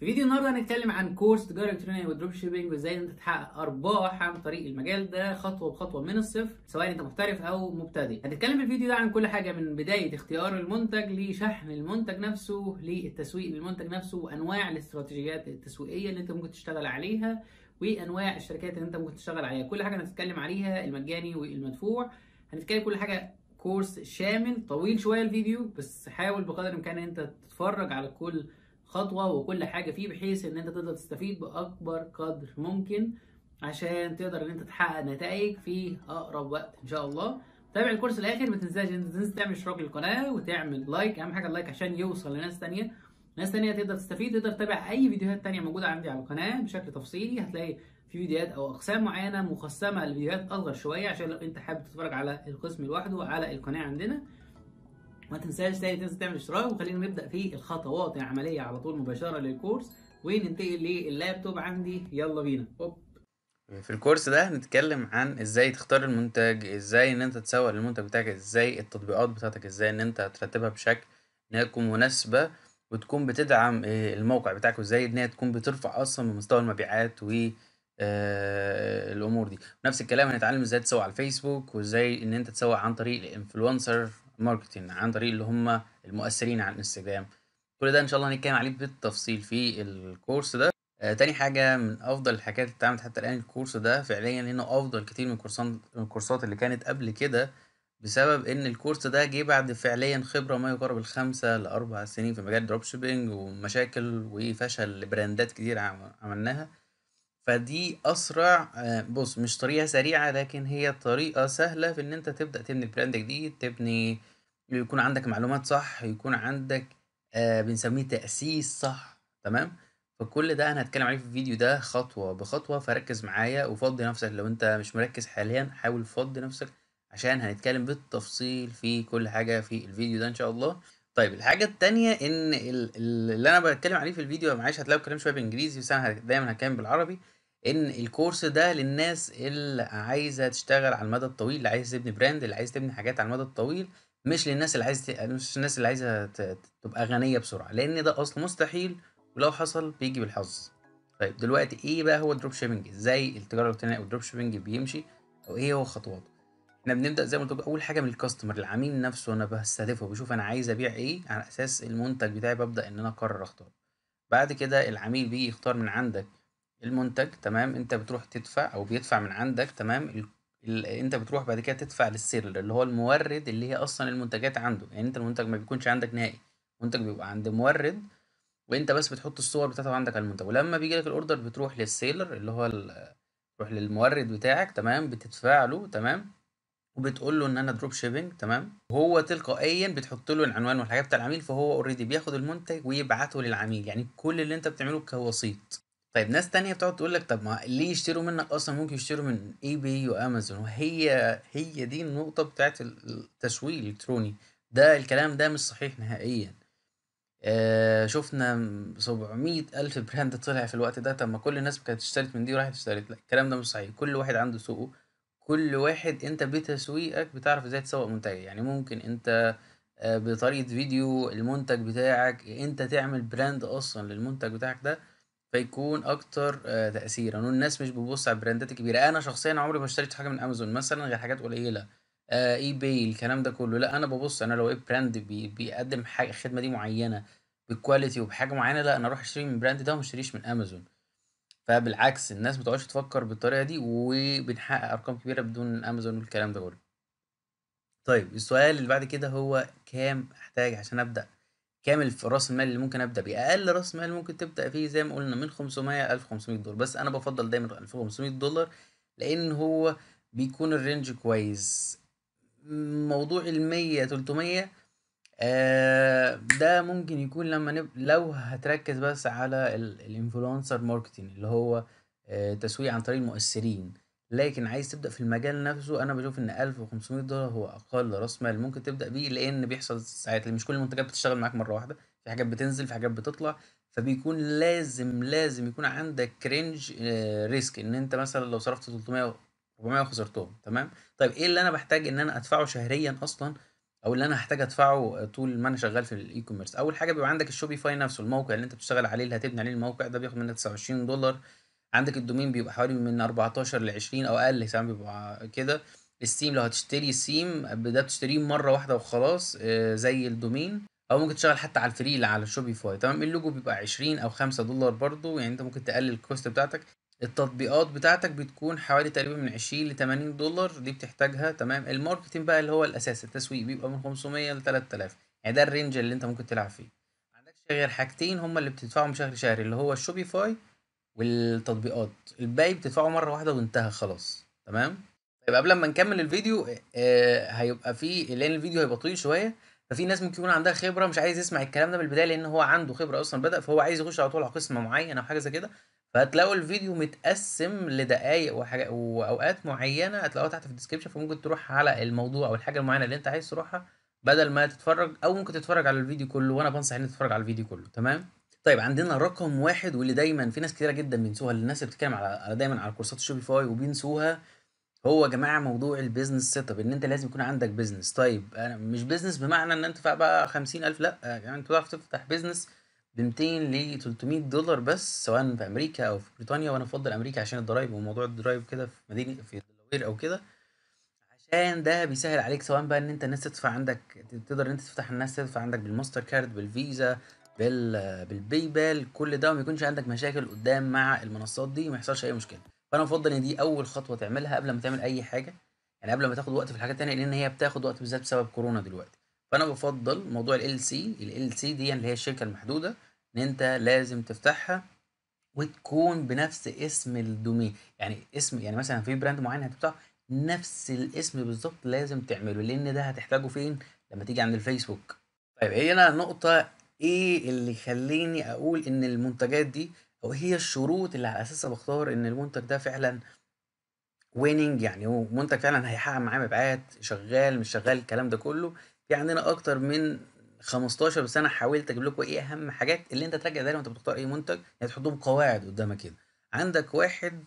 في فيديو النهارده هنتكلم عن كورس تجاره الكترونيه والدروب شيبنج وازاي انت تحقق ارباح عن طريق المجال ده خطوه بخطوه من الصفر سواء انت محترف او مبتدئ هنتكلم في الفيديو ده عن كل حاجه من بدايه اختيار المنتج لشحن المنتج نفسه للتسويق للمنتج نفسه وانواع الاستراتيجيات التسويقيه اللي انت ممكن تشتغل عليها وانواع الشركات اللي انت ممكن تشتغل عليها كل حاجه هنتكلم عليها المجاني والمدفوع هنتكلم كل حاجه كورس شامل طويل شويه الفيديو بس حاول بقدر الامكان ان انت تتفرج على كل خطوه وكل حاجه فيه بحيث ان انت تقدر تستفيد باكبر قدر ممكن عشان تقدر ان انت تحقق نتائج في اقرب وقت ان شاء الله تابع الكورس الاخر ما تنساش ان انت تعمل اشتراك للقناه وتعمل لايك اهم حاجه اللايك عشان يوصل لناس ثانيه ناس تانية تقدر تستفيد تقدر تتابع اي فيديوهات تانية موجودة عندي على القناة بشكل تفصيلي هتلاقي في فيديوهات او اقسام معينة مقسمة لفيديوهات اصغر شوية عشان لو انت حابب تتفرج على القسم لوحده على القناة عندنا ما تنساش تاني تنسى تعمل اشتراك وخلينا نبدا في الخطوات العمليه على طول مباشره للكورس وننتقل للابتوب عندي يلا بينا هوب في الكورس ده هنتكلم عن ازاي تختار المنتج ازاي ان انت تسوق للمنتج بتاعك ازاي التطبيقات بتاعتك ازاي ان انت ترتبها بشكل انها تكون مناسبه وتكون بتدعم آه، الموقع بتاعك وازاي ان هي تكون بترفع اصلا من مستوى المبيعات و آه، الامور دي نفس الكلام هنتعلم ازاي تسوق على الفيسبوك وازاي ان انت تسوق عن طريق الانفلونسر الماركتينج عن طريق اللي هم المؤثرين على الانستجرام كل ده ان شاء الله هنتكلم عليه بالتفصيل في الكورس ده آه تاني حاجة من أفضل الحاجات اللي اتعملت حتى الآن الكورس ده فعليا هنا أفضل كتير من الكورسات اللي كانت قبل كده بسبب إن الكورس ده جه بعد فعليا خبرة ما يقارب الخمسة لأربع سنين في مجال دروب شيبينج ومشاكل وفشل لبراندات كتير عملناها فدي اسرع آه، بص مش طريقه سريعه لكن هي طريقه سهله في ان انت تبدا تبني براند جديد تبني يكون عندك معلومات صح يكون عندك آه بنسميه تاسيس صح تمام فكل ده انا هتكلم عليه في الفيديو ده خطوه بخطوه فركز معايا وفضي نفسك لو انت مش مركز حاليا حاول فضي نفسك عشان هنتكلم بالتفصيل في كل حاجه في الفيديو ده ان شاء الله طيب الحاجة التانية إن اللي أنا بتكلم عليه في الفيديو معلش هتلاقوا كلام شوية بالإنجليزي بس أنا دايما هتكلم بالعربي ان الكورس ده للناس اللي عايزه تشتغل على المدى الطويل اللي عايزه تبني براند اللي عايزه تبني حاجات على المدى الطويل مش للناس اللي عايزه ت... مش الناس اللي عايزه ت... تبقى غنيه بسرعه لان ده اصلا مستحيل ولو حصل بيجي بالحظ طيب دلوقتي ايه بقى هو الدروب شيبنج ازاي التجاره الالكترونيه والدروب شيبنج بيمشي او ايه هو خطواته احنا بنبدا زي ما قلت اول حاجه من الكاستمر العميل نفسه انا بستهدفه بشوف انا عايز ابيع ايه على اساس المنتج بتاعي ببدا ان انا اقرر اختار بعد كده العميل بيجي يختار من عندك المنتج تمام انت بتروح تدفع او بيدفع من عندك تمام ال... ال... انت بتروح بعد كده تدفع للسيلر اللي هو المورد اللي هي اصلا المنتجات عنده يعني انت المنتج ما بيكونش عندك نهائي المنتج بيبقى عند مورد وانت بس بتحط الصور بتاعته عندك على المنتج ولما بيجي لك الاوردر بتروح للسيلر اللي هو ال... تروح للمورد بتاعك تمام بتدفع له تمام وبتقول له ان انا دروب شيبنج تمام وهو تلقائيا بتحط له العنوان والحاجات بتاع العميل فهو اوريدي بياخد المنتج ويبعته للعميل يعني كل اللي انت بتعمله كوسيط طيب ناس تانية بتقعد تقول لك طب ما ليه يشتروا منك اصلا ممكن يشتروا من اي بي وامازون وهي هي دي النقطة بتاعت التسويق الالكتروني ده الكلام ده مش صحيح نهائيا آه شفنا 700 ألف براند طلع في الوقت ده طب ما كل الناس كانت اشترت من دي وراحت اشترت لا الكلام ده مش صحيح كل واحد عنده سوقه كل واحد انت بتسويقك بتعرف ازاي تسوق منتجك يعني ممكن انت آه، بطريقة فيديو المنتج بتاعك انت تعمل براند اصلا للمنتج بتاعك ده فيكون اكتر آه، تاثيرا والناس مش بتبص على البراندات الكبيره انا شخصيا عمري ما اشتريت حاجه من امازون مثلا غير حاجات قليله اي آه، باي الكلام ده كله لا انا ببص انا لو ايه براند بي بيقدم حاجه الخدمه دي معينه بالكواليتي وبحاجه معينه لا انا اروح اشتري من البراند ده وما اشتريش من امازون فبالعكس الناس بتقعدش تفكر بالطريقه دي وبنحقق ارقام كبيره بدون امازون والكلام ده كله طيب السؤال اللي بعد كده هو كام احتاج عشان ابدا كامل في راس المال اللي ممكن ابدا بيه اقل راس مال ممكن تبدا فيه زي ما قلنا من 500 ل 1500 دولار بس انا بفضل دايما 1500 دولار لان هو بيكون الرينج كويس موضوع ال 100 300 آه ده ممكن يكون لما نب... لو هتركز بس على الانفلونسر ماركتنج اللي هو آه تسويق عن طريق المؤثرين لكن عايز تبدأ في المجال نفسه أنا بشوف إن $1500 دولار هو أقل رأس مال ممكن تبدأ بيه، لإن بيحصل ساعات مش كل المنتجات بتشتغل معاك مرة واحدة، في حاجات بتنزل، في حاجات بتطلع، فبيكون لازم، لازم يكون عندك رينج ريسك آه، إن أنت مثلًا لو صرفت 300 400 وخسرتهم تمام، طيب إيه اللي أنا بحتاج إن أنا أدفعه شهريًا أصلًا أو اللي أنا هحتاج أدفعه طول ما أنا شغال في الاي كوميرس أول حاجة بيبقى عندك الشوبيفاي نفسه الموقع اللي أنت بتشتغل عليه اللي هتبني عليه الموقع ده بياخد منك $29 دولار عندك الدومين بيبقى حوالي من 14 ل 20 او اقل ساعات بيبقى كده السيم لو هتشتري سيم ده بتشتريه مره واحده وخلاص آه، زي الدومين او ممكن تشتغل حتى على الفري على شوبيفاي تمام اللوجو بيبقى 20 او 5 دولار برضو يعني انت ممكن تقلل الكوست بتاعتك التطبيقات بتاعتك بتكون حوالي تقريبا من 20 ل 80 دولار دي بتحتاجها تمام الماركتنج بقى اللي هو الاساس التسويق بيبقى من 500 ل 3000 يعني ده الرينج اللي انت ممكن تلعب فيه عندك غير حاجتين هما اللي بتدفعهم شهر شهر اللي هو الشوبيفاي والتطبيقات الباقي بتدفعه مره واحده وانتهى خلاص تمام طيب قبل ما نكمل الفيديو آه،, آه هيبقى في لان الفيديو هيبقى طويل شويه ففي ناس ممكن يكون عندها خبره مش عايز يسمع الكلام ده من البدايه لان هو عنده خبره اصلا بدا فهو عايز يخش على طول على قسم معين او حاجه زي كده فهتلاقوا الفيديو متقسم لدقائق وحاجة واوقات معينه هتلاقوها تحت في الديسكربشن فممكن تروح على الموضوع او الحاجه المعينه اللي انت عايز تروحها بدل ما تتفرج او ممكن تتفرج على الفيديو كله وانا بنصح ان تتفرج على الفيديو كله تمام طيب عندنا رقم واحد واللي دايما في ناس كتيره جدا بينسوها الناس اللي بتتكلم على دايما على كورسات شوبيفاي وبينسوها هو يا جماعه موضوع البيزنس سيت اب ان انت لازم يكون عندك بيزنس طيب انا مش بيزنس بمعنى ان انت بقى 50000 لا يعني انت تعرف تفتح بيزنس ب 200 ل 300 دولار بس سواء في امريكا او في بريطانيا وانا افضل امريكا عشان الضرايب وموضوع الضرايب كده في مدينه في دلاوير او كده عشان ده بيسهل عليك سواء بقى ان انت الناس تدفع عندك تقدر ان انت تفتح الناس تدفع عندك بالماستر كارد بالفيزا بالباي بال كل ده وما يكونش عندك مشاكل قدام مع المنصات دي ما يحصلش اي مشكله فانا بفضل ان دي اول خطوه تعملها قبل ما تعمل اي حاجه يعني قبل ما تاخد وقت في الحاجات الثانيه لان هي بتاخد وقت بالذات بسبب كورونا دلوقتي فانا بفضل موضوع ال سي ال سي دي يعني اللي هي الشركه المحدوده ان انت لازم تفتحها وتكون بنفس اسم الدومين يعني اسم يعني مثلا في براند معين هتفتحه نفس الاسم بالظبط لازم تعمله لان ده هتحتاجه فين لما تيجي عند الفيسبوك طيب هي هنا نقطة إيه اللي يخلّيني أقول إن المنتجات دي أو إيه هي الشروط اللي على أساسها بختار إن المنتج ده فعلًا ويننج يعني هو منتج فعلًا هيحقق معايا مبيعات، شغّال، مش شغّال، الكلام ده كلّه. في عندنا أكتر من 15 سنه حاولت أجيب لكم إيه أهم حاجات اللي أنت ترجع دايمًا وأنت بتختار أي منتج، يعني تحُطّهم قواعد قدّامك كده. عندك واحد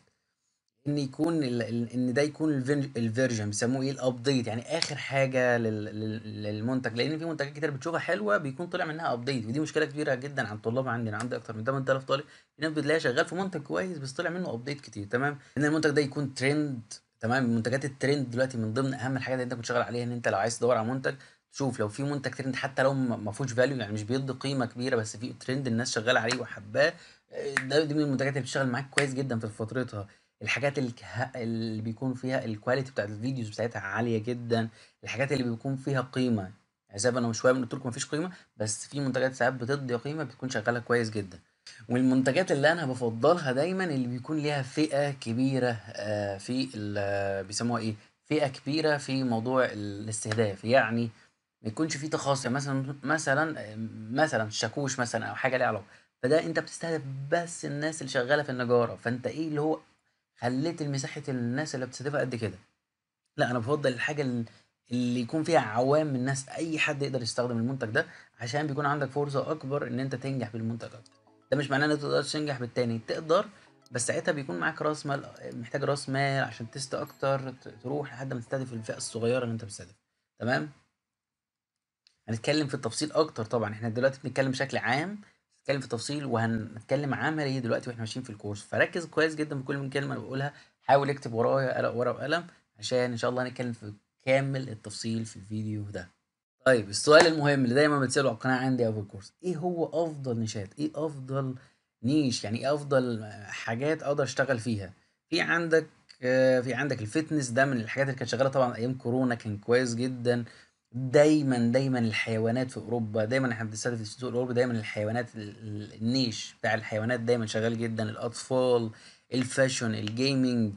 ان يكون ان ده يكون الفيرجن بيسموه ايه الابديت يعني اخر حاجه للمنتج لان في منتجات كتير بتشوفها حلوه بيكون طلع منها ابديت ودي مشكله كبيره جدا عند عندي عندنا عندي اكتر من 8000 طالب ناس بتلاقيها شغال في منتج كويس بس طلع منه ابديت كتير تمام ان المنتج ده يكون ترند تمام منتجات الترند دلوقتي من ضمن اهم الحاجات اللي انت كنت شغال عليها ان انت لو عايز تدور على منتج شوف لو في منتج ترند حتى لو ما فيهوش فاليو يعني مش بيدي قيمه كبيره بس في ترند الناس شغاله عليه وحباه آه، ده دي من المنتجات اللي بتشتغل معاك كويس جدا في فترتها الحاجات اللي بيكون فيها الكواليتي بتاعت الفيديوز بتاعتها عاليه جدا الحاجات اللي بيكون فيها قيمه عزاب يعني انا من شويه قلت لكم مفيش قيمه بس في منتجات ساعات بتدي قيمه بتكون شغاله كويس جدا والمنتجات اللي انا بفضلها دايما اللي بيكون ليها فئه كبيره آه، في بيسموها ايه فئه كبيره في موضوع الاستهداف يعني ما يكونش في تخصص يعني مثلا مثلا مثلا شاكوش مثلا او حاجه ليها علاقه فده انت بتستهدف بس الناس اللي شغاله في النجاره فانت ايه اللي هو خليت مساحه الناس اللي بتستضيفها قد كده لا انا بفضل الحاجه اللي يكون فيها عوام من الناس اي حد يقدر يستخدم المنتج ده عشان بيكون عندك فرصه اكبر ان انت تنجح بالمنتج ده ده مش معناه ان انت تقدرش تنجح بالتاني تقدر بس ساعتها بيكون معاك راس مال محتاج راس مال عشان تست اكتر تروح لحد ما تستهدف الفئه الصغيره اللي انت بتستهدفها تمام هنتكلم في التفصيل اكتر طبعا احنا دلوقتي بنتكلم بشكل عام هنتكلم في تفصيل وهنتكلم عملي دلوقتي واحنا ماشيين في الكورس فركز كويس جدا بكل من كلمه بقولها حاول اكتب ورايا ورقه وقلم عشان ان شاء الله هنتكلم في كامل التفصيل في الفيديو ده طيب السؤال المهم اللي دايما بتساله على القناه عندي او في الكورس ايه هو افضل نشات ايه افضل نيش يعني ايه افضل حاجات اقدر اشتغل فيها في عندك آه، في عندك الفتنس ده من الحاجات اللي كانت شغاله طبعا ايام كورونا كان كويس جدا دايما دايما الحيوانات في اوروبا دايما احنا بنستهدف السوق الاوروبي دايما الحيوانات النيش بتاع الحيوانات دايما شغال جدا الاطفال الفاشون الجيمنج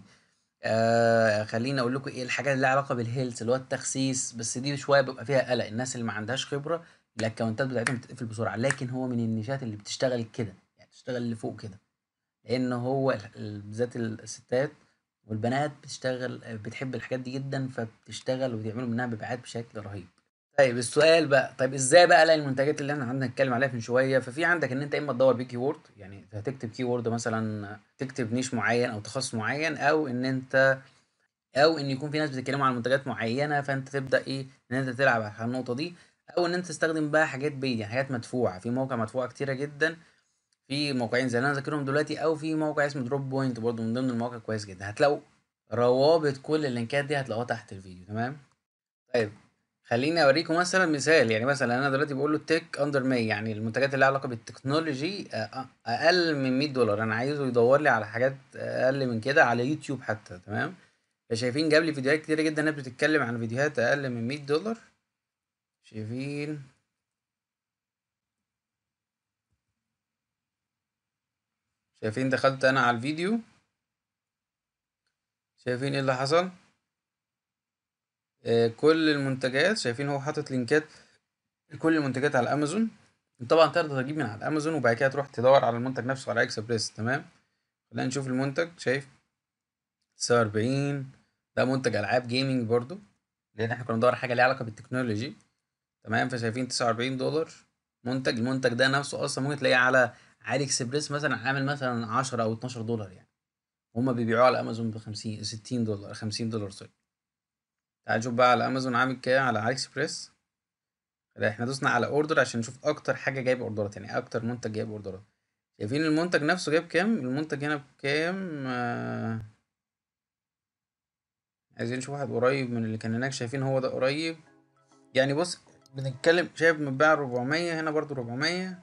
آه خليني اقول لكم ايه الحاجات اللي لها علاقه بالهيلث اللي هو التخسيس بس دي شويه بيبقى فيها قلق الناس اللي ما عندهاش خبره الاكونتات بتاعتهم بتتقفل بسرعه لكن هو من النيشات اللي بتشتغل كده يعني بتشتغل لفوق كده لان هو بالذات الستات والبنات بتشتغل بتحب الحاجات دي جدا فبتشتغل وبيعملوا منها مبيعات بشكل رهيب طيب السؤال بقى طيب ازاي بقى الاقي المنتجات اللي احنا عندنا نتكلم عليها من شويه ففي عندك ان انت اما تدور بكي وورد يعني هتكتب كي وورد مثلا تكتب نيش معين او تخصص معين او ان انت او ان يكون في ناس بتتكلموا عن منتجات معينه فانت تبدا ايه ان انت تلعب على النقطه دي او ان انت تستخدم بقى حاجات بيد يعني حاجات مدفوعه في مواقع مدفوعه كتيره جدا في موقعين زي اللي انا ذاكرهم دلوقتي او في موقع اسمه دروب بوينت برضو من ضمن المواقع كويس جدا هتلاقوا روابط كل اللينكات دي هتلاقوها تحت الفيديو تمام طيب خليني اوريكم مثلا مثال يعني مثلا انا دلوقتي بقول له تك اندر مي يعني المنتجات اللي علاقه بالتكنولوجي آه، آه، اقل من 100 دولار انا عايزه يدور لي على حاجات اقل من كده على يوتيوب حتى تمام شايفين جاب لي فيديوهات كتيره جدا بتتكلم عن فيديوهات اقل من 100 دولار شايفين شايفين دخلت انا على الفيديو شايفين ايه اللي حصل آه كل المنتجات شايفين هو حاطط لينكات لكل المنتجات على امازون طبعا تقدر تجيب من على امازون وبعد كده تروح تدور على المنتج نفسه على اكسبريس تمام خلينا نشوف المنتج شايف 49 ده منتج العاب جيمنج برضو لان احنا كنا بندور حاجه ليها علاقه بالتكنولوجي تمام فشايفين 49 دولار منتج المنتج ده نفسه اصلا ممكن تلاقيه على علي اكسبريس مثلا عامل مثلا 10 او 12 دولار يعني هما بيبيعوه على امازون ب 50 60 دولار 50 دولار سوري تعال شوف بقى على امازون عامل كام على علي اكسبريس احنا دوسنا على اوردر عشان نشوف اكتر حاجه جايب اوردرات يعني اكتر منتج جايب اوردرات شايفين المنتج نفسه جايب كام المنتج هنا بكام آه... عايزين نشوف واحد قريب من اللي كان هناك شايفين هو ده قريب يعني بص بنتكلم شايف متباع 400 هنا برضو 400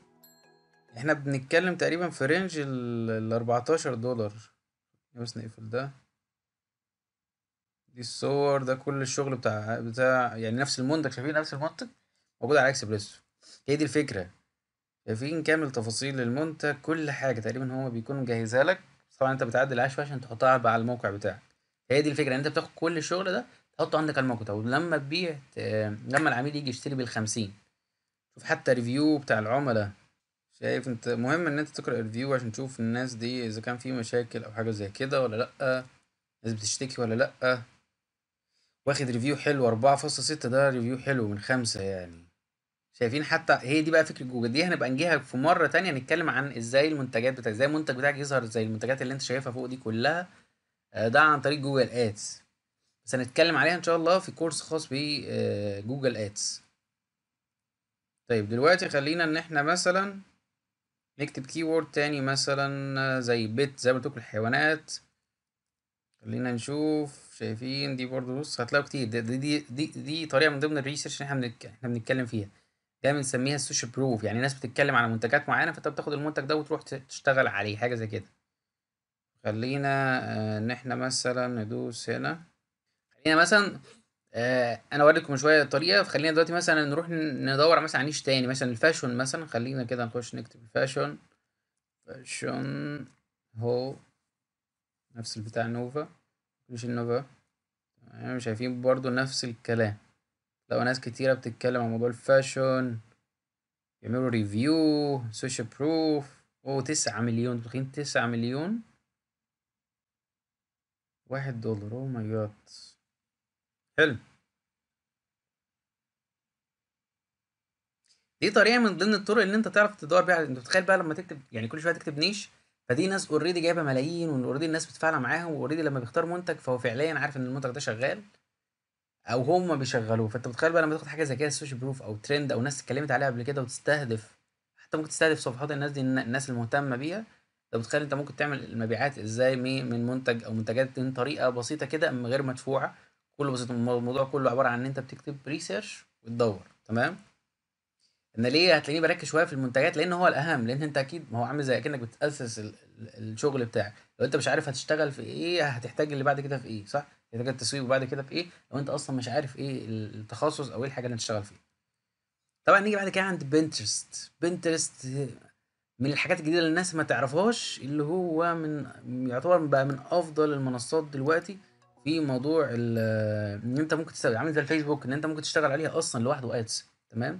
إحنا بنتكلم تقريبا في رينج ال 14 دولار بس نقفل ده دي الصور ده كل الشغل بتاع بتاع يعني نفس المنتج شايفين نفس المنتج موجود على اكسبريسو هي دي الفكرة شايفين كامل تفاصيل المنتج كل حاجة تقريبا هو بيكون مجهزها لك طبعا انت بتعدل العشوة عشان تحطها على الموقع بتاعك هي دي الفكرة يعني انت بتاخد كل الشغل ده تحطه عندك على الموقع ولما تبيع لما العميل يجي يشتري بالخمسين شوف حتى ريفيو بتاع العملاء شايف انت مهم ان انت تقرا الريفيو عشان تشوف الناس دي اذا كان في مشاكل او حاجه زي كده ولا لا الناس بتشتكي ولا لا واخد ريفيو حلو أربعة فاصلة ستة ده ريفيو حلو من خمسة يعني شايفين حتى هي دي بقى فكرة جوجل دي هنبقى نجيها في مرة تانية نتكلم عن ازاي المنتجات بتاعك ازاي المنتج بتاعك يظهر زي المنتجات اللي انت شايفها فوق دي كلها ده عن طريق جوجل ادز بس هنتكلم عليها ان شاء الله في كورس خاص بجوجل آه، ادز طيب دلوقتي خلينا ان احنا مثلا نكتب كيورد تاني مثلا آه، زي بيت زي ما قلتلكوا الحيوانات خلينا نشوف شايفين دي برضو بص هتلاقوا كتير دي دي دي, دي طريقه من ضمن الريسيرش اللي احنا احنا بنتكلم فيها دايما بنسميها السوشيال بروف يعني ناس بتتكلم على منتجات معينه فانت بتاخد المنتج ده وتروح تشتغل عليه حاجه زي كده خلينا آه، ان احنا مثلا ندوس هنا خلينا مثلا آه انا اوريكم شويه الطريقه فخلينا دلوقتي مثلا نروح ندور مثلا على نيش تاني مثلا الفاشون مثلا خلينا كده نخش نكتب فاشون فاشون هو نفس البتاع نوفا مش النوفا تمام شايفين برضو نفس الكلام لو ناس كتيره بتتكلم عن موضوع الفاشون يعملوا ريفيو سوشيال بروف او تسعة مليون تخين تسعة مليون واحد دولار او ماي جاد حلو دي طريقه من ضمن الطرق اللي انت تعرف تدور بيها انت متخيل بقى لما تكتب يعني كل شويه تكتب نيش فدي ناس اوريدي جايبه ملايين واوريدي الناس بتتفاعل معاهم واوريدي لما بيختار منتج فهو فعليا عارف ان المنتج ده شغال او هم بيشغلوه فانت متخيل بقى لما تاخد حاجه زي كده سوشي بروف او ترند او ناس اتكلمت عليها قبل كده وتستهدف حتى ممكن تستهدف صفحات الناس دي الناس المهتمه بيها انت متخيل انت ممكن تعمل المبيعات ازاي من من منتج او منتجات من طريقه بسيطه كده من غير مدفوعه كله بسيط الموضوع كله عباره عن ان انت بتكتب ريسيرش وتدور تمام ان ليه هتلاقيني بركز شويه في المنتجات لان هو الاهم لان انت اكيد ما هو عامل زي اكنك بتاسس الشغل بتاعك لو انت مش عارف هتشتغل في ايه هتحتاج اللي بعد كده في ايه صح هتحتاج التسويق وبعد كده في ايه لو انت اصلا مش عارف ايه التخصص او ايه الحاجه اللي هتشتغل فيها طبعا نيجي بعد كده عند بنترست بنترست من الحاجات الجديده اللي الناس ما تعرفهاش اللي هو من يعتبر بقى من افضل المنصات دلوقتي في موضوع ان انت ممكن تستخدم عامل زي الفيسبوك ان انت ممكن تشتغل عليها اصلا لوحده ادز تمام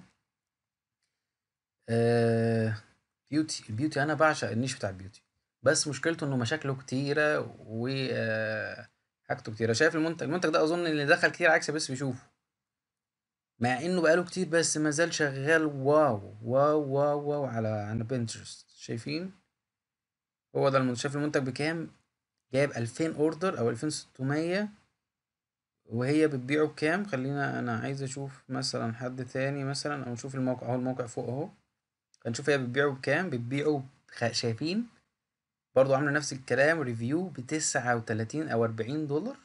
بيوتي آه، البيوتي انا بعشق النيش بتاع البيوتي بس مشكلته انه مشاكله كتيره و آه، حاجته كتيره شايف المنتج المنتج ده اظن اللي دخل كتير عكس بس بيشوفه مع انه بقاله كتير بس ما زال شغال واو واو واو واو على على بنترست شايفين هو ده المنتج شايف المنتج بكام جايب ألفين اوردر او ألفين ستمية وهي بتبيعه بكام خلينا انا عايز اشوف مثلا حد تاني مثلا او نشوف الموقع اهو الموقع فوق اهو هنشوف هي بتبيعه بكام بتبيعه شايفين برضو عامله نفس الكلام ريفيو بتسعة وتلاتين او اربعين دولار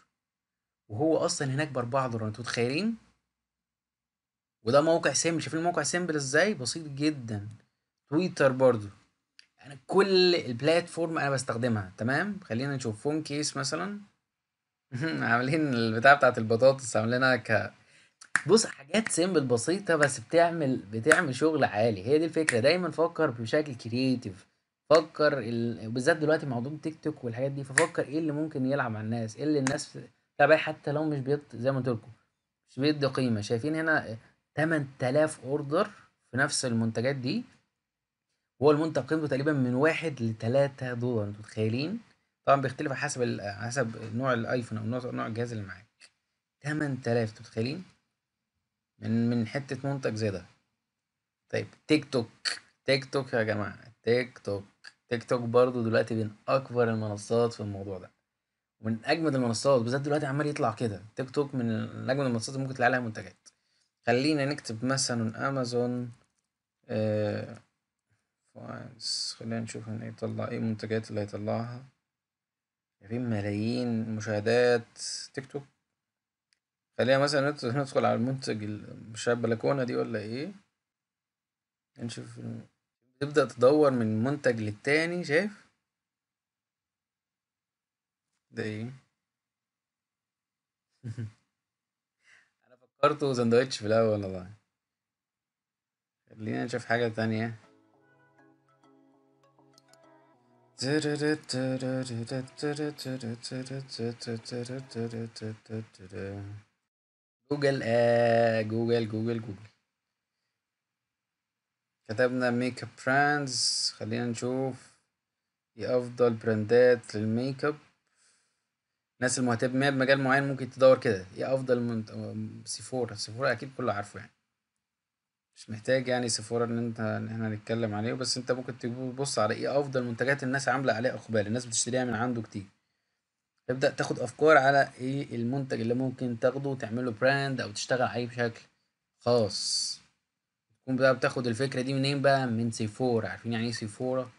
وهو اصلا هناك باربعة دولار انتوا متخيلين وده موقع سامبل شايفين الموقع سامبل ازاي بسيط جدا تويتر برضو انا كل البلاتفورم انا بستخدمها تمام خلينا نشوف فون كيس مثلا عاملين البتاع بتاعت البطاطس عاملينها ك بص حاجات سيمبل بسيطة بس بتعمل بتعمل شغل عالي هي دي الفكرة دايما فكر بشكل كرييتيف فكر ال... بالذات دلوقتي موضوع تيك توك والحاجات دي ففكر ايه اللي ممكن يلعب مع الناس ايه اللي الناس تابعه حتى لو مش بيض زي ما قلت لكم مش بيدي قيمة شايفين هنا 8000 اوردر في نفس المنتجات دي هو المنتج قيمته تقريبا من واحد لتلاتة دولار انتوا متخيلين طبعا بيختلف حسب حسب نوع الايفون او نوع, نوع الجهاز اللي معاك تمن تلاف انتوا متخيلين من من حتة منتج زي ده طيب تيك توك تيك توك يا جماعة تيك توك تيك توك برضه دلوقتي من أكبر المنصات في الموضوع ده ومن أجمد المنصات بالذات دلوقتي عمال يطلع كده تيك توك من أجمد المنصات اللي ممكن تلاقي عليها منتجات خلينا نكتب مثلا أمازون آه كويس خلينا نشوف هنا يطلع ايه المنتجات اللي هيطلعها شايفين ملايين مشاهدات تيك توك خلينا مثلا ندخل على المنتج مش البلكونة دي ولا ايه نشوف تبدأ تدور من منتج للتاني شايف ده ايه انا فكرته سندوتش في الاول والله خلينا نشوف حاجة تانية جوجل آه جوجل جوجل جوجل كتبنا ميك اب براندز خلينا نشوف ايه افضل براندات للميك اب الناس المهتمه بمجال معين ممكن تدور كده ايه افضل من... سيفورا سيفورا اكيد كله عارفه يعني مش محتاج يعني سيفورا ان انت ان احنا نتكلم عليه بس انت ممكن تبص على ايه افضل منتجات الناس عامله عليها اقبال الناس بتشتريها من عنده كتير تبدا تاخد افكار على ايه المنتج اللي ممكن تاخده وتعمله براند او تشتغل عليه بشكل خاص تكون بقى بتاخد الفكره دي منين بقى من سيفورا عارفين يعني ايه سيفورا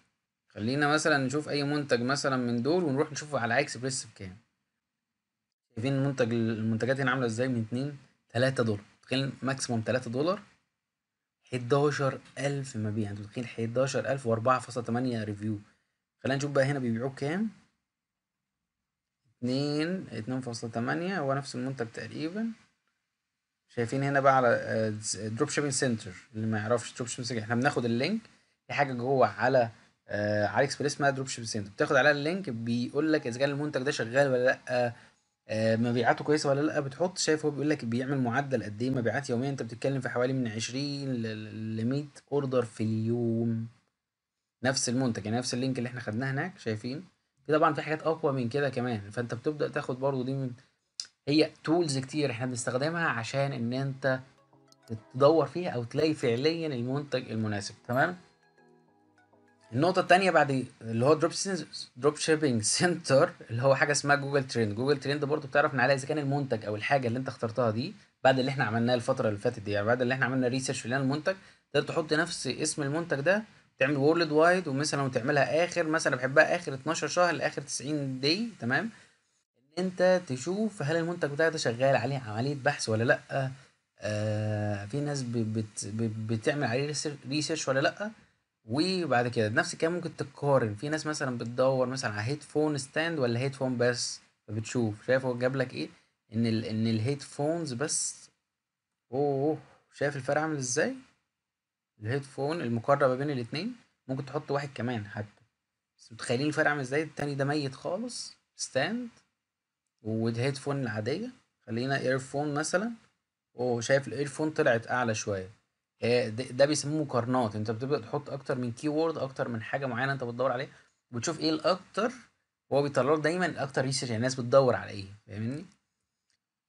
خلينا مثلا نشوف اي منتج مثلا من دول ونروح نشوفه على بريس بكام شايفين المنتج المنتجات هنا عامله ازاي من اتنين تلاتة دولار تخيل ماكسيموم تلاتة دولار 11000 مبيع انت متخيل 11000 و4.8 ريفيو خلينا نشوف بقى هنا بيبيعوه بكام 2 2.8 هو نفس المنتج تقريبا شايفين هنا بقى على دروب شيبينج سنتر اللي ما يعرفش دروب شيبينج سنتر احنا بناخد اللينك في حاجه جوه على آه، على اكسبريس اسمها دروب شيبينج سنتر بتاخد عليها اللينك بيقول لك اذا كان المنتج ده شغال ولا لا آه، مبيعاته كويسه ولا لا بتحط شايف هو بيقول لك بيعمل معدل قد ايه مبيعات يوميا انت بتتكلم في حوالي من 20 ل 100 اوردر في اليوم نفس المنتج يعني نفس اللينك اللي احنا خدناه هناك شايفين في طبعا في حاجات اقوى من كده كمان فانت بتبدا تاخد برضو دي من هي تولز كتير احنا بنستخدمها عشان ان انت تدور فيها او تلاقي فعليا المنتج المناسب تمام النقطه الثانيه بعد اللي هو دروب دروب شيبنج سنتر اللي هو حاجه اسمها جوجل ترند جوجل ترند برضو بتعرف من عليها اذا كان المنتج او الحاجه اللي انت اخترتها دي بعد اللي احنا عملناه الفتره اللي فاتت دي يعني بعد اللي احنا عملنا ريسيرش في المنتج تقدر تحط نفس اسم المنتج ده تعمل وورلد وايد ومثلا وتعملها اخر مثلا بحبها اخر 12 شهر لاخر 90 دي تمام ان انت تشوف هل المنتج بتاعك ده شغال عليه عمليه بحث ولا لا آه في ناس بت بت بتعمل عليه ريسيرش ولا لا وبعد كده نفس الكلام ممكن تقارن في ناس مثلا بتدور مثلا على هيدفون ستاند ولا هيدفون بس فبتشوف شايف هو جاب لك ايه ان ال ان الهيدفونز بس اوه شايف الفرق عامل ازاي الهيدفون المقارنه بين الاتنين ممكن تحط واحد كمان حتى بس متخيلين الفرق عامل ازاي التاني ده ميت خالص ستاند والهيدفون العاديه خلينا ايرفون مثلا اوه شايف الايرفون طلعت اعلى شويه آه، ده, بيسموه مقارنات انت بتبدا تحط اكتر من كي وورد اكتر من حاجه معينه انت بتدور عليها وتشوف ايه الاكتر هو بيطلع له دايما الاكتر ريسيرش يعني الناس بتدور على ايه فاهمني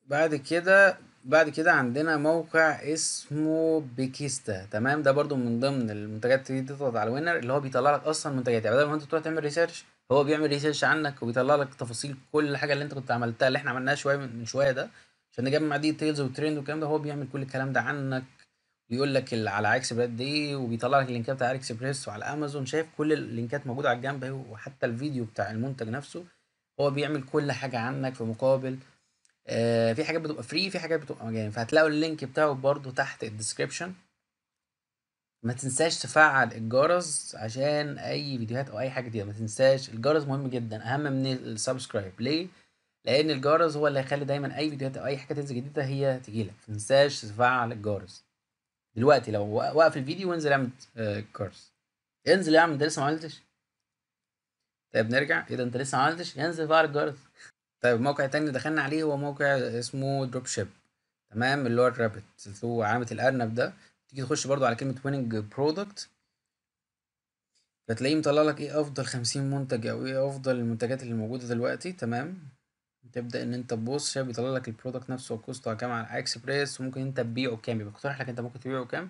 بعد كده بعد كده عندنا موقع اسمه بيكيستا تمام ده برضو من ضمن المنتجات اللي تضغط على وينر اللي هو بيطلع لك اصلا منتجات يعني بدل ما انت تروح تعمل ريسيرش هو بيعمل ريسيرش عنك وبيطلع لك تفاصيل كل الحاجه اللي انت كنت عملتها اللي احنا عملناها شويه من شويه ده عشان نجمع ديتيلز وترند والكلام ده هو بيعمل كل الكلام ده عنك بيقول لك على عكس بريد دي وبيطلّع لك اللينكات بتاع علي بريس وعلى أمازون، شايف كل اللينكات موجودة على الجنب أهي وحتى الفيديو بتاع المنتج نفسه هو بيعمل كل حاجة عنك في مقابل آه في حاجات بتبقى فري في حاجات بتبقى مجاني، فهتلاقوا اللينك بتاعه برده تحت الديسكربشن ما تنساش تفعّل الجرس عشان أي فيديوهات أو أي حاجة جديدة، ما تنساش الجرس مهم جدًا أهم من السبسكرايب ليه؟ لأن الجرس هو اللي هيخلّي دايمًا أي فيديوهات أو أي حاجة تنزل جديدة هي تجيلك لك، ما تنساش تفعّل الجرس. دلوقتي لو وقف الفيديو وانزل اعمل كورس آه، انزل يا عم انت لسه ما عملتش طيب نرجع ايه ده انت لسه ما عملتش انزل فار الجرس طيب موقع تاني دخلنا عليه هو موقع اسمه دروب شيب تمام اللي هو الرابت اللي هو علامه الارنب ده تيجي تخش برضو على كلمه ويننج برودكت فتلاقيه مطلع لك ايه افضل خمسين منتج او ايه افضل المنتجات اللي موجوده دلوقتي تمام تبدا ان انت تبص شايف بيطلع لك البرودكت نفسه وكوسته كام على اكسبريس وممكن انت تبيعه كام يبقى بيقترح لك انت ممكن تبيعه كام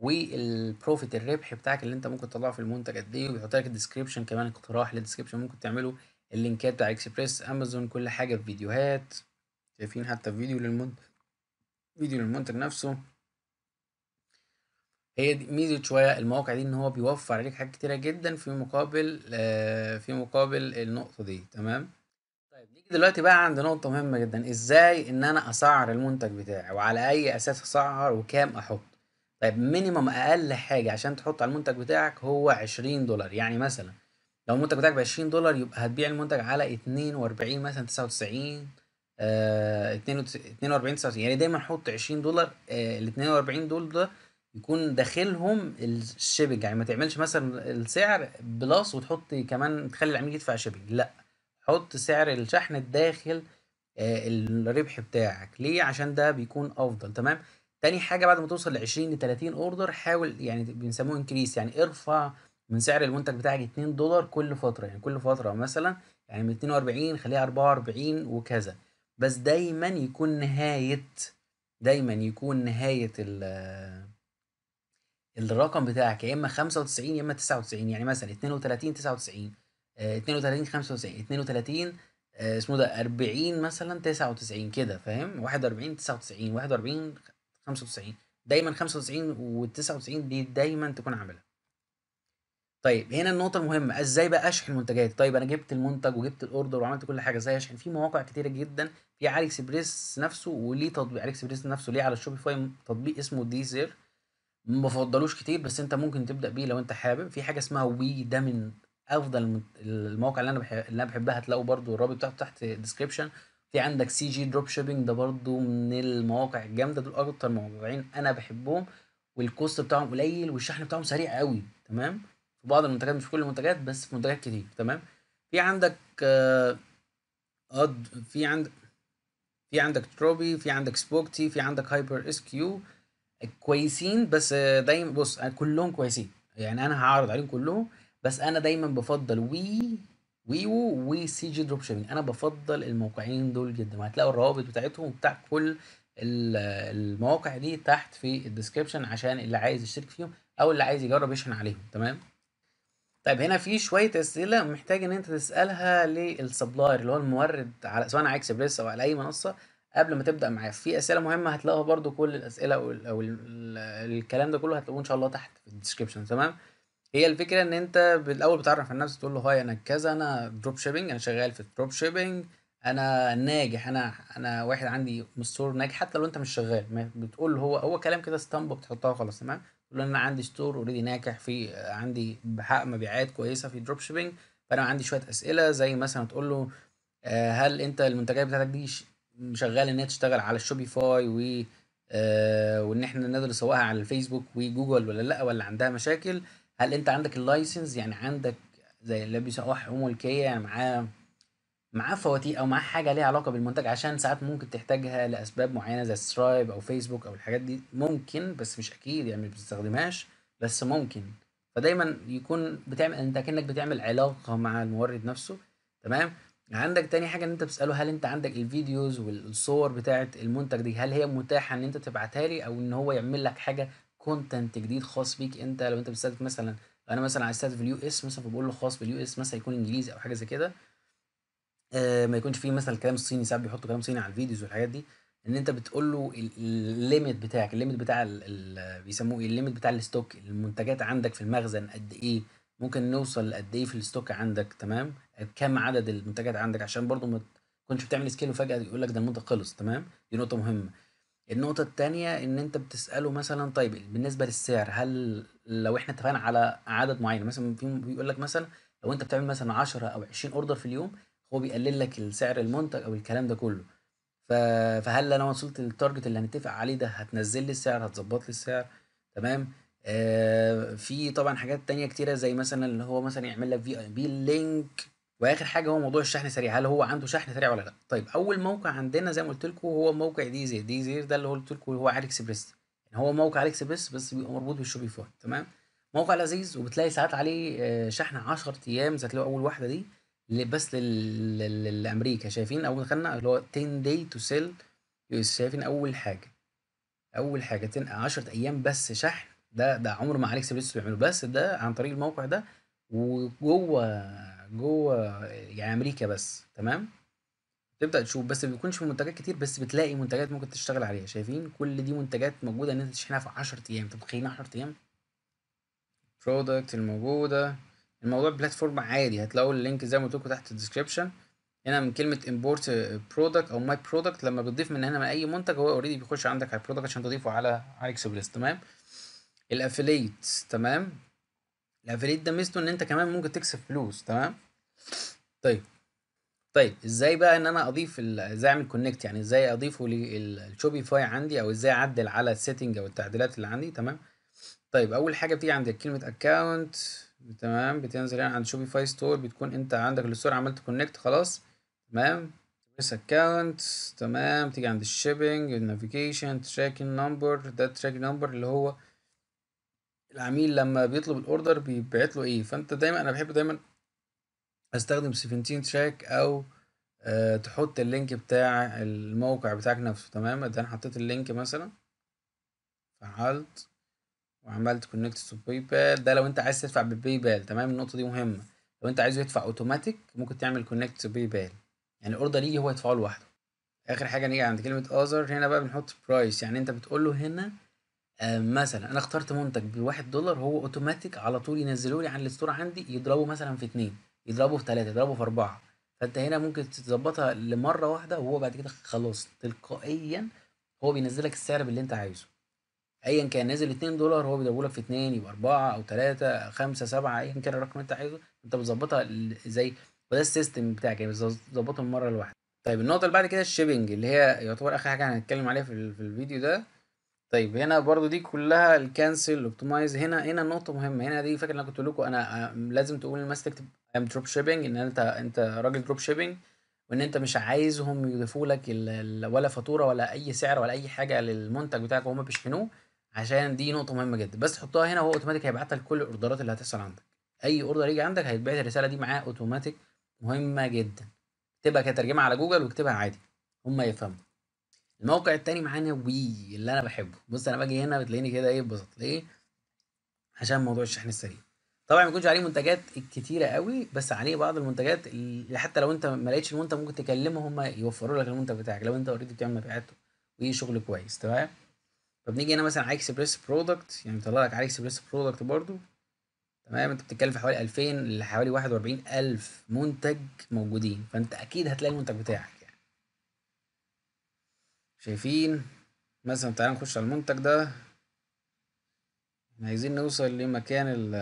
والبروفيت الربح بتاعك اللي انت ممكن تطلعه في المنتج قد ايه وبيحط لك الديسكربشن كمان اقتراح للديسكربشن ممكن تعمله اللينكات بتاع اكسبريس امازون كل حاجه في فيديوهات شايفين حتى فيديو للمنتج فيديو للمنتج نفسه هي دي ميزه شويه المواقع دي ان هو بيوفر عليك حاجات كتيره جدا في مقابل آه، في مقابل النقطه دي تمام دلوقتي بقى عند نقطة مهمة جدا ازاي ان انا اسعر المنتج بتاعي وعلى اي اساس اسعر وكام احط طيب مينيمم اقل حاجة عشان تحط على المنتج بتاعك هو عشرين دولار يعني مثلا لو المنتج بتاعك بعشرين دولار يبقى هتبيع المنتج على اتنين واربعين مثلا تسعة وتسعين آه، اتنين واربعين تسعة وتسعين يعني دايما حط عشرين دولار آه، الاتنين واربعين دول ده يكون داخلهم الشيبنج يعني ما تعملش مثلا السعر بلس وتحط كمان تخلي العميل يدفع شيبنج لا حط سعر الشحن الداخل آه، الربح بتاعك ليه عشان ده بيكون افضل تمام تاني حاجه بعد ما توصل ل 20 ل 30 اوردر حاول يعني بنسموه انكريس يعني ارفع من سعر المنتج بتاعك 2 دولار كل فتره يعني كل فتره مثلا يعني من 42 خليها 44 وكذا بس دايما يكون نهايه دايما يكون نهايه ال آه، الرقم بتاعك يا اما 95 يا اما 99 يعني مثلا 32 99 32 95 32 اسمه ده 40 مثلا 99 كده فاهم 41 99 41 95 دايما 95 و99 دي دايما تكون عامله طيب هنا النقطه المهمه ازاي بقى اشحن منتجات طيب انا جبت المنتج وجبت الاوردر وعملت كل حاجه ازاي اشحن في مواقع كتيره جدا في علي اكسبريس نفسه وليه تطبيق علي اكسبريس نفسه ليه على الشوبيفاي تطبيق اسمه ديزر ما بفضلوش كتير بس انت ممكن تبدا بيه لو انت حابب في حاجه اسمها وي ده من افضل المواقع اللي انا بحب اللي انا بحبها هتلاقوا برضو الرابط بتاعته تحت ديسكريبشن في عندك سي جي دروب شيبينج ده برضو من المواقع الجامده دول اكتر موقعين انا بحبهم والكوست بتاعهم قليل والشحن بتاعهم سريع قوي تمام في بعض المنتجات مش في كل المنتجات بس في منتجات كتير تمام في عندك آه، اد في عندك في عندك تروبي في عندك سبوكتي في عندك هايبر اس كيو كويسين بس دايما بص كلهم كويسين يعني انا هعرض عليهم كلهم بس انا دايما بفضل وي ويو وسي جي دروب شيبنج انا بفضل الموقعين دول جدا هتلاقوا الروابط بتاعتهم بتاع كل المواقع دي تحت في الديسكربشن عشان اللي عايز يشترك فيهم او اللي عايز يجرب يشحن عليهم تمام طيب هنا في شويه اسئله محتاج ان انت تسالها للسبلاير اللي هو المورد على سواء على اكسبريس او على اي منصه قبل ما تبدا معاه في اسئله مهمه هتلاقوها برده كل الاسئله او الكلام ده كله هتلاقوه ان شاء الله تحت في الديسكربشن تمام هي الفكرة ان انت بالاول بتعرف عن نفسك تقول له هاي انا كذا انا دروب شيبنج انا شغال في الدروب شيبنج انا ناجح انا انا واحد عندي ستور ناجح حتى لو انت مش شغال بتقول هو هو كلام كده ستامب بتحطها خلاص تمام تقول انا عندي ستور اوريدي ناجح في عندي بحق مبيعات كويسه في دروب شيبنج فانا عندي شويه اسئله زي مثلا تقول له آه، هل انت المنتجات بتاعتك دي شغال ان هي تشتغل على الشوبيفاي و آه، وان احنا نقدر نسوقها على الفيسبوك وجوجل ولا لا ولا عندها مشاكل هل انت عندك اللايسنس يعني عندك زي اللي بيسموها حقوق ملكيه يعني معاه معاه فواتير او معاه حاجه ليها علاقه بالمنتج عشان ساعات ممكن تحتاجها لاسباب معينه زي سترايب او فيسبوك او الحاجات دي ممكن بس مش اكيد يعني ما بتستخدمهاش بس ممكن فدايما يكون بتعمل انت كانك بتعمل علاقه مع المورد نفسه تمام عندك تاني حاجه ان انت بتساله هل انت عندك الفيديوز والصور بتاعه المنتج دي هل هي متاحه ان انت تبعتها لي او ان هو يعمل لك حاجه كونتنت جديد خاص بيك انت لو انت بتستهدف مثلا انا مثلا عايز استهدف اليو اس مثلا فبقول له خاص باليو اس مثلا يكون انجليزي او حاجه زي كده آه ما يكونش فيه مثلا الكلام الصيني ساعات بيحطوا كلام صيني على الفيديوز والحاجات دي ان انت بتقول له الليميت بتاعك الليميت بتاع بيسموه ايه الليميت بتاع الستوك المنتجات عندك في المخزن قد ايه ممكن نوصل لقد ايه في الستوك عندك تمام كم عدد المنتجات عندك عشان برضو ما تكونش بتعمل سكيل وفجاه يقول لك ده المنتج خلص تمام دي نقطه مهمه النقطة التانية إن أنت بتسأله مثلا طيب بالنسبة للسعر هل لو إحنا اتفقنا على عدد معين مثلا في بيقول لك مثلا لو أنت بتعمل مثلا 10 أو 20 أوردر في اليوم هو بيقلل لك السعر المنتج أو الكلام ده كله فهل أنا وصلت للتارجت اللي هنتفق عليه ده هتنزل لي السعر هتظبط لي السعر تمام آه في طبعا حاجات تانية كتيرة زي مثلا اللي هو مثلا يعمل لك في اي بي لينك واخر حاجه هو موضوع الشحن السريع هل هو عنده شحن سريع ولا لا طيب اول موقع عندنا زي ما قلت لكم هو موقع دي زير دي زير ده اللي قلت لكم هو على اكسبريس يعني هو موقع على اكسبريس بس بيبقى مربوط بالشوبيفاي تمام موقع لذيذ وبتلاقي ساعات عليه آه، شحن 10 ايام زي اول واحده دي بس لامريكا شايفين اول دخلنا اللي هو 10 داي تو سيل شايفين اول حاجه اول حاجه 10 ايام بس شحن ده ده عمر ما علي اكسبريس بيعمله بس ده عن طريق الموقع ده وجوه جوه يعني امريكا بس تمام تبدا تشوف بس ما بيكونش في منتجات كتير بس بتلاقي منتجات ممكن تشتغل عليها شايفين كل دي منتجات موجوده ان انت تشحنها في 10 ايام طب متخيلين 10 ايام برودكت الموجوده الموضوع بلاتفورم عادي هتلاقوا اللينك زي ما قلت لكم تحت الديسكربشن هنا من كلمه امبورت برودكت او ماي برودكت لما بتضيف من هنا من اي منتج هو اوريدي بيخش عندك على البرودكت عشان تضيفه على على اكسبريس تمام الافيليت تمام الافريت ده ميزته ان انت كمان ممكن تكسب فلوس تمام طيب طيب ازاي بقى ان انا اضيف ازاي اعمل كونكت يعني ازاي اضيفه للشوبيفاي عندي او ازاي اعدل على السيتنج او التعديلات اللي عندي تمام طيب اول حاجه بتيجي عند كلمه اكونت تمام بتنزل هنا عند شوبيفاي ستور بتكون انت عندك الستور عملت كونكت خلاص تمام بس اكونت تمام تيجي عند الشيبنج النافيجيشن تراكنج نمبر ده تراكنج نمبر اللي هو العميل لما بيطلب الاوردر بيبعت له ايه فانت دايما انا بحب دايما استخدم 17 تراك او آه، تحط اللينك بتاع الموقع بتاعك نفسه تمام ده انا حطيت اللينك مثلا فعلت وعملت كونكت تو باي بال ده لو انت عايز تدفع بالباي بال تمام النقطه دي مهمه لو انت عايزه يدفع اوتوماتيك ممكن تعمل كونكت تو باي بال يعني الاوردر يجي هو يدفعه لوحده اخر حاجه نيجي عند كلمه اذر هنا بقى بنحط برايس يعني انت بتقول له هنا مثلا انا اخترت منتج بواحد دولار هو اوتوماتيك على طول ينزله لي عن الستور عندي يضربه مثلا في اتنين يضربه في ثلاثة يضربه في اربعه فانت هنا ممكن تظبطها لمره واحده وهو بعد كده خلاص تلقائيا هو بينزلك السعر باللي انت عايزه ايا كان نازل 2 دولار هو لك في 2 يبقى 4 او 3 5 7 ايا كان الرقم اللي انت عايزه انت بتظبطها زي وده السيستم بتاعك يعني بتظبطه المره الواحده طيب النقطه اللي بعد كده الشيبنج اللي هي يعتبر اخر حاجه هنتكلم عليها في الفيديو ده طيب هنا برضو دي كلها الكانسل اوبتمايز هنا هنا النقطه مهمه هنا دي فاكر انا كنت لكم انا لازم تقول للناس تكتب ام دروب شيبنج ان انت انت راجل دروب شيبنج وان انت مش عايزهم يضيفوا لك ولا فاتوره ولا اي سعر ولا اي حاجه للمنتج بتاعك وهم بيشحنوه عشان دي نقطه مهمه جدا بس تحطها هنا هو اوتوماتيك هيبعتها لكل الاوردرات اللي هتحصل عندك اي اوردر يجي عندك هيتبعت الرساله دي معاه اوتوماتيك مهمه جدا اكتبها كترجمه على جوجل واكتبها عادي هم يفهموا الموقع التاني معانا وي اللي انا بحبه بص انا باجي هنا بتلاقيني كده ايه ببسط ليه عشان موضوع الشحن السريع طبعا ما يكونش عليه منتجات كتيره قوي بس عليه بعض المنتجات اللي حتى لو انت ما لقيتش المنتج ممكن تكلمه هم يوفروا لك المنتج بتاعك لو انت اوريدي بتعمل مبيعات وايه شغل كويس تمام فبنيجي هنا مثلا على اكسبريس برودكت يعني بيطلع لك على اكسبريس برودكت برضو تمام انت بتتكلم في حوالي 2000 لحوالي 41000 منتج موجودين فانت اكيد هتلاقي المنتج بتاعك شايفين مثلا تعالى نخش على المنتج ده احنا عايزين نوصل لمكان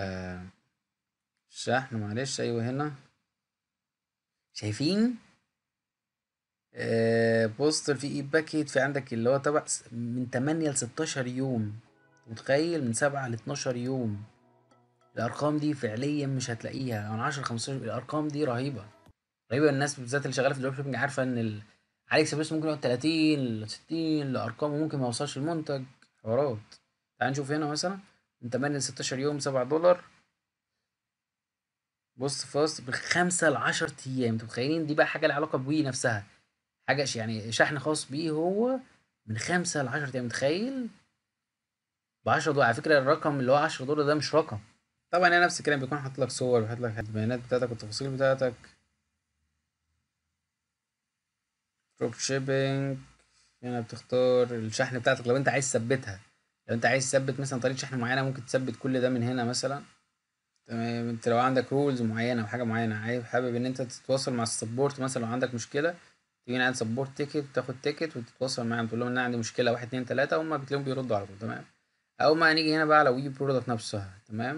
الشحن معلش ايوه هنا شايفين آه بوستر في اي باكيت في عندك اللي هو تبع من 8 ل 16 يوم متخيل من 7 ل 12 يوم الارقام دي فعليا مش هتلاقيها من 10 15 الارقام دي رهيبه رهيبه الناس بالذات اللي شغاله في الدروب شيبنج عارفه ان عليك سبيس ممكن يقعد 30 ل 60 لارقام وممكن ما يوصلش المنتج حوارات تعال نشوف هنا مثلا من 8 ل 16 يوم 7 دولار بص فاست من 5 ل 10 ايام انتوا متخيلين دي بقى حاجه لها علاقه بوي نفسها حاجه يعني شحن خاص بيه هو من 5 ل 10 ايام متخيل ب 10 دولار على فكره الرقم اللي هو 10 دولار ده مش رقم طبعا هنا نفس الكلام بيكون حاطط لك صور وحاطط لك البيانات بتاعتك والتفاصيل بتاعتك دروب شيبنج هنا بتختار الشحن بتاعتك لو انت عايز تثبتها لو انت عايز تثبت مثلا طريقه شحن معينه ممكن تثبت كل ده من هنا مثلا تمام انت لو عندك رولز معينه وحاجه معينه عايز حابب ان انت تتواصل مع السبورت مثلا لو عندك مشكله تيجي عند سبورت تيكت تاخد تيكت وتتواصل معاهم تقول لهم ان انا عندي مشكله واحد اتنين تلاته هما بتلاقيهم بيردوا على طول تمام او ما هنيجي هنا بقى على وي برودكت نفسها تمام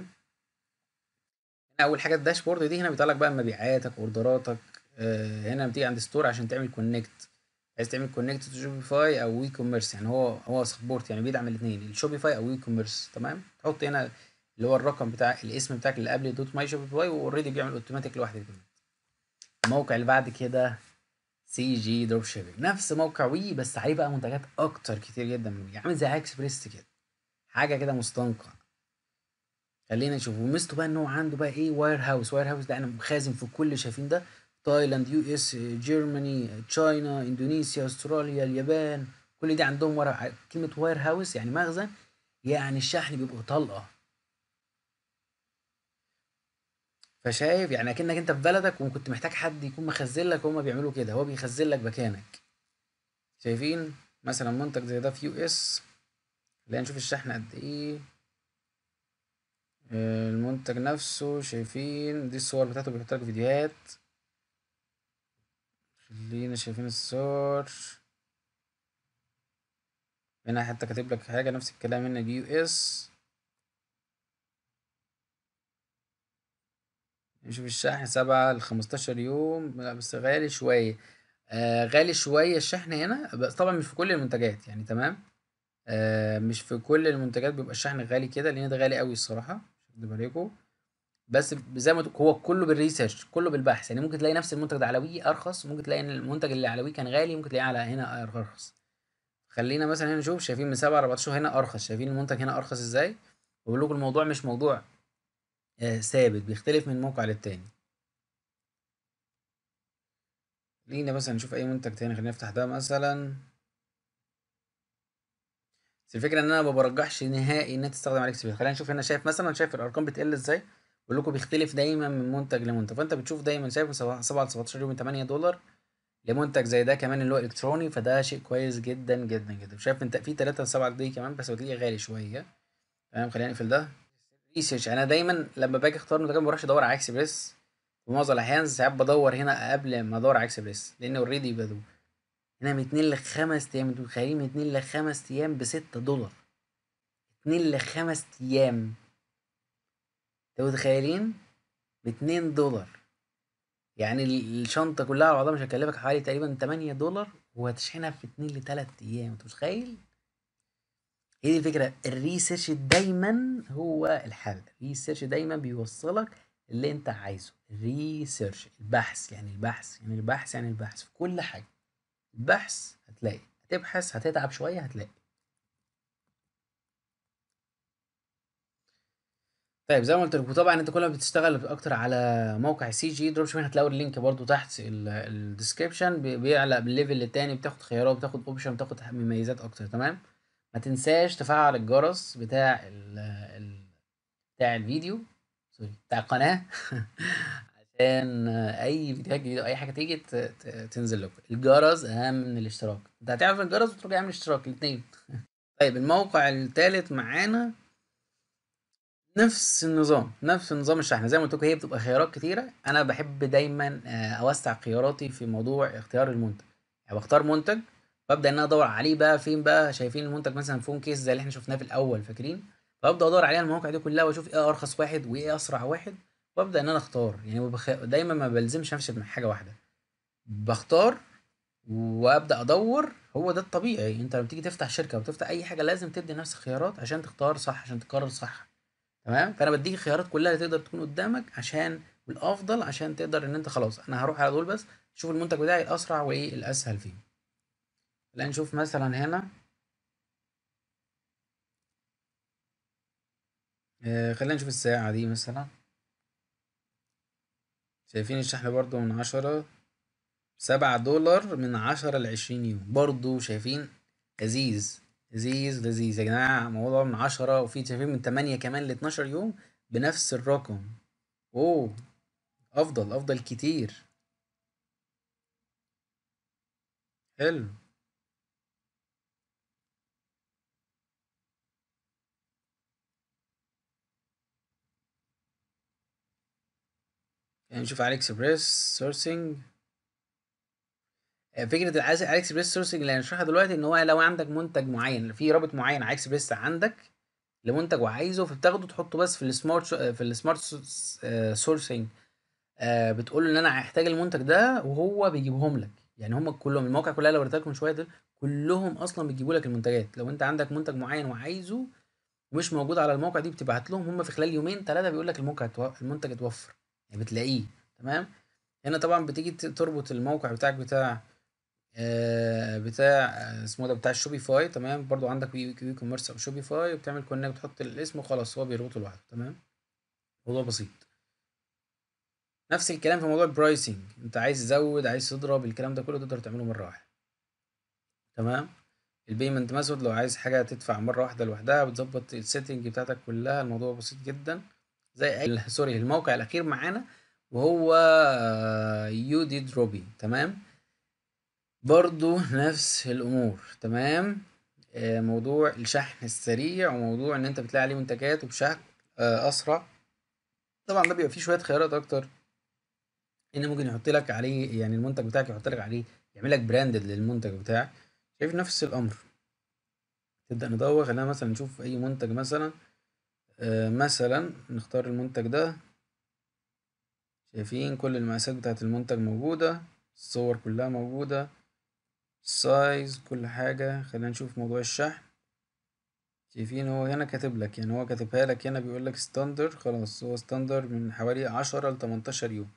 هنا اول حاجه الداشبورد دي هنا بيطلع لك بقى مبيعاتك اوردراتك آه، هنا بتيجي عند ستور عشان تعمل كونكت عايز تعمل كونكت تو شوبيفاي او وي كوميرس يعني هو هو سبورت يعني بيدعم الاثنين الشوبيفاي او وي كوميرس تمام تحط هنا اللي هو الرقم بتاع الاسم بتاعك اللي قبل دوت ماي شوبيفاي واوريدي بيعمل اوتوماتيك لوحده الموقع اللي بعد كده سي جي دروب شيبنج نفس موقع وي بس عليه بقى منتجات اكتر كتير جدا من وي عامل زي اكسبريس كده حاجه كده مستنقع خلينا نشوف وميزته بقى ان هو عنده بقى ايه واير هاوس واير هاوس ده انا مخازن في كل شايفين ده تايلاند يو اس جيرماني تشاينا اندونيسيا استراليا اليابان كل دي عندهم ورق كلمه واير هاوس يعني مخزن يعني الشحن بيبقوا طلقه فشايف يعني اكنك انت في بلدك وكنت محتاج حد يكون مخزن لك وهما بيعملوا كده هو بيخزن لك مكانك شايفين مثلا منتج زي ده في يو اس خلينا نشوف الشحن قد ايه المنتج نفسه شايفين دي الصور بتاعته بيحط لك فيديوهات خلينا شايفين الصور هنا حتى كاتب لك حاجة نفس الكلام هنا جي يو اس نشوف الشحن سبعة لخمستاشر يوم لا بس غالي شوية آه غالي شوية الشحن هنا بس طبعا مش في كل المنتجات يعني تمام آه مش في كل المنتجات بيبقى الشحن غالي كده لأن ده غالي أوي الصراحة مش هكدب عليكم بس زي ما هو كله بالريسيرش كله بالبحث يعني ممكن تلاقي نفس المنتج ده علوي ارخص ممكن تلاقي ان المنتج اللي علوي كان غالي ممكن تلاقيه على هنا ارخص خلينا مثلا هنا نشوف شايفين من 7 14 هنا ارخص شايفين المنتج هنا ارخص ازاي بقول لكم الموضوع مش موضوع آه ثابت بيختلف من موقع للتاني لينا مثلا نشوف اي منتج تاني خلينا نفتح ده مثلا بس الفكره ان انا ما برجحش نهائي ان انت تستخدم عليك سبيل خلينا نشوف هنا شايف مثلا شايف الارقام بتقل ازاي بقول لكم بيختلف دايما من منتج لمنتج فانت بتشوف دايما شايف من 7 ل 17 يوم 8 دولار لمنتج زي ده كمان اللي هو الكتروني فده شيء كويس جدا جدا جدا شايف انت في 3 ل 7 جنيه كمان بس بتلاقيه غالي شويه تمام خلينا نقفل ده ريسيرش انا دايما لما باجي اختار منتج ما بروحش ادور على اكسبريس في معظم الاحيان ساعات بدور هنا قبل ما ادور على اكسبريس لان اوريدي بدو هنا من 2 ل 5 ايام انتوا متخيلين من 2 ل 5 ايام ب 6 دولار 2 ل 5 ايام انتوا متخيلين ب 2 دولار يعني الشنطه كلها على بعضها مش هتكلفك حوالي تقريبا 8 دولار وهتشحنها في 2 ل 3 ايام انت متخيل هي دي الفكره الريسيرش دايما هو الحل الريسيرش دايما بيوصلك اللي انت عايزه الريسيرش البحث يعني البحث يعني البحث يعني البحث في كل حاجه البحث هتلاقي هتبحث هتتعب شويه هتلاقي طيب زي ما قلت لك وطبعا انت كل ما بتشتغل اكتر على موقع سي جي دروب شيبنج هتلاقوا اللينك برضو تحت الديسكربشن بيعلق بالليفل التاني بتاخد خيارات بتاخد اوبشن بتاخد مميزات اكتر تمام ما تنساش تفعل الجرس بتاع ال الـ بتاع الفيديو سوري بتاع القناه عشان اي فيديوهات جديده اي حاجه تيجي تنزل لكم الجرس اهم من الاشتراك انت هتعرف الجرس وترجع اعمل اشتراك الاثنين طيب الموقع الثالث معانا نفس النظام، نفس نظام الشحن، زي ما قُلت لكم هي بتبقى خيارات كتيرة، أنا بحب دايمًا آه، أوسّع خياراتي في موضوع اختيار المنتج، يعني بختار منتج وابدأ إن أنا أدوّر عليه بقى فين بقى شايفين المنتج مثلًا فون كيس زي اللي إحنا شُفناه في الأول فاكرين، فابدأ أدوّر عليه المواقع دي كلّها واشوف إيه أرخص واحد وإيه أسرع واحد، وابدأ إن أنا أختار، يعني بخ دايمًا ما بلزمش نفسي بحاجة واحدة، بختار وابدأ أدوّر، هو ده الطبيعي، أنت لمّا بتيجي تفتح شركة أو تفتح أي حاجة لازم تدّي نفس خيارات عشان تختار صح، عشان تقرر صح. تمام فانا بديك الخيارات كلها اللي تقدر تكون قدامك عشان والافضل عشان تقدر ان انت خلاص انا هروح على دول بس شوف المنتج بتاعي الاسرع وايه الاسهل فيه الان نشوف مثلا هنا آه، خلينا نشوف الساعة دي مثلا شايفين الشحن برضو من عشرة سبعة دولار من عشرة لعشرين يوم برضو شايفين لذيذ لذيذ لذيذ يا جماعه موضوع من 10 وفي تشافير إيه من 8 كمان ل 12 يوم بنفس الرقم اوه افضل افضل كتير حلو يعني نشوف عليك اكسبريس سورسينج آه، فكره على بريس سورسنج اللي هنشرحها دلوقتي ان هو لو عندك منتج معين في رابط معين على بريس عندك لمنتج وعايزه فبتاخده تحطه بس في السمارت آه، في السمارت سورسنج بتقول له ان انا هحتاج المنتج ده وهو بيجيبهم لك يعني هم كلهم المواقع كلها اللي وريتها لكم من شويه دول كلهم اصلا بيجيبوا لك المنتجات لو انت عندك منتج معين وعايزه مش موجود على الموقع دي بتبعت لهم هم في خلال يومين ثلاثه بيقول لك الموقع المنتج اتوفر يعني بتلاقيه تمام هنا طبعا بتيجي تربط الموقع بتاعك بتاع آه، بتاع آه، اسمه ده بتاع الشوبيفاي تمام، برضه عندك وي وي كوميرس أو شوبيفاي وبتعمل كونكت تحط الاسم وخلاص هو بيربطه لوحده تمام، موضوع بسيط. نفس الكلام في موضوع البرايسنج أنت عايز تزود عايز تضرب الكلام ده كله تقدر تعمله مرة واحدة. تمام، البيمنت ميثود لو عايز حاجة تدفع مرة واحدة لوحدها بتظبط السيتنج بتاعتك كلها الموضوع بسيط جدًا زي أي سوري الموقع الأخير معانا وهو دروبي آه، تمام. برضو نفس الامور تمام آه، موضوع الشحن السريع وموضوع ان انت بتلاقي عليه منتجات وبشحن آه، اسرع طبعا ده بيبقى فيه شويه خيارات اكتر ان ممكن يحط لك عليه يعني المنتج بتاعك يحط لك عليه يعمل لك براندد للمنتج بتاعك شايف نفس الامر نبدا ندور خلينا مثلا نشوف اي منتج مثلا آه مثلا نختار المنتج ده شايفين كل المقاسات بتاعت المنتج موجوده الصور كلها موجوده سايز كل حاجة خلينا نشوف موضوع الشحن شايفين هو هنا كاتب لك يعني هو كاتبها لك هنا بيقول لك ستاندر خلاص هو ستاندر من حوالي عشرة لتمنتاشر يوم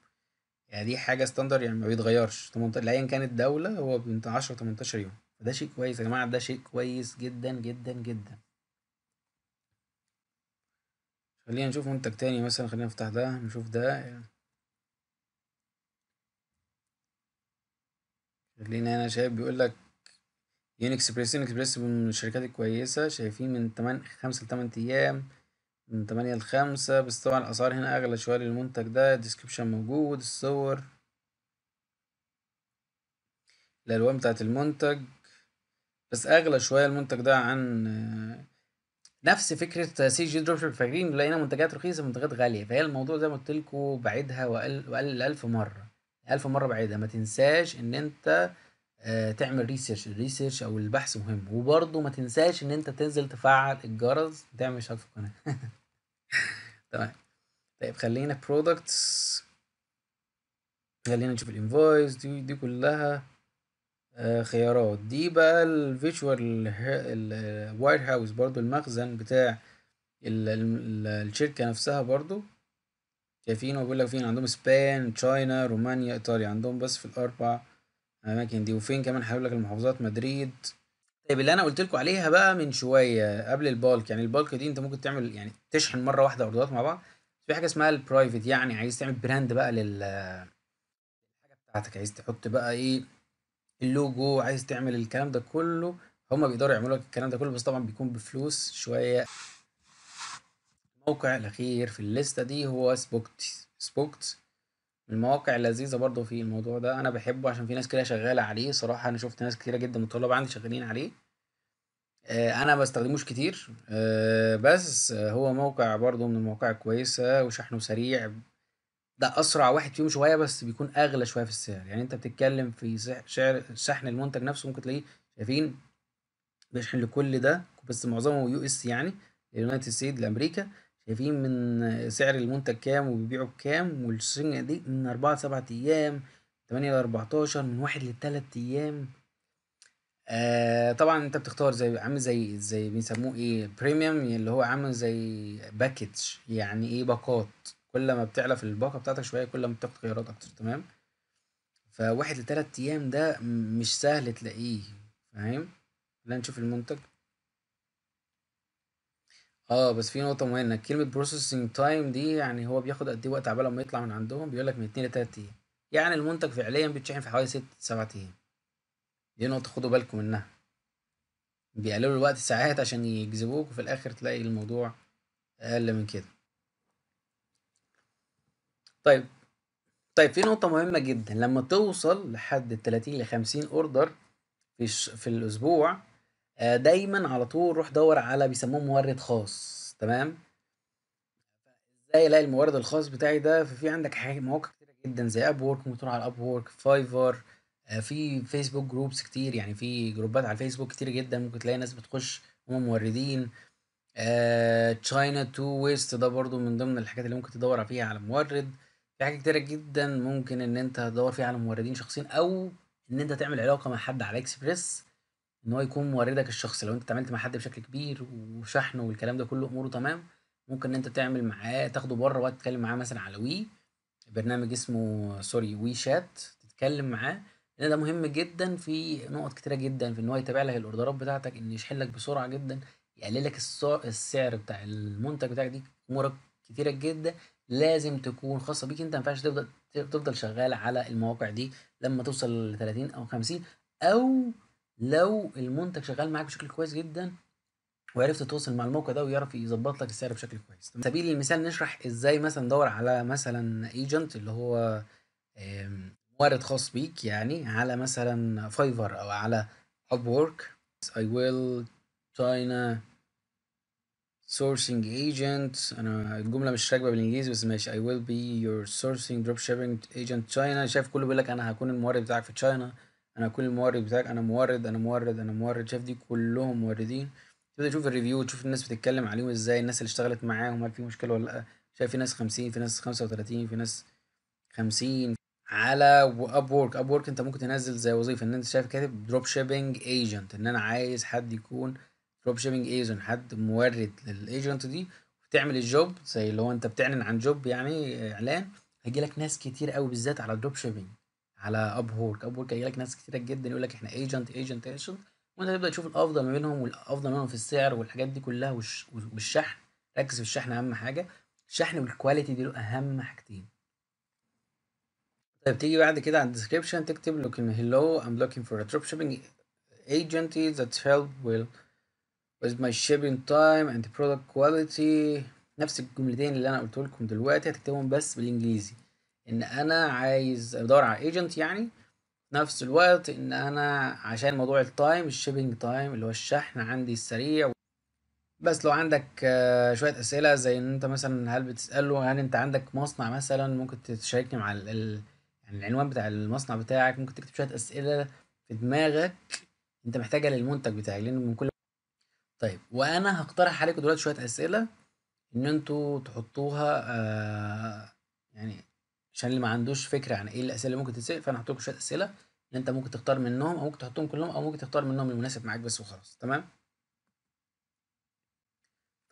يعني دي حاجة ستاندر يعني ما بيتغيرش لأيا كانت دولة هو من عشرة لتمنتاشر يوم ده شيء كويس يا جماعة ده شيء كويس جدا جدا جدا خلينا نشوف منتج تاني مثلا خلينا نفتح ده نشوف ده خليني انا شايف بيقول لك يونيك اكسبريس يونيك اكسبريس من الشركات الكويسه شايفين من 8 5 ل 8 ايام من 8 ل 5 بس طبعا الاسعار هنا اغلى شويه للمنتج ده الديسكريبشن موجود الصور الالوان بتاعه المنتج بس اغلى شويه المنتج ده عن نفس فكره سي جي دروب شيب فاكرين لقينا منتجات رخيصه منتجات غاليه فهي الموضوع زي ما قلت لكم بعيدها وقل وقل الف مره ألف مرة بعيدها ما تنساش إن أنت آه، تعمل ريسيرش الريسيرش أو البحث مهم وبرضه ما تنساش إن أنت تنزل تفعل الجرس تعمل اشتراك في القناة تمام طيب خلينا برودكتس خلينا نشوف الانفويس دي دي كلها آه، خيارات دي بقى الفيجوال الوايت هاوس برضو المخزن بتاع الشركة نفسها برضو شايفين وبيقول لك فين عندهم اسبان تشاينا رومانيا ايطاليا عندهم بس في الاربع اماكن دي وفين كمان هيقول لك المحافظات مدريد طيب اللي انا قلت لكم عليها بقى من شويه قبل البالك يعني البالك دي انت ممكن تعمل يعني تشحن مره واحده اوردرات مع بعض في حاجه اسمها البرايفت يعني عايز تعمل براند بقى لل الحاجه بتاعتك عايز تحط بقى ايه اللوجو عايز تعمل الكلام ده كله هما بيقدروا يعملوا لك الكلام ده كله بس طبعا بيكون بفلوس شويه الموقع الأخير في الليستة دي هو سبوكت سبوكت من المواقع اللذيذة برضو في الموضوع ده أنا بحبه عشان في ناس كده شغالة عليه صراحة أنا شفت ناس كتيرة جدا من الطلاب عندي شغالين عليه آه، أنا بستخدموش كتير آه، بس هو موقع برضو من المواقع الكويسة وشحنه سريع ده أسرع واحد فيهم شوية بس بيكون أغلى شوية في السعر يعني أنت بتتكلم في سعر شحن المنتج نفسه ممكن تلاقيه شايفين بيشحن لكل ده بس معظمه يو اس يعني اليونايتد ستيت لأمريكا شايفين من سعر المنتج كام وبيبيعه بكام والسنة دي من أربعة لسبعة أيام تمانية لأربعتاشر من واحد لتلات أيام آه طبعا انت بتختار زي عامل زي زي بيسموه ايه بريميوم اللي هو عامل زي باكج يعني ايه باقات كل ما بتعلى في الباقه بتاعتك شويه كل ما بتاخد خيارات اكتر تمام فواحد لتلات ايام ده مش سهل تلاقيه فاهم خلينا نشوف المنتج آه، بس في نقطة مهمة، كلمة processing time دي يعني هو بياخد قد إيه وقت عبالة أمّا يطلع من عندهم؟ بيقول لك من اتنين لتلات أيام، يعني المنتج فعليًا بيتشحن في حوالي ست سبع أيام، دي نقطة خدوا بالكم منها، بيقللوا الوقت ساعات عشان يجذبوك وفي الآخر تلاقي الموضوع أقل من كده. طيب، طيب في نقطة مهمة جدًا، لمّا توصل لحد 30 ل50 في الش في الأسبوع آه، دايما على طول روح دور على بيسموه مورد خاص تمام ازاي الاقي المورد الخاص بتاعي ده ففي عندك حاجه مواقع كتير جدا زي اب وورك ممكن على اب وورك فايفر في فيسبوك جروبس كتير يعني في جروبات على الفيسبوك كتير جدا ممكن تلاقي ناس بتخش هم موردين تشاينا تو ويست ده برضو من ضمن الحاجات اللي ممكن تدور فيها على مورد في حاجات كتيرة جدا ممكن ان انت تدور فيها على موردين شخصيين او ان انت تعمل علاقة مع حد على اكسبريس ان هو يكون موردك الشخصي لو انت اتعاملت مع حد بشكل كبير وشحنه والكلام ده كله اموره تمام ممكن ان انت تعمل معاه تاخده بره وقت تتكلم معاه مثلا على وي برنامج اسمه سوري وي شات تتكلم معاه لان ده مهم جدا في نقط كتيره جدا في ان هو يتابع لك الاوردرات بتاعتك ان يشحن لك بسرعه جدا يقلل لك السعر بتاع المنتج بتاعك دي امورك كتيره جدا لازم تكون خاصه بيك انت ما ينفعش تفضل تفضل شغال على المواقع دي لما توصل ل 30 او 50 او لو المنتج شغال معاك بشكل كويس جدا وعرفت توصل مع الموقع ده ويعرف يظبط لك السعر بشكل كويس على سبيل المثال نشرح ازاي مثلا ندور على مثلا ايجنت اللي هو مورد خاص بيك يعني على مثلا فايفر او على اب وورك اي ويل تشاينا سورسينج ايجنت انا الجمله مش راكبه بالانجليزي بس ماشي اي ويل بي يور سورسينج دروب شيبنج ايجنت تشاينا شايف كله بيقول لك انا هكون المورد بتاعك في تشاينا انا اكون المورد بتاعك انا مورد انا مورد انا مورد شايف دي كلهم موردين تبدا تشوف الريفيو تشوف الناس بتتكلم عليهم ازاي الناس اللي اشتغلت معاهم هل في مشكله ولا لا شايف في ناس 50 في ناس 35 في ناس 50 على اب وورك اب وورك انت ممكن تنزل زي وظيفه ان انت شايف كاتب دروب شيبنج ايجنت ان انا عايز حد يكون دروب شيبنج ايجنت حد مورد للايجنت دي وتعمل الجوب زي اللي هو انت بتعلن عن جوب يعني اعلان هيجي لك ناس كتير قوي بالذات على الدروب شيبنج على اب وورك اب وورك لك ناس كتيره جدا يقول لك احنا ايجنت ايجنت ايجنت وانت تبدا تشوف الافضل ما بينهم والافضل منهم في السعر والحاجات دي كلها والشحن ركز في الشحن اهم حاجه الشحن والكواليتي دي اهم حاجتين طيب تيجي بعد كده على الديسكربشن تكتب له كلمه هلو ام looking فور a شيبنج ايجنت ذات help ويل with my shipping time and product quality نفس الجملتين اللي انا قلت لكم دلوقتي هتكتبهم بس بالانجليزي ان انا عايز ادور على ايجنت يعني نفس الوقت ان انا عشان موضوع التايم الشيبنج تايم اللي هو الشحن عندي السريع بس لو عندك آه، شوية أسئلة زي إن أنت مثلا هل بتسأله هل أنت عندك مصنع مثلا ممكن تشاركني مع ال يعني العنوان بتاع المصنع بتاعك ممكن تكتب شوية أسئلة في دماغك أنت محتاجها للمنتج بتاعك لأن من كل طيب وأنا هقترح عليكم دلوقتي شوية أسئلة إن أنتوا تحطوها آه يعني عشان اللي ما عندوش فكره عن ايه الاسئله اللي ممكن تتسال فانا هحط لكم شويه اسئله اللي انت ممكن تختار منهم او ممكن تحطهم كلهم او ممكن تختار منهم المناسب معاك بس وخلاص تمام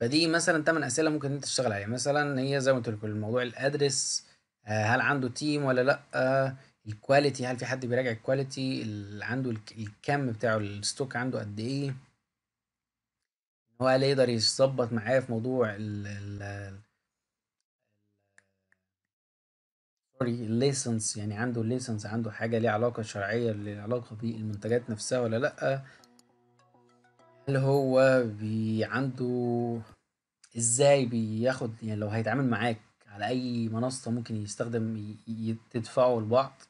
فدي مثلا ثمان اسئله ممكن انت تشتغل عليها مثلا هي زي ما قلت لكم الموضوع الادرس آه، هل عنده تيم ولا لا الكواليتي هل في حد بيراجع الكواليتي اللي عنده الكم بتاعه الستوك عنده قد ايه هو هل يقدر يظبط معايا في موضوع ال ليسنس يعني عنده ليسنس عنده حاجة ليها علاقة شرعية ليها علاقه بالمنتجات نفسها ولا لأ هل هو بي عنده ازاي بياخد يعني لو هيتعامل معاك على أي منصة ممكن يستخدم تدفعه لبعض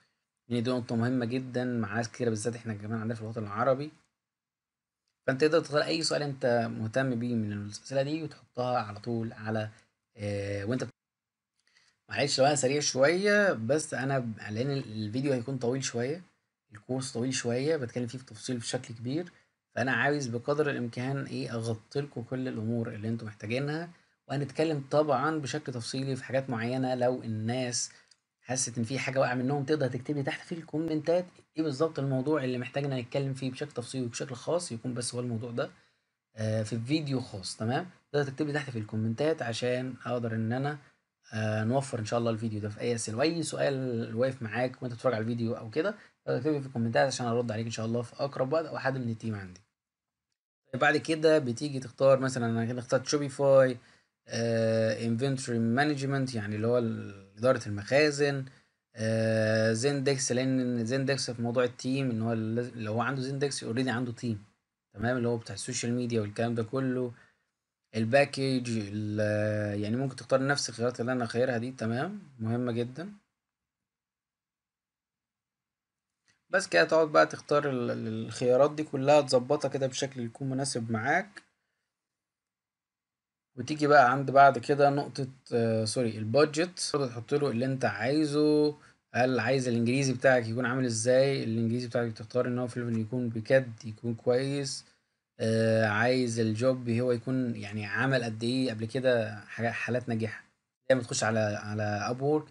يعني دي نقطة مهمة جدا مع ناس كتيرة بالذات احنا كمان عندنا في الوطن العربي فانت تقدر تختار أي سؤال انت مهتم بيه من الأسئلة دي وتحطها على طول على آه، وانت معلش بقى سريع شوية بس أنا لأن الفيديو هيكون طويل شوية الكورس طويل شوية بتكلم فيه في تفصيل بشكل كبير فأنا عاوز بقدر الإمكان إيه أغطي لكم كل الأمور اللي أنتم محتاجينها وهنتكلم طبعا بشكل تفصيلي في حاجات معينة لو الناس حست إن في حاجة واقعة منهم تقدر تكتب لي تحت في الكومنتات إيه بالظبط الموضوع اللي محتاجنا نتكلم فيه بشكل تفصيلي وبشكل خاص يكون بس هو الموضوع ده آه، في فيديو خاص تمام تقدر تكتب لي تحت في الكومنتات عشان أقدر إن أنا آه نوفر ان شاء الله الفيديو ده في اي اسئله واي سؤال واقف معاك وانت بتتفرج على الفيديو او كده اكتبه في الكومنتات عشان ارد عليك ان شاء الله في اقرب وقت او حد من التيم عندي بعد كده بتيجي تختار مثلا انا كده اخترت شوبيفاي انفنتوري مانجمنت يعني اللي هو اداره المخازن آه لان زندكس في موضوع التيم ان هو اللي هو عنده زندكس اوريدي عنده تيم تمام اللي هو بتاع السوشيال ميديا والكلام ده كله الباكج يعني ممكن تختار نفس الخيارات اللي انا خيرها دي تمام مهمة جدا بس كده تقعد بقى تختار الخيارات دي كلها تظبطها كده بشكل يكون مناسب معاك وتيجي بقى عند بعد كده نقطة آه سوري البادجت تحط له اللي انت عايزه هل عايز الانجليزي بتاعك يكون عامل ازاي الانجليزي بتاعك تختار ان هو في يكون بجد يكون كويس آه، عايز الجوب هو يكون يعني عمل قد إيه قبل كده حالات ناجحة، لما تخش على على وورك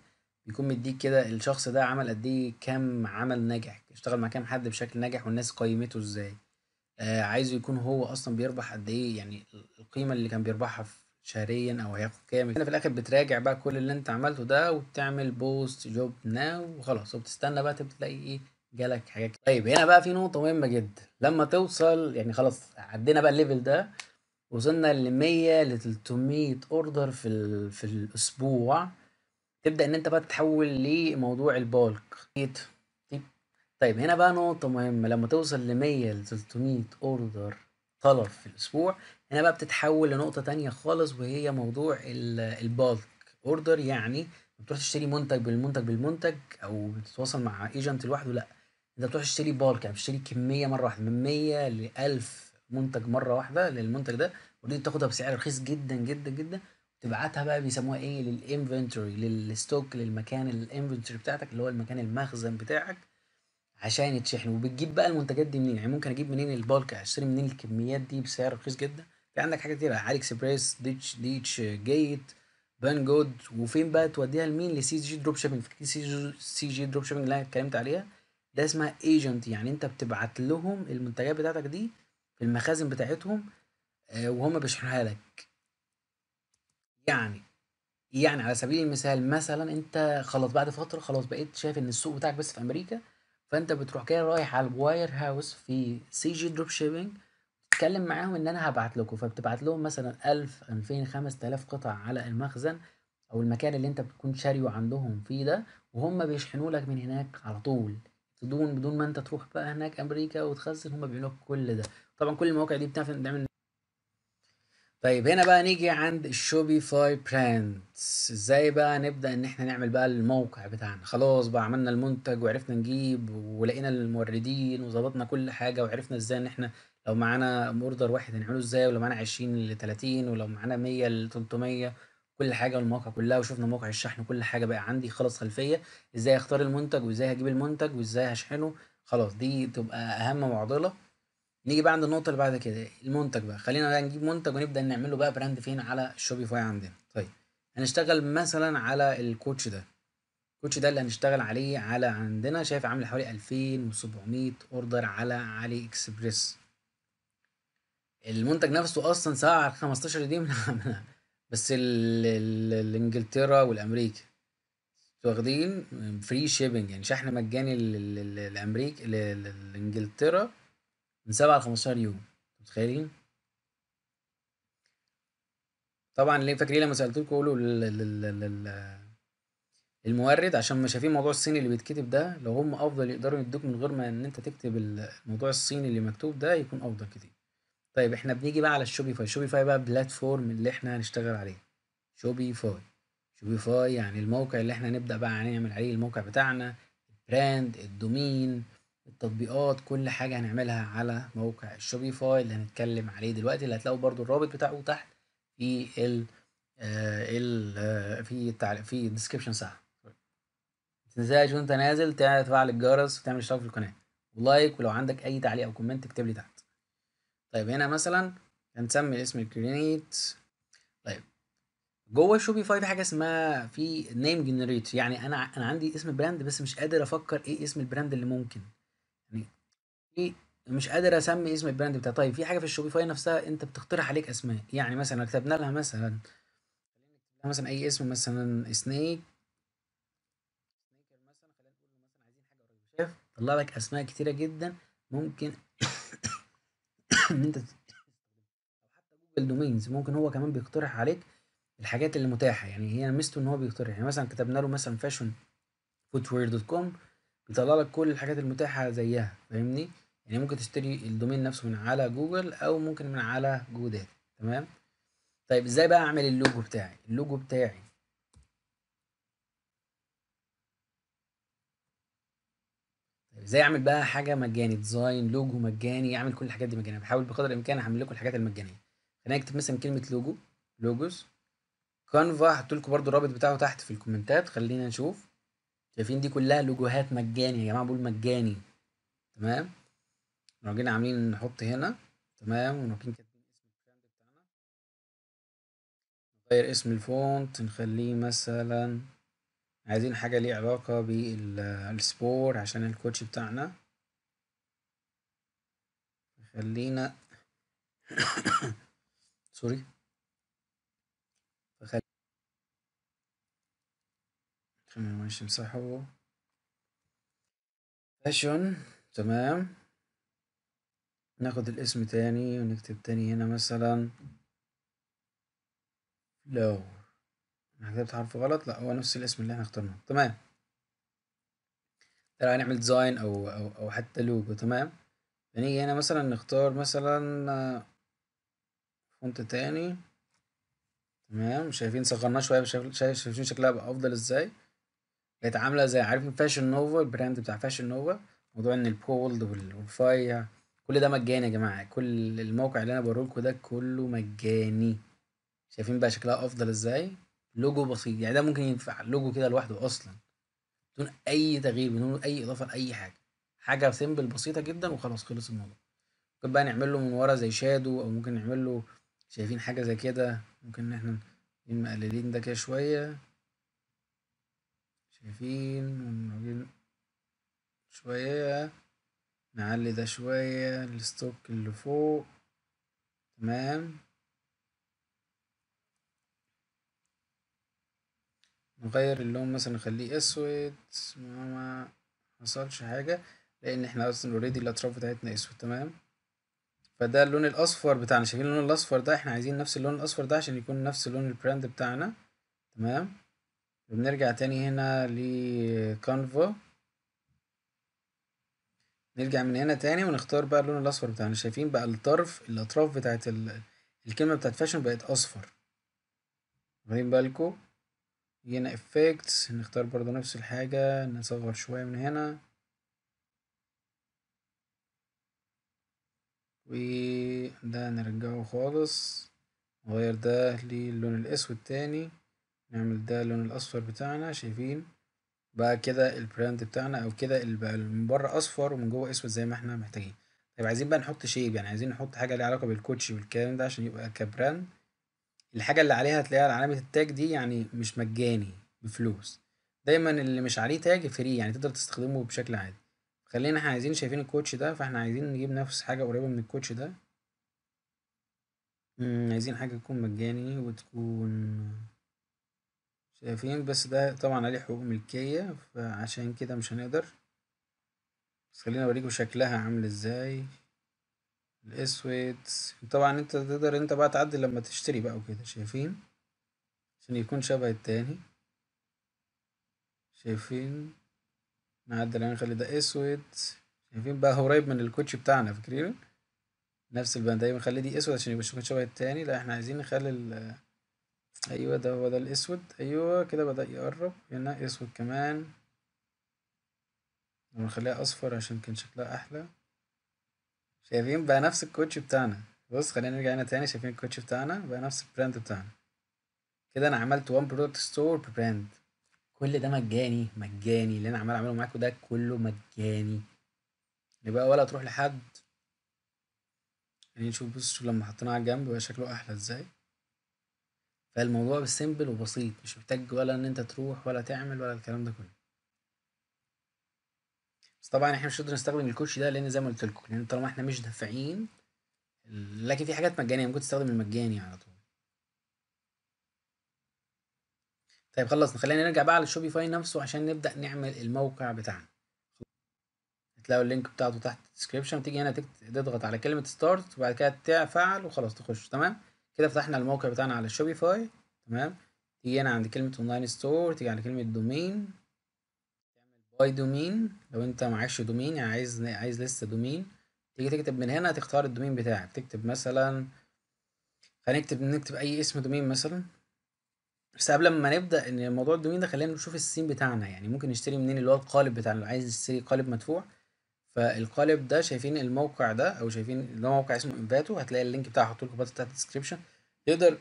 بيكون مدّيك كده الشخص ده عمل قد إيه كام عمل ناجح، اشتغل مع كام حد بشكل ناجح والناس قيّمته إزاي، آه، عايزه يكون هو أصلًا بيربح قد إيه يعني القيمة اللي كان بيربحها في شهريًا أو هياخد كام، في الآخر بتراجع بقى كل اللي أنت عملته ده وبتعمل بوست جوب ناو وخلاص وبتستنى بقى تلاقي إيه جالك حاجات. طيب هنا بقى في نقطة مهمة جدًا. لما توصل يعني خلاص عدينا بقى الليفل ده وصلنا ل 100 ل 300 اوردر في ال... في الاسبوع تبدا ان انت بقى تتحول لموضوع البالك طيب،, طيب هنا بقى نقطه مهمه لما توصل ل 100 ل 300 اوردر طلب في الاسبوع هنا بقى بتتحول لنقطه تانية خالص وهي موضوع البالك اوردر يعني بتروح تشتري منتج بالمنتج بالمنتج او بتتواصل مع ايجنت لوحده لا انت بتروح تشتري بالك يعني بتشتري كميه مره واحده من 100 ل 1000 منتج مره واحده للمنتج ده ودي تاخدها بسعر رخيص جدا جدا جدا تبعتها بقى بيسموها ايه للانفنتوري للستوك للمكان الانفنتوري بتاعتك اللي هو المكان المخزن بتاعك عشان يتشحن وبتجيب بقى المنتجات دي منين يعني ممكن اجيب منين البالك اشتري منين الكميات دي بسعر رخيص جدا في عندك حاجات كتير علي اكسبريس ديتش ديتش جيت بان جود وفين بقى توديها لمين لسي جي دروب شيبنج في سي جي دروب شيبنج اللي انا اتكلمت عليها ده اسمها ايجنت يعني انت بتبعت لهم المنتجات بتاعتك دي في المخازن بتاعتهم آه، وهم بيشحنوها لك يعني يعني على سبيل المثال مثلا انت خلاص بعد فتره خلاص بقيت شايف ان السوق بتاعك بس في امريكا فانت بتروح كده رايح على الواير هاوس في سي جي دروب شيبنج تتكلم معاهم ان انا هبعت لكم فبتبعت لهم مثلا 1000 2000 5000 قطع على المخزن او المكان اللي انت بتكون شاريه عندهم فيه ده وهم بيشحنوا لك من هناك على طول بدون بدون ما انت تروح بقى هناك امريكا وتخزن هم بيعملوا كل ده طبعا كل المواقع دي بتعرف تعمل طيب هنا بقى نيجي عند الشوبيفاي براندز ازاي بقى نبدا ان احنا نعمل بقى الموقع بتاعنا خلاص بقى عملنا المنتج وعرفنا نجيب ولقينا الموردين وظبطنا كل حاجه وعرفنا ازاي ان احنا لو معانا اوردر واحد هنعمله ازاي ولو معانا 20 ل 30 ولو معانا 100 ل 300 كل حاجه والمواقع كلها وشفنا موقع الشحن وكل حاجه بقى عندي خلاص خلفيه ازاي اختار المنتج وازاي هجيب المنتج وازاي هشحنه خلاص دي تبقى اهم معضله نيجي بقى عند النقطه اللي بعد كده المنتج بقى خلينا بقى نجيب منتج ونبدا نعمله بقى براند فين على الشوبيفاي عندنا طيب هنشتغل مثلا على الكوتش ده الكوتش ده اللي هنشتغل عليه على عندنا شايف عامل حوالي 2700 اوردر على علي اكسبريس المنتج نفسه اصلا سعر 15 دي من بس ال الإنجلترا والأمريكا واخدين فري شيبنج يعني شحن مجاني لأمريكا لإنجلترا من سبعة لخمستاشر يوم متخيلين؟ طبعا ليه فاكرين لما سألتلكوا قولوا المورد عشان مش شايفين موضوع الصيني اللي بيتكتب ده لو هم افضل يقدروا يدوك من غير ما ان انت تكتب الموضوع الصيني اللي مكتوب ده يكون افضل كتير طيب احنا بنيجي بقى على الشوبيفاي شوبيفاي بقى بلاتفورم اللي احنا هنشتغل عليه شوبيفاي شوبيفاي يعني الموقع اللي احنا هنبدأ بقى هنعمل عليه الموقع بتاعنا البراند الدومين التطبيقات كل حاجة هنعملها على موقع الشوبيفاي اللي هنتكلم عليه دلوقتي اللي هتلاقوا برضو الرابط بتاعه تحت في ال آه، ال آه، في التعليق في الديسكربشن صح تنساش وانت نازل تفعل الجرس وتعمل اشتراك في القناة ولايك ولو عندك اي تعليق او كومنت اكتب لي تحت طيب هنا مثلا هنسمي الاسم الكرينيت طيب جوه شوبيفاي في حاجه اسمها في نيم جنريت يعني انا انا عندي اسم براند بس مش قادر افكر ايه اسم البراند اللي ممكن يعني إيه مش قادر اسمي اسم البراند بتاعي طيب في حاجه في الشوبيفاي نفسها انت بتقترح عليك اسماء يعني مثلا كتبنا لها مثلا مثلا اي اسم مثلا سنيك سنيكر مثلا خلينا نقول مثلا عايزين حاجه شايف طلع لك اسماء كتيره جدا ممكن ان انت حتى جوجل دومينز ممكن هو كمان بيقترح عليك الحاجات اللي متاحه يعني هي ميزته ان هو بيقترح يعني مثلا كتبنا له مثلا فاشن فوتوير دوت كوم بيطلع لك كل الحاجات المتاحه زيها فاهمني يعني ممكن تشتري الدومين نفسه من على جوجل او ممكن من على جودات تمام طيب ازاي بقى اعمل اللوجو بتاعي اللوجو بتاعي ازاي اعمل بقى حاجه مجاني ديزاين لوجو مجاني اعمل كل الحاجات دي مجانيه بحاول بقدر الامكان اعمل لكم الحاجات المجانيه خلينا اكتب مثلا كلمه لوجو لوجوز كانفا هحط لكم برده الرابط بتاعه تحت في الكومنتات خلينا نشوف شايفين دي كلها لوجوهات مجاني يا جماعه بقول مجاني تمام راجعين عاملين نحط هنا تمام وراجعين كاتبين اسم البراند بتاعنا نغير اسم الفونت نخليه مثلا عايزين حاجة ليها علاقة بالسبور عشان الكوتش بتاعنا خلينا سوري خلينا ماشي امسحه فاشن تمام ناخد الاسم تاني ونكتب تاني هنا مثلا لو كتبت حرف غلط لا هو نفس الاسم اللي احنا اخترناه تمام ترى هنعمل ديزاين او او او حتى لوجو تمام هنيجي يعني هنا مثلا نختار مثلا فونت تاني تمام شايفين صغرناه شويه شايفين شايفين شكلها بقى افضل ازاي بقت عامله زي عارف فاشن نوفا البراند بتاع فاشن نوفا موضوع ان البولد والفاير كل ده مجاني يا جماعه كل الموقع اللي انا بوريهولكوا ده كله مجاني شايفين بقى شكلها افضل ازاي لوجو بسيط يعني ده ممكن ينفع لوجو كده لوحده اصلا بدون اي تغيير بدون اي اضافه لاي حاجه حاجه سيمبل بسيطه جدا وخلاص خلص الموضوع ممكن بقى نعمل له من ورا زي شادو او ممكن نعمل له شايفين حاجه زي كده ممكن ان احنا مقللين ده كده شويه شايفين شويه نعلي ده شويه الستوك اللي فوق تمام نغير اللون مثلا نخليه اسود ما محصلش حاجة لأن احنا اصلا اوريدي الأطراف بتاعتنا اسود تمام فده اللون الأصفر بتاعنا شايفين اللون الأصفر ده احنا عايزين نفس اللون الأصفر ده عشان يكون نفس لون البراند بتاعنا تمام بنرجع تاني هنا لكانفا نرجع من هنا تاني ونختار بقى اللون الأصفر بتاعنا شايفين بقى الطرف الأطراف بتاعت الكلمة بتاعت فاشن بقت أصفر واخدين بالكم جينا افكتس نختار برضو نفس الحاجة نصغر شوية من هنا وده نرجعه خالص نغير ده للون الأسود تاني نعمل ده اللون الأصفر بتاعنا شايفين بقى كده البراند بتاعنا أو كده اللي بقى من بره أصفر ومن جوه أسود زي ما احنا محتاجين طيب عايزين بقى نحط شيب يعني عايزين نحط حاجة ليها علاقة بالكوتشي والكلام ده عشان يبقى كبراند الحاجة اللي عليها تلاقيها علامة التاج دي يعني مش مجاني بفلوس دايما اللي مش عليه تاج فري يعني تقدر تستخدمه بشكل عادي خلينا احنا عايزين شايفين الكوتش ده فاحنا عايزين نجيب نفس حاجة قريبة من الكوتش ده عايزين حاجة تكون مجاني وتكون شايفين بس ده طبعا عليه حقوق ملكية فعشان كده مش هنقدر بس خليني اوريكم شكلها عامل ازاي الاسود طبعا انت تقدر انت بقى تعدل لما تشتري بقى وكده شايفين عشان يكون شبه التاني شايفين نعدل هنخلي يعني، ده اسود شايفين بقى قريب من الكوتش بتاعنا فاكرين نفس البند دايما نخلي دي اسود عشان يبقى شبه التاني لا احنا عايزين نخلي ال ايوه ده هو ده الاسود ايوه كده بدأ يقرب هنا اسود كمان ونخليها اصفر عشان كان شكلها احلى شايفين بقى نفس الكوتش بتاعنا بص خلينا نرجع هنا تاني شايفين الكوتش بتاعنا بقى نفس البراند بتاعنا كده انا عملت وان برودكت ستور براند كل ده مجاني مجاني اللي انا عمال اعمله معاكم ده كله مجاني يبقى ولا تروح لحد يعني نشوف بص شوف لما حطيناه على الجنب بقى شكله احلى ازاي فالموضوع بالسيمبل وبسيط مش محتاج ولا ان انت تروح ولا تعمل ولا الكلام ده كله بس طبعا احنا مش هنقدر نستخدم الكوتش ده لان زي ما قلت لكم لان طالما احنا مش دافعين لكن في حاجات مجانيه ممكن تستخدم المجاني على طول طيب خلصنا خلينا نرجع بقى على شوبيفاي نفسه عشان نبدا نعمل الموقع بتاعنا هتلاقوا اللينك بتاعته تحت الديسكربشن تيجي هنا تضغط على كلمه ستارت وبعد كده تفعل وخلاص تخش تمام كده فتحنا الموقع بتاعنا على شوبيفاي تمام تيجي هنا عند كلمه اونلاين ستور تيجي على كلمه دومين باي دومين لو انت معكش دومين يعني عايز عايز لسه دومين تيجي تكتب من هنا تختار الدومين بتاعك تكتب مثلا هنكتب نكتب اي اسم دومين مثلا بس قبل ما نبدا ان موضوع الدومين ده خلينا نشوف السين بتاعنا يعني ممكن نشتري منين اللي هو القالب بتاعنا لو عايز تشتري قالب مدفوع فالقالب ده شايفين الموقع ده او شايفين ده موقع اسمه انفاتو هتلاقي اللينك بتاعه هحطه لكم برضه تحت الديسكربشن تقدر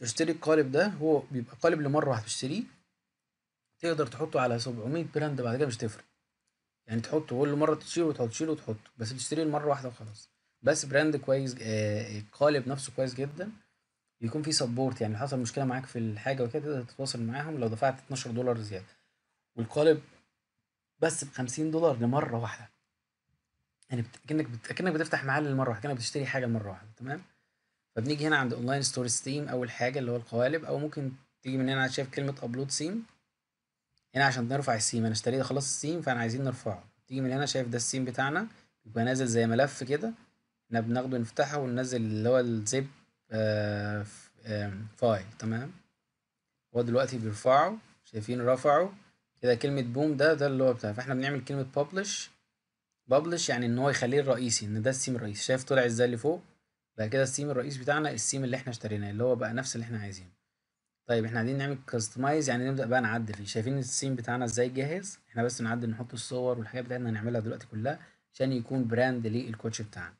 تشتري القالب ده هو بيبقى قالب لمره هتشتريه تقدر تحطه على 700 براند بعد كده مش تفرق يعني تحطه كل مره تشيله وتحط تشيله وتحطه بس تشتريه مره واحده وخلاص بس براند كويس آه نفسه كويس جدا يكون فيه سبورت يعني لو حصل مشكله معاك في الحاجه وكده تقدر تتواصل معاهم لو دفعت 12 دولار زياده والقالب بس ب 50 دولار لمره واحده يعني بت... كأنك بت... كأنك بتفتح محل للمره واحدة كأنك بتشتري حاجة مرة واحدة تمام فبنيجي هنا عند اونلاين ستور ستيم أول حاجة اللي هو القوالب أو ممكن تيجي من هنا شايف كلمة أبلود سيم هنا عشان نرفع السيم انا اشتريت خلاص السيم فاحنا عايزين نرفعه تيجي من هنا شايف ده السيم بتاعنا يبقى نازل زي ملف كده احنا بناخده نفتحه وننزل اللي هو الزب آه، فايل تمام هو دلوقتي بيرفعه شايفين رفعه كده كلمة بوم ده ده اللي هو بتاع فاحنا بنعمل كلمة publish publish يعني ان هو يخليه الرئيسي ان ده السيم الرئيسي شايف طلع ازاي اللي فوق بقى كده السيم الرئيسي بتاعنا السيم اللي احنا اشتريناه اللي هو بقى نفس اللي احنا عايزينه طيب إحنا عايزين نعمل كاستمايز يعني نبدأ بقى نعدل فيه شايفين السين بتاعنا إزاي جاهز إحنا بس نعدل نحط الصور والحاجات بتاعتنا هنعملها دلوقتي كلها عشان يكون براند للكوتش بتاعنا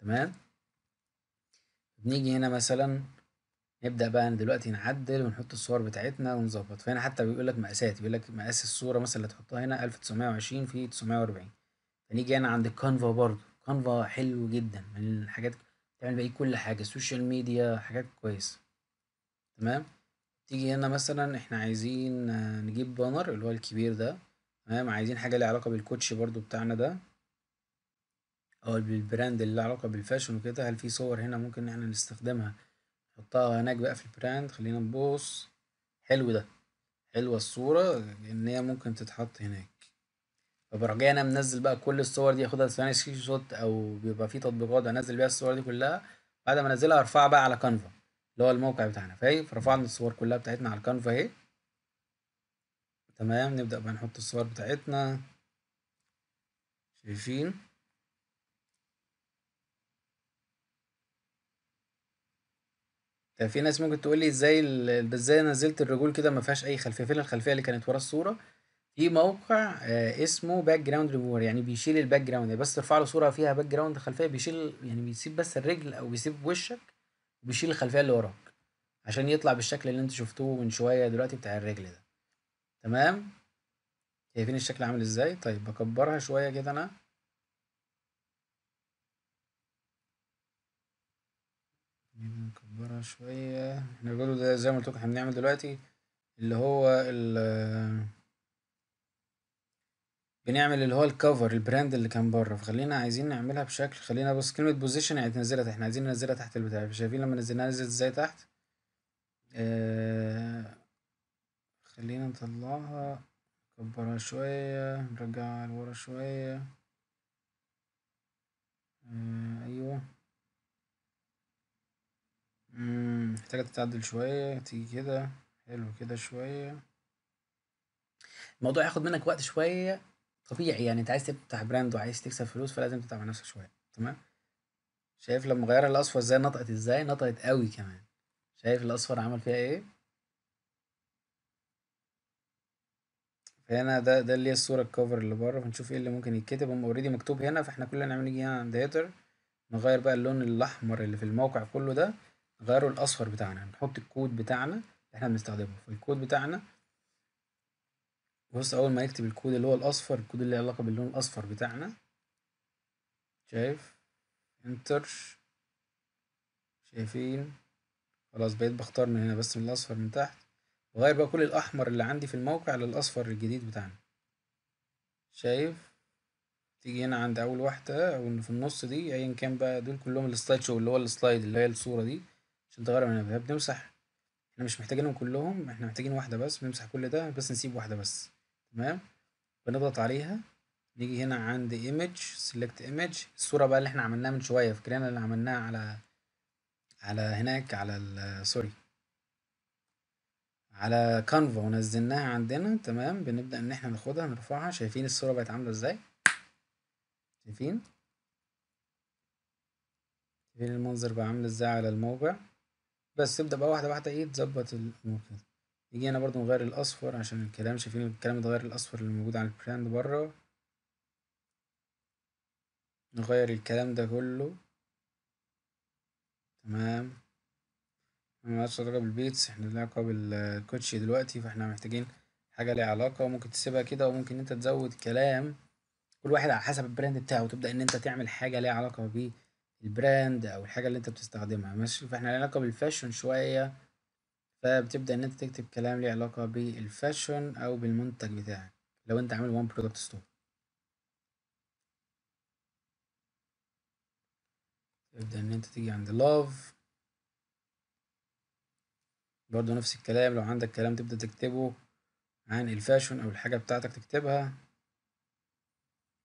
تمام بنيجي هنا مثلا نبدأ بقى دلوقتي نعدل ونحط الصور بتاعتنا ونظبط فهنا حتى بيقول لك مقاسات بيقول لك مقاس الصورة مثلا اللي تحطها هنا 1920 في 940 فنيجي هنا عند كانفا برضو كانفا حلو جدا من الحاجات تعمل بقى كل حاجة سوشيال ميديا حاجات كويسة تمام تيجي هنا مثلا إحنا عايزين آه، نجيب بانر اللي هو الكبير ده تمام عايزين حاجة ليها علاقة بالكوتش برضو بتاعنا ده أو بالبراند اللي له علاقة بالفاشن وكده هل في صور هنا ممكن إن إحنا نستخدمها نحطها هناك بقى في البراند خلينا نبص حلو ده حلوة الصورة إن هي ممكن تتحط هناك فبروح جاي أنا منزل بقى كل الصور دي أخدها ثواني سكرين شوت أو بيبقى في تطبيقات أنزل بيها الصور دي كلها بعد ما أنزلها أرفعها بقى على كانفا اللي هو الموقع بتاعنا فاهم فرفعنا الصور كلها بتاعتنا على الكانفا اهي تمام نبدأ بقى نحط الصور بتاعتنا شايفين في ناس ممكن تقول لي ازاي ازاي نزلت الرجول كده ما فيهاش اي خلفيه فين الخلفيه اللي كانت ورا الصوره في موقع آه، اسمه باك جراوند ريموفر يعني بيشيل الباك جراوند يعني بس ترفع له صوره فيها باك جراوند خلفيه بيشيل يعني بيسيب بس الرجل او بيسيب وشك بيشيل الخلفيه اللي وراك عشان يطلع بالشكل اللي انت شفتوه من شويه دلوقتي بتاع الرجل ده تمام شايفين الشكل عامل ازاي طيب بكبرها شويه كده انا نكبرها شويه احنا بنقول ده زي ما قلت لكم احنا بنعمل دلوقتي اللي هو ال بنعمل اللي هو الكفر البراند اللي كان بره فخلينا عايزين نعملها بشكل خلينا بص كلمة بوزيشن يعني تنزلها تحت احنا عايزين ننزلها تحت البتاع شايفين لما نزلناها نزلت ازاي تحت آه خلينا نطلعها نكبرها شوية نرجعها لورا شوية آه ايوه محتاجة تتعدل شوية تيجي كده حلو كده شوية الموضوع هياخد منك وقت شوية طبيعي يعني انت عايز تفتح براند وعايز تكسب فلوس فلازم تتعب على نفسك شويه تمام شايف لما غير الاصفر ازاي نطقت ازاي نطقت قوي كمان شايف الاصفر عمل فيها ايه فهنا ده ده اللي هي الصوره الكفر اللي بره فنشوف ايه اللي ممكن يتكتب هم اوريدي مكتوب هنا فاحنا كلنا هنعمل إيه؟ نيجي هنا عند هيتر نغير بقى اللون الاحمر اللي في الموقع كله ده نغيره الاصفر بتاعنا نحط الكود بتاعنا اللي احنا بنستخدمه فالكود بتاعنا بص اول ما يكتب الكود اللي هو الاصفر الكود اللي له علاقه باللون الاصفر بتاعنا شايف انتر شايفين خلاص بقيت بختار من هنا بس من الاصفر من تحت وغير بقى كل الاحمر اللي عندي في الموقع للاصفر الجديد بتاعنا شايف تيجي هنا عند اول واحده او في النص دي ايا كان بقى دول كلهم السلايد شو اللي هو السلايد اللي هي الصوره دي عشان تغير من هنا بنمسح احنا مش محتاجينهم كلهم احنا محتاجين واحده بس بنمسح كل ده بس نسيب واحده بس تمام بنضغط عليها نيجي هنا عند ايمج سيلكت ايمج الصوره بقى اللي احنا عملناها من شويه فاكرين اللي عملناها على على هناك على سوري على كانفا ونزلناها عندنا تمام بنبدا ان احنا ناخدها نرفعها شايفين الصوره بقت عامله ازاي شايفين شايفين المنظر بقى عامل ازاي على الموقع بس تبدا بقى واحده واحده ايه تظبط الموقع نيجي هنا برضو نغير الأصفر عشان الكلام شايفين الكلام اتغير الأصفر اللي موجود على البراند بره نغير الكلام ده كله تمام مالهاش علاقة بالبيتس احنا لنا علاقة بالكوتشي دلوقتي فاحنا محتاجين حاجة ليها علاقة ممكن تسيبها كده وممكن انت تزود كلام كل واحد على حسب البراند بتاعه وتبدأ ان انت تعمل حاجة ليها علاقة بالبراند او الحاجة اللي انت بتستخدمها ماشي فاحنا لنا علاقة بالفاشن شوية فبتبدأ إن أنت تكتب كلام ليه علاقة بالفاشن أو بالمنتج بتاعك لو أنت عامل وان برودكت ستور تبدأ إن أنت تيجي عند love برضو نفس الكلام لو عندك كلام تبدأ تكتبه عن الفاشن أو الحاجة بتاعتك تكتبها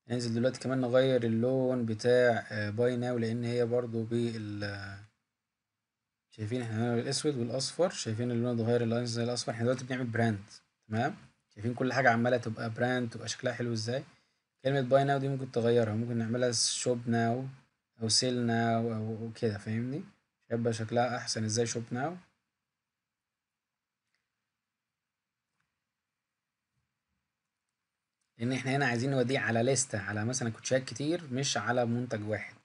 ننزل دلوقتي كمان نغير اللون بتاع باي آه، ناو لأن هي برضو بال شايفين احنا هنا الاسود والاصفر شايفين اللون اتغير اللاينز زي الاصفر احنا دلوقتي بنعمل براند تمام شايفين كل حاجه عماله تبقى براند تبقى شكلها حلو ازاي كلمه باي ناو دي ممكن تغيرها ممكن نعملها شوب ناو او سيل ناو او كده فاهمني هيبقى شكلها احسن ازاي شوب ناو لان احنا هنا عايزين نوديه على لستة على مثلا كوتشات كتير مش على منتج واحد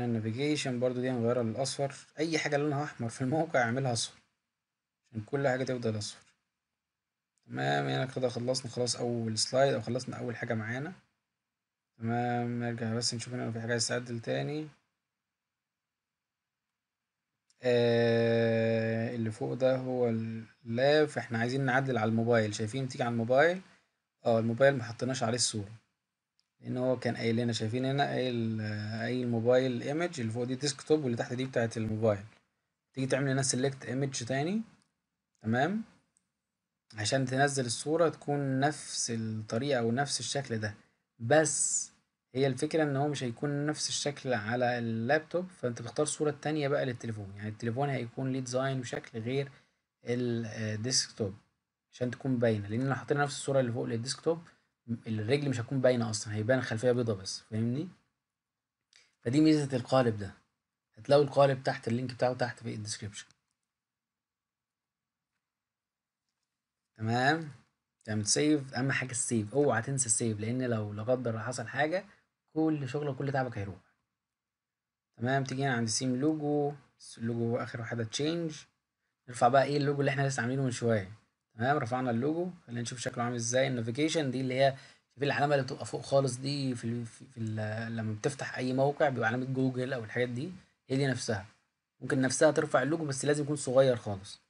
هنا النافيجيشن برضو دي هنغيرها للأصفر أي حاجة لونها أحمر في الموقع اعملها أصفر عشان كل حاجة تفضل أصفر تمام هنا يعني كده خلصنا خلاص أول سلايد أو خلصنا أول حاجة معانا تمام نرجع بس نشوف هنا لو في حاجة عايز تعدل تاني آه اللي فوق ده هو اللاب فاحنا عايزين نعدل على الموبايل شايفين تيجي على الموبايل اه الموبايل محطناش عليه الصورة لأن هو كان قايل لنا شايفين هنا قايل اي الموبايل ايمج اللي فوق دي ديسكتوب واللي تحت دي بتاعة الموبايل تيجي تعمل هنا سيلكت ايمج تاني تمام عشان تنزل الصورة تكون نفس الطريقة أو نفس الشكل ده بس هي الفكرة إن هو مش هيكون نفس الشكل على اللابتوب فأنت بتختار صورة تانية بقى للتليفون يعني التليفون هيكون ليه ديزاين وشكل غير الديسكتوب آه، عشان تكون باينة لأن لو حطينا نفس الصورة اللي فوق للديسكتوب الرجل مش هتكون باينه اصلا هيبان خلفيه بيضه بس فاهمني فدي ميزه القالب ده هتلاقوا القالب تحت اللينك بتاعه تحت في الديسكريبشن تمام تعمل سيف اهم حاجه السيف اوعى تنسى السيف لان لو لا قدر حصل حاجه كل شغلك كل تعبك هيروح تمام تيجي هنا عند سيم لوجو اللوجو اخر واحده تشينج نرفع بقى ايه اللوجو اللي احنا لسه عاملينه من شويه تمام رفعنا اللوجو خلينا نشوف شكله عامل ازاي النافيجيشن دي اللي هي في العلامه اللي بتبقى فوق خالص دي في الـ في الـ لما بتفتح اي موقع بيبقى علامه جوجل او الحاجات دي هي دي نفسها ممكن نفسها ترفع اللوجو بس لازم يكون صغير خالص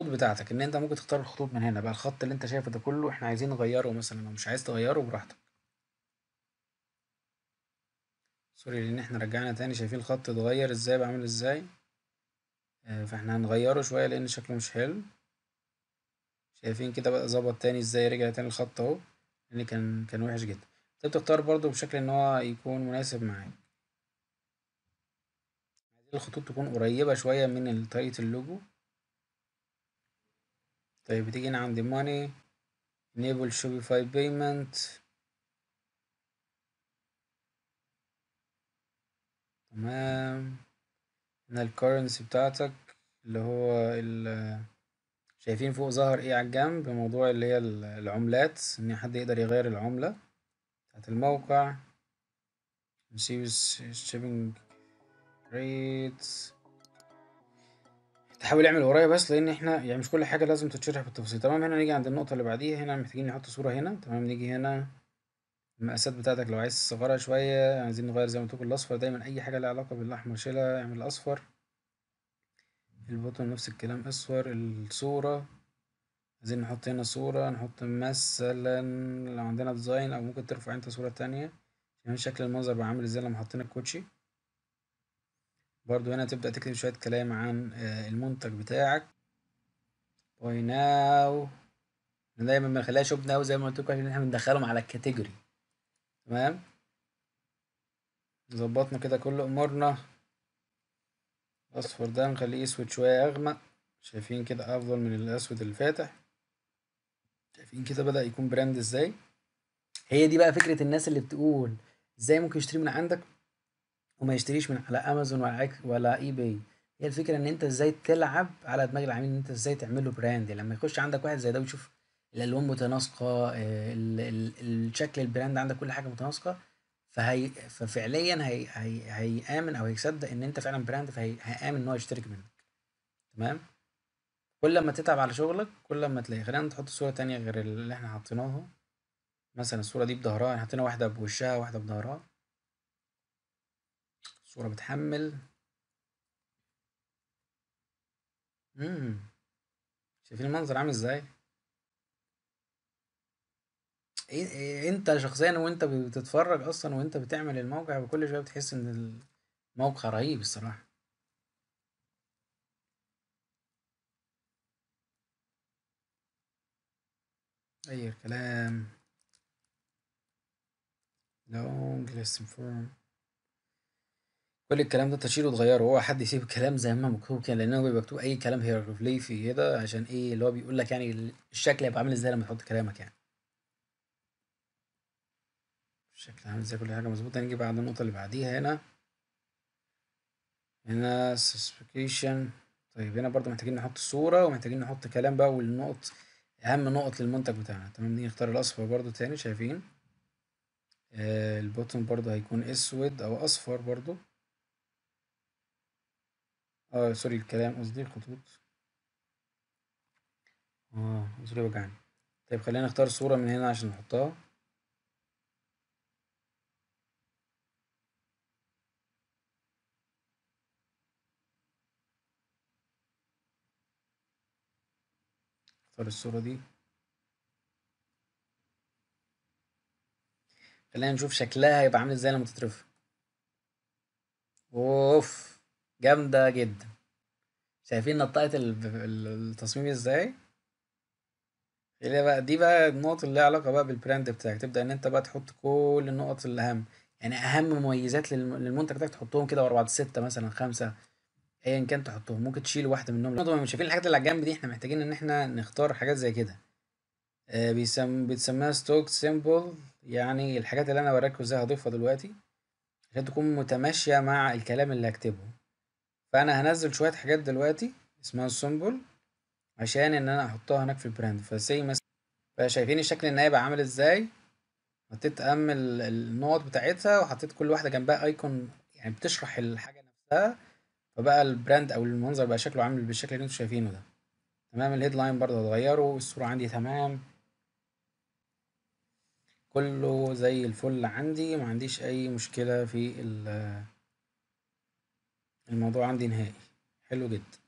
الخطوط بتاعتك ان انت ممكن تختار الخطوط من هنا بقى الخط اللي انت شايفه ده كله احنا عايزين نغيره مثلا او مش عايز تغيره براحتك سوري لان احنا رجعنا تاني شايفين الخط اتغير ازاي بعمل ازاي آه، فاحنا هنغيره شوية لان شكله مش حلو شايفين كده بقى ظبط تاني ازاي رجع تاني الخط اهو لان كان كان وحش جدا انت بتختار برضو بشكل ان هو يكون مناسب معاك عايزين الخطوط تكون قريبة شوية من طريقة اللوجو طيب بتيجي هنا عند ماني نيبل شوبيفاي بيمنت تمام هنا الكرنسي بتاعتك اللي هو ال شايفين فوق ظهر ايه على الجنب موضوع اللي هي العملات ان حد يقدر يغير العملة بتاعت الموقع نسيب shipping rates تحاول اعمل ورايا بس لان احنا يعني مش كل حاجة لازم تتشرح بالتفاصيل تمام هنا نيجي عند النقطة اللي بعديها هنا محتاجين نحط صورة هنا تمام نيجي هنا المقاسات بتاعتك لو عايز تصغرها شوية عايزين نغير زي ما قلتلكوا الأصفر دايما أي حاجة ليها علاقة بالأحمر شيلها اعمل أصفر البطن نفس الكلام أصفر الصورة عايزين نحط هنا صورة نحط مثلا لو عندنا ديزاين أو ممكن ترفع أنت صورة تانية عشان يعني شكل المنظر بقى عامل ازاي لما حطينا الكوتشي برضو هنا تبدأ تكتب شوية كلام عن آه، المنتج بتاعك باي ناو دايما بنخليها شوب ناو زي ما قلتلكوا عشان احنا بندخلهم على الكاتيجوري تمام ظبطنا كده كل امورنا الاصفر ده نخليه اسود شويه اغمق شايفين كده افضل من الاسود اللي فاتح شايفين كده بدا يكون براند ازاي هي دي بقى فكره الناس اللي بتقول ازاي ممكن يشتري من عندك وما يشتريش من على امازون ولا ولا اي بي هي الفكره ان انت ازاي تلعب على دماغ العميل ان انت ازاي تعمل له براند يعني لما يخش عندك واحد زي ده ويشوف الالوان متناسقه آه، الشكل البراند عندك كل حاجه متناسقه فهي ففعليا هي هي هيامن او هيصدق ان انت فعلا براند فهيامن ان هو يشترك منك تمام كل ما تتعب على شغلك كل ما تلاقي خلينا نحط صوره تانية غير اللي احنا حطيناها مثلا الصوره دي بظهرها يعني حطينا واحده بوشها واحده بظهرها الصوره بتحمل امم شايفين المنظر عامل ازاي إيه،, إيه انت شخصيا وانت بتتفرج اصلا وانت بتعمل الموقع بكل شويه بتحس ان الموقع رهيب الصراحه اي الكلام لونج less فورم كل الكلام ده تشيله وتغيره هو حد يسيب الكلام زي ما مكتوب كده لانه بيبقى مكتوب اي كلام هيروغليفي كده عشان ايه اللي هو بيقول لك يعني الشكل هيبقى عامل ازاي لما تحط كلامك يعني شكل عامل زي كل حاجة مظبوطة نيجي بعد النقطة اللي بعديها هنا هنا سبيسيفيكيشن طيب هنا برضو محتاجين نحط الصورة ومحتاجين نحط كلام بقى والنقط أهم نقط للمنتج بتاعنا تمام نيجي نختار الأصفر برضو تاني شايفين آه، البوتون البوتن برضو هيكون أسود أو أصفر برضو اه سوري الكلام قصدي الخطوط اه سوري وجعني طيب خلينا نختار صورة من هنا عشان نحطها اختار الصورة دي خلينا نشوف شكلها هيبقى عامل ازاي لما تترفع اوف جامدة جدا شايفين نطقة التصميم ازاي اللي بقى دي بقى النقط اللي لها علاقة بقى بالبراند بتاعك تبدأ ان انت بقى تحط كل النقط الأهم يعني أهم مميزات للمنتج بتاعك تحطهم كده ورا بعض ستة مثلا خمسة ايا كان تحطهم ممكن تشيل واحده منهم برضه مش شايفين الحاجات اللي على الجنب دي احنا محتاجين ان احنا نختار حاجات زي كده آه بيسم بتسميها ستوك سيمبل يعني الحاجات اللي انا وراكم ازاي هضيفها دلوقتي عشان تكون متماشيه مع الكلام اللي هكتبه فانا هنزل شويه حاجات دلوقتي اسمها سيمبل عشان ان انا احطها هناك في البراند فسي مثلا فشايفين الشكل النهائي بقى عامل ازاي حطيت ام النقط بتاعتها وحطيت كل واحده جنبها ايكون يعني بتشرح الحاجه نفسها فبقى البراند او المنظر بقى شكله عامل بالشكل اللي انتوا شايفينه ده تمام الهيد لاين برضه هتغيره الصورة عندي تمام كله زي الفل عندي ما عنديش اي مشكلة في الموضوع عندي نهائي حلو جدا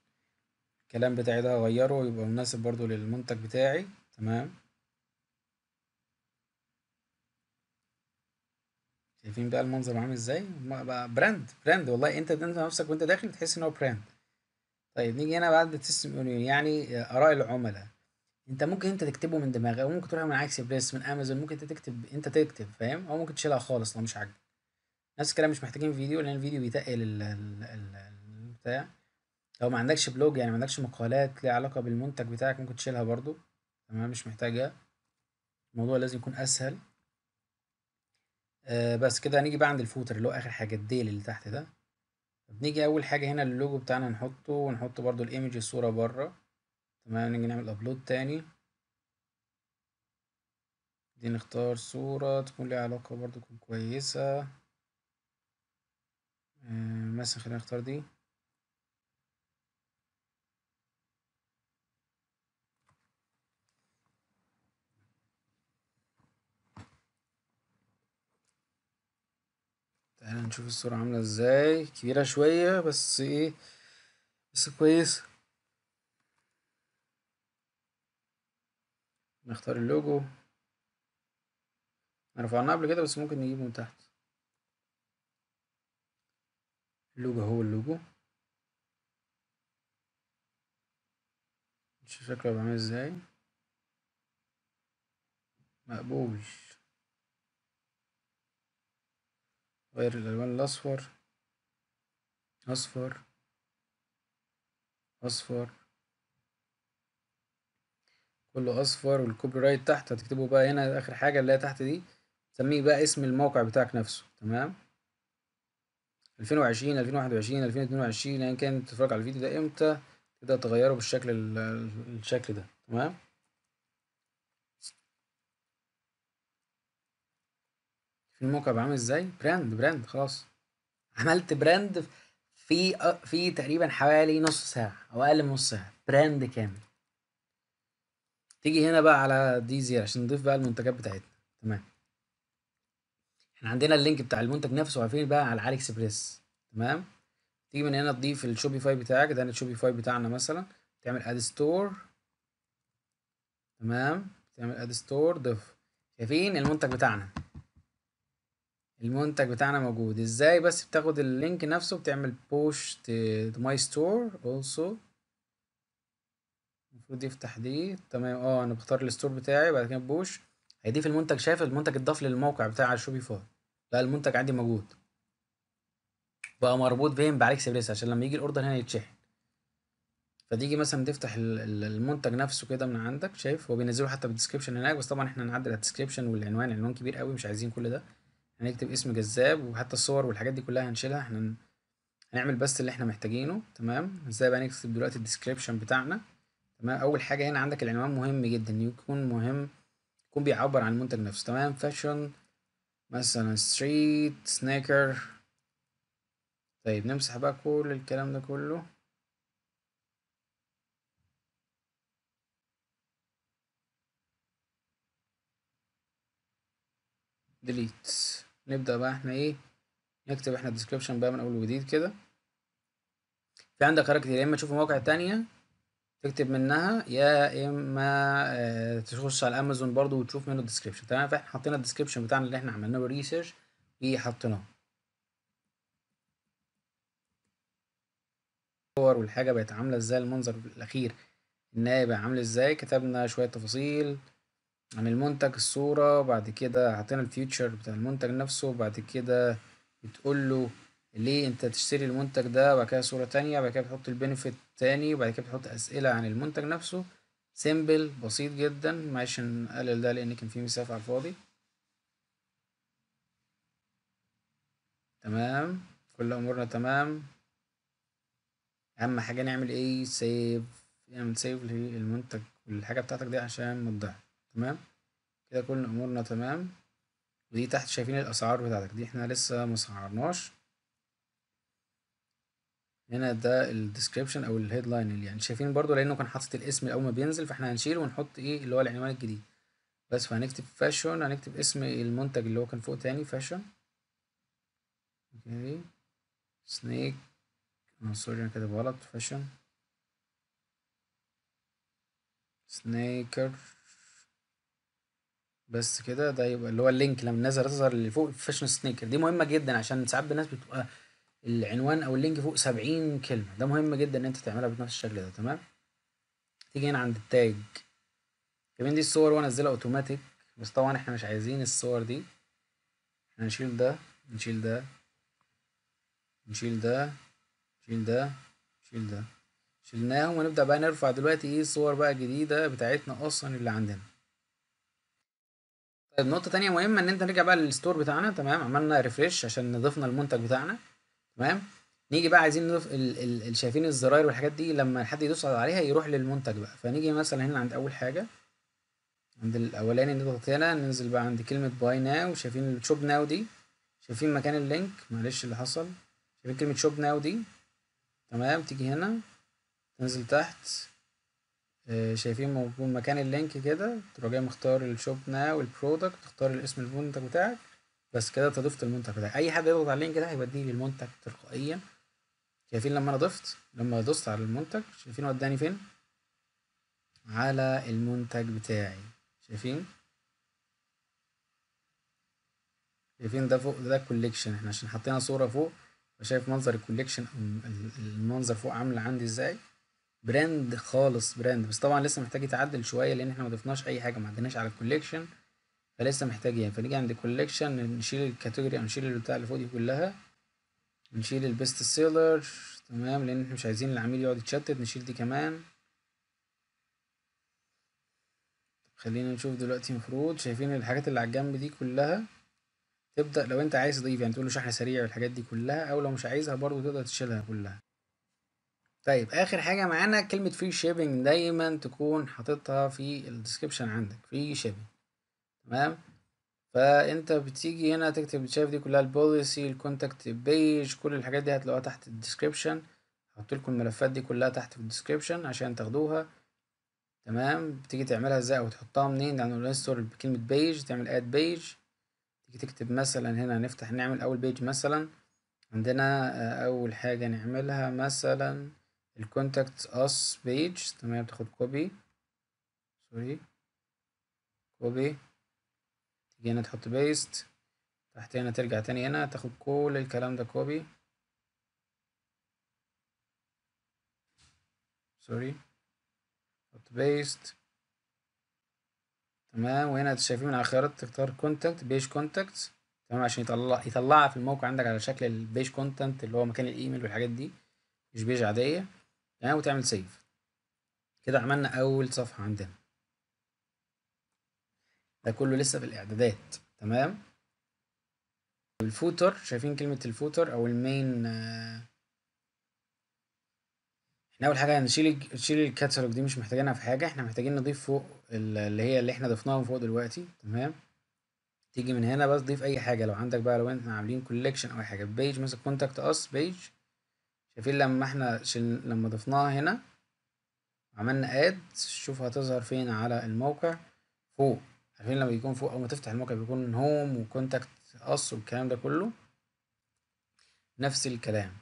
الكلام بتاعي ده هغيره يبقى مناسب برضه للمنتج بتاعي تمام شايفين بقى المنظر عامل ازاي بقى براند براند والله انت انت نفسك وانت داخل تحس ان هو براند طيب نيجي هنا بعد تيستم يعني اراء العملاء انت ممكن انت تكتبه من دماغك او ممكن تروح من عكس بريس من امازون ممكن انت تكتب انت تكتب فاهم او ممكن تشيلها خالص لو مش عاجبك نفس الكلام مش محتاجين فيديو لان الفيديو بيتقل البتاع لو ما عندكش بلوج يعني ما عندكش مقالات ليها علاقه بالمنتج بتاعك ممكن تشيلها برضو تمام مش محتاجها الموضوع لازم يكون اسهل آه، بس كده هنيجي بقى عند الفوتر اللي هو اخر حاجه الديل اللي تحت ده بنيجي اول حاجه هنا اللوجو بتاعنا نحطه ونحط برضو الايمج الصوره بره تمام نيجي نعمل ابلود تاني دي نختار صوره تكون ليها علاقه برضو تكون كويسه آه، مثلا خلينا نختار دي تعالى نشوف الصورة عاملة ازاي كبيرة شوية بس ايه بس كويس نختار اللوجو رفعناه قبل كده بس ممكن نجيبه من تحت اللوجو هو اللوجو شكله عامل ازاي مقبول غير الألوان الأصفر أصفر أصفر كله أصفر والكوبي رايت تحت هتكتبه بقى هنا آخر حاجة اللي هي تحت دي سميه بقى اسم الموقع بتاعك نفسه تمام ألفين وعشرين ألفين واحد وعشرين ألفين وعشرين أيا كان تتفرج على الفيديو ده إمتى تقدر تغيره بالشكل الشكل ده تمام في الموقع بعمل ازاي براند براند خلاص عملت براند في في تقريبا حوالي نص ساعه او اقل من نص ساعه براند كامل تيجي هنا بقى على دي زير عشان نضيف بقى المنتجات بتاعتنا تمام احنا عندنا اللينك بتاع المنتج نفسه عارفين بقى على علي اكسبريس تمام تيجي من هنا تضيف الشوبيفاي بتاعك ده الشوبيفاي بتاعنا مثلا تعمل اد ستور تمام تعمل اد ستور ضيف شايفين المنتج بتاعنا المنتج بتاعنا موجود ازاي بس بتاخد اللينك نفسه بتعمل بوش ماي ستور اولسو المفروض يفتح دي تمام اه انا بختار الستور بتاعي بعد كده بوش هيضيف المنتج شايف المنتج اتضاف للموقع بتاع شوبيفاي لا المنتج عندي موجود بقى مربوط بين بعليك اكسبريس عشان لما يجي الاوردر هنا يتشحن فتيجي مثلا تفتح المنتج نفسه كده من عندك شايف هو بينزله حتى بالديسكربشن هناك بس طبعا احنا هنعدل على الديسكربشن والعنوان عنوان كبير قوي مش عايزين كل ده هنكتب اسم جذاب وحتى الصور والحاجات دي كلها هنشيلها احنا هنعمل بس اللي احنا محتاجينه تمام ازاي بقى نكتب دلوقتي الديسكريبشن بتاعنا تمام اول حاجه هنا عندك العنوان مهم جدا يكون مهم يكون بيعبر عن المنتج نفسه تمام فاشن مثلا ستريت سنيكر طيب نمسح بقى كل الكلام ده كله delete نبدأ بقى احنا ايه نكتب احنا الديسكريبشن بقى من اول وجديد كده في عندك حركة يا اما تشوف مواقع تانية تكتب منها يا اما آه، تخش على امازون برضو وتشوف منه الديسكريبشن تمام فاحنا حطينا الديسكريبشن بتاعنا اللي احنا عملناه بالريسيرش وحطيناه الصور والحاجه بقت عامله ازاي المنظر الاخير النهايه بقى عامل ازاي كتبنا شويه تفاصيل عن المنتج الصورة بعد كده هعطينا الفيوتشر بتاع المنتج نفسه وبعد كده بتقول له ليه انت تشتري المنتج ده وبعد كده صورة تانية وبعد كده بتحط البنفيت تاني وبعد كده بتحط اسئلة عن المنتج نفسه سيمبل بسيط جدا معلش نقلل ده لان كان في مسافة على الفاضي تمام كل امورنا تمام اهم حاجة نعمل ايه سيف نعمل سيف للمنتج والحاجة بتاعتك دي عشان ما تضيعش تمام كده كل امورنا تمام ودي تحت شايفين الاسعار بتاعتك دي احنا لسه مسعرناش هنا ده الديسكريبشن او الهيدلاين اللي يعني شايفين برضو لانه كان حاطط الاسم اول ما بينزل فاحنا هنشيله ونحط ايه اللي هو العنوان الجديد بس فهنكتب فاشون هنكتب اسم المنتج اللي هو كان فوق تاني فاشون اوكي سنيك انا سوري انا كاتب غلط فاشون سنيكر بس كده ده يبقى اللي هو اللينك لما الناس هتظهر اللي فوق فاشن سنيكر دي مهمه جدا عشان ساعات الناس بتبقى العنوان او اللينك فوق 70 كلمه ده مهم جدا ان انت تعملها بنفس الشكل ده تمام تيجي هنا عند التاج كمان دي الصور وانزلها اوتوماتيك بس طبعا احنا مش عايزين الصور دي احنا نشيل ده نشيل ده نشيل ده نشيل ده نشيل ده شلناهم ونبدأ بقى نرفع دلوقتي ايه الصور بقى جديدة بتاعتنا اصلا اللي عندنا نقطة تانية مهمة ان انت نرجع بقى للستور بتاعنا تمام عملنا ريفريش عشان نضيفنا المنتج بتاعنا تمام نيجي بقى عايزين نضيف ال ال شايفين الزراير والحاجات دي لما حد يدوس عليها يروح للمنتج بقى فنيجي مثلا هنا عند اول حاجة عند الاولاني نضغط هنا ننزل بقى عند كلمة باي ناو شايفين الشوب ناو دي شايفين مكان اللينك معلش اللي حصل شايفين كلمة شوب ناو دي تمام تيجي هنا تنزل تحت آه، شايفين مكان اللينك كده تروح جاي مختار الشوب ناو والبرودكت تختار الاسم المنتج بتاعك بس كده انت ضفت المنتج بتاعك اي حد يضغط على اللينك ده هيوديه للمنتج تلقائيا شايفين لما انا ضفت لما دوست على المنتج شايفين وداني فين على المنتج بتاعي شايفين شايفين ده فوق ده كوليكشن احنا عشان حطينا صورة فوق فشايف منظر الكوليكشن المنظر فوق عامل عندي ازاي براند خالص براند بس طبعا لسه محتاج يتعدل شويه لان احنا ما ضفناش اي حاجه ما عدناش على الكوليكشن فلسه محتاج يعني فنيجي عند كوليكشن نشيل الكاتيجوري او نشيل البتاع اللي فوق دي كلها نشيل البيست سيلر تمام لان احنا مش عايزين العميل يقعد يتشتت نشيل دي كمان خلينا نشوف دلوقتي المفروض شايفين الحاجات اللي على الجنب دي كلها تبدأ لو انت عايز تضيف يعني تقول له شحن سريع والحاجات دي كلها او لو مش عايزها برضو تقدر تشيلها كلها طيب اخر حاجه معانا كلمه فري شيبنج دايما تكون حاططها في الديسكربشن عندك فري شيبنج تمام فانت بتيجي هنا تكتب شايف دي كلها البوليسي الكونتاكت بيج كل الحاجات دي هتلاقوها تحت الديسكربشن هحط لكم الملفات دي كلها تحت في الديسكربشن عشان تاخدوها تمام بتيجي تعملها ازاي او تحطها منين يعني الانستور بكلمه بيج تعمل اد بيج تيجي تكتب مثلا هنا هنفتح نعمل اول بيج مثلا عندنا آه، اول حاجه نعملها مثلا الكونتاكت اس بيج تمام تاخد كوبي سوري كوبي تيجي هنا تحط بيست تحت هنا ترجع تاني هنا تاخد كل الكلام ده كوبي سوري تحط بيست تمام وهنا شايفين من على الخيارات تختار كونتاكت بيج كونتاكت تمام عشان يطلع يطلعها في الموقع عندك على شكل البيج كونتنت اللي هو مكان الايميل والحاجات دي مش بيج عادية تمام وتعمل سيف كده عملنا اول صفحه عندنا ده كله لسه في الاعدادات تمام الفوتر شايفين كلمه الفوتر او المين آه، احنا اول حاجه هنشيل نشيل الكاتالوج دي مش محتاجينها في حاجه احنا محتاجين نضيف فوق اللي هي اللي احنا ضفناهم فوق دلوقتي تمام تيجي من هنا بس ضيف اي حاجه لو عندك بقى لو انت عاملين كوليكشن او اي حاجه بيج مثلا كونتاكت اس بيج شايفين لما احنا شل... لما ضفناها هنا عملنا اد شوف هتظهر فين على الموقع فوق عارفين لما بيكون فوق اول ما تفتح الموقع بيكون هوم وكونتاكت اس والكلام ده كله نفس الكلام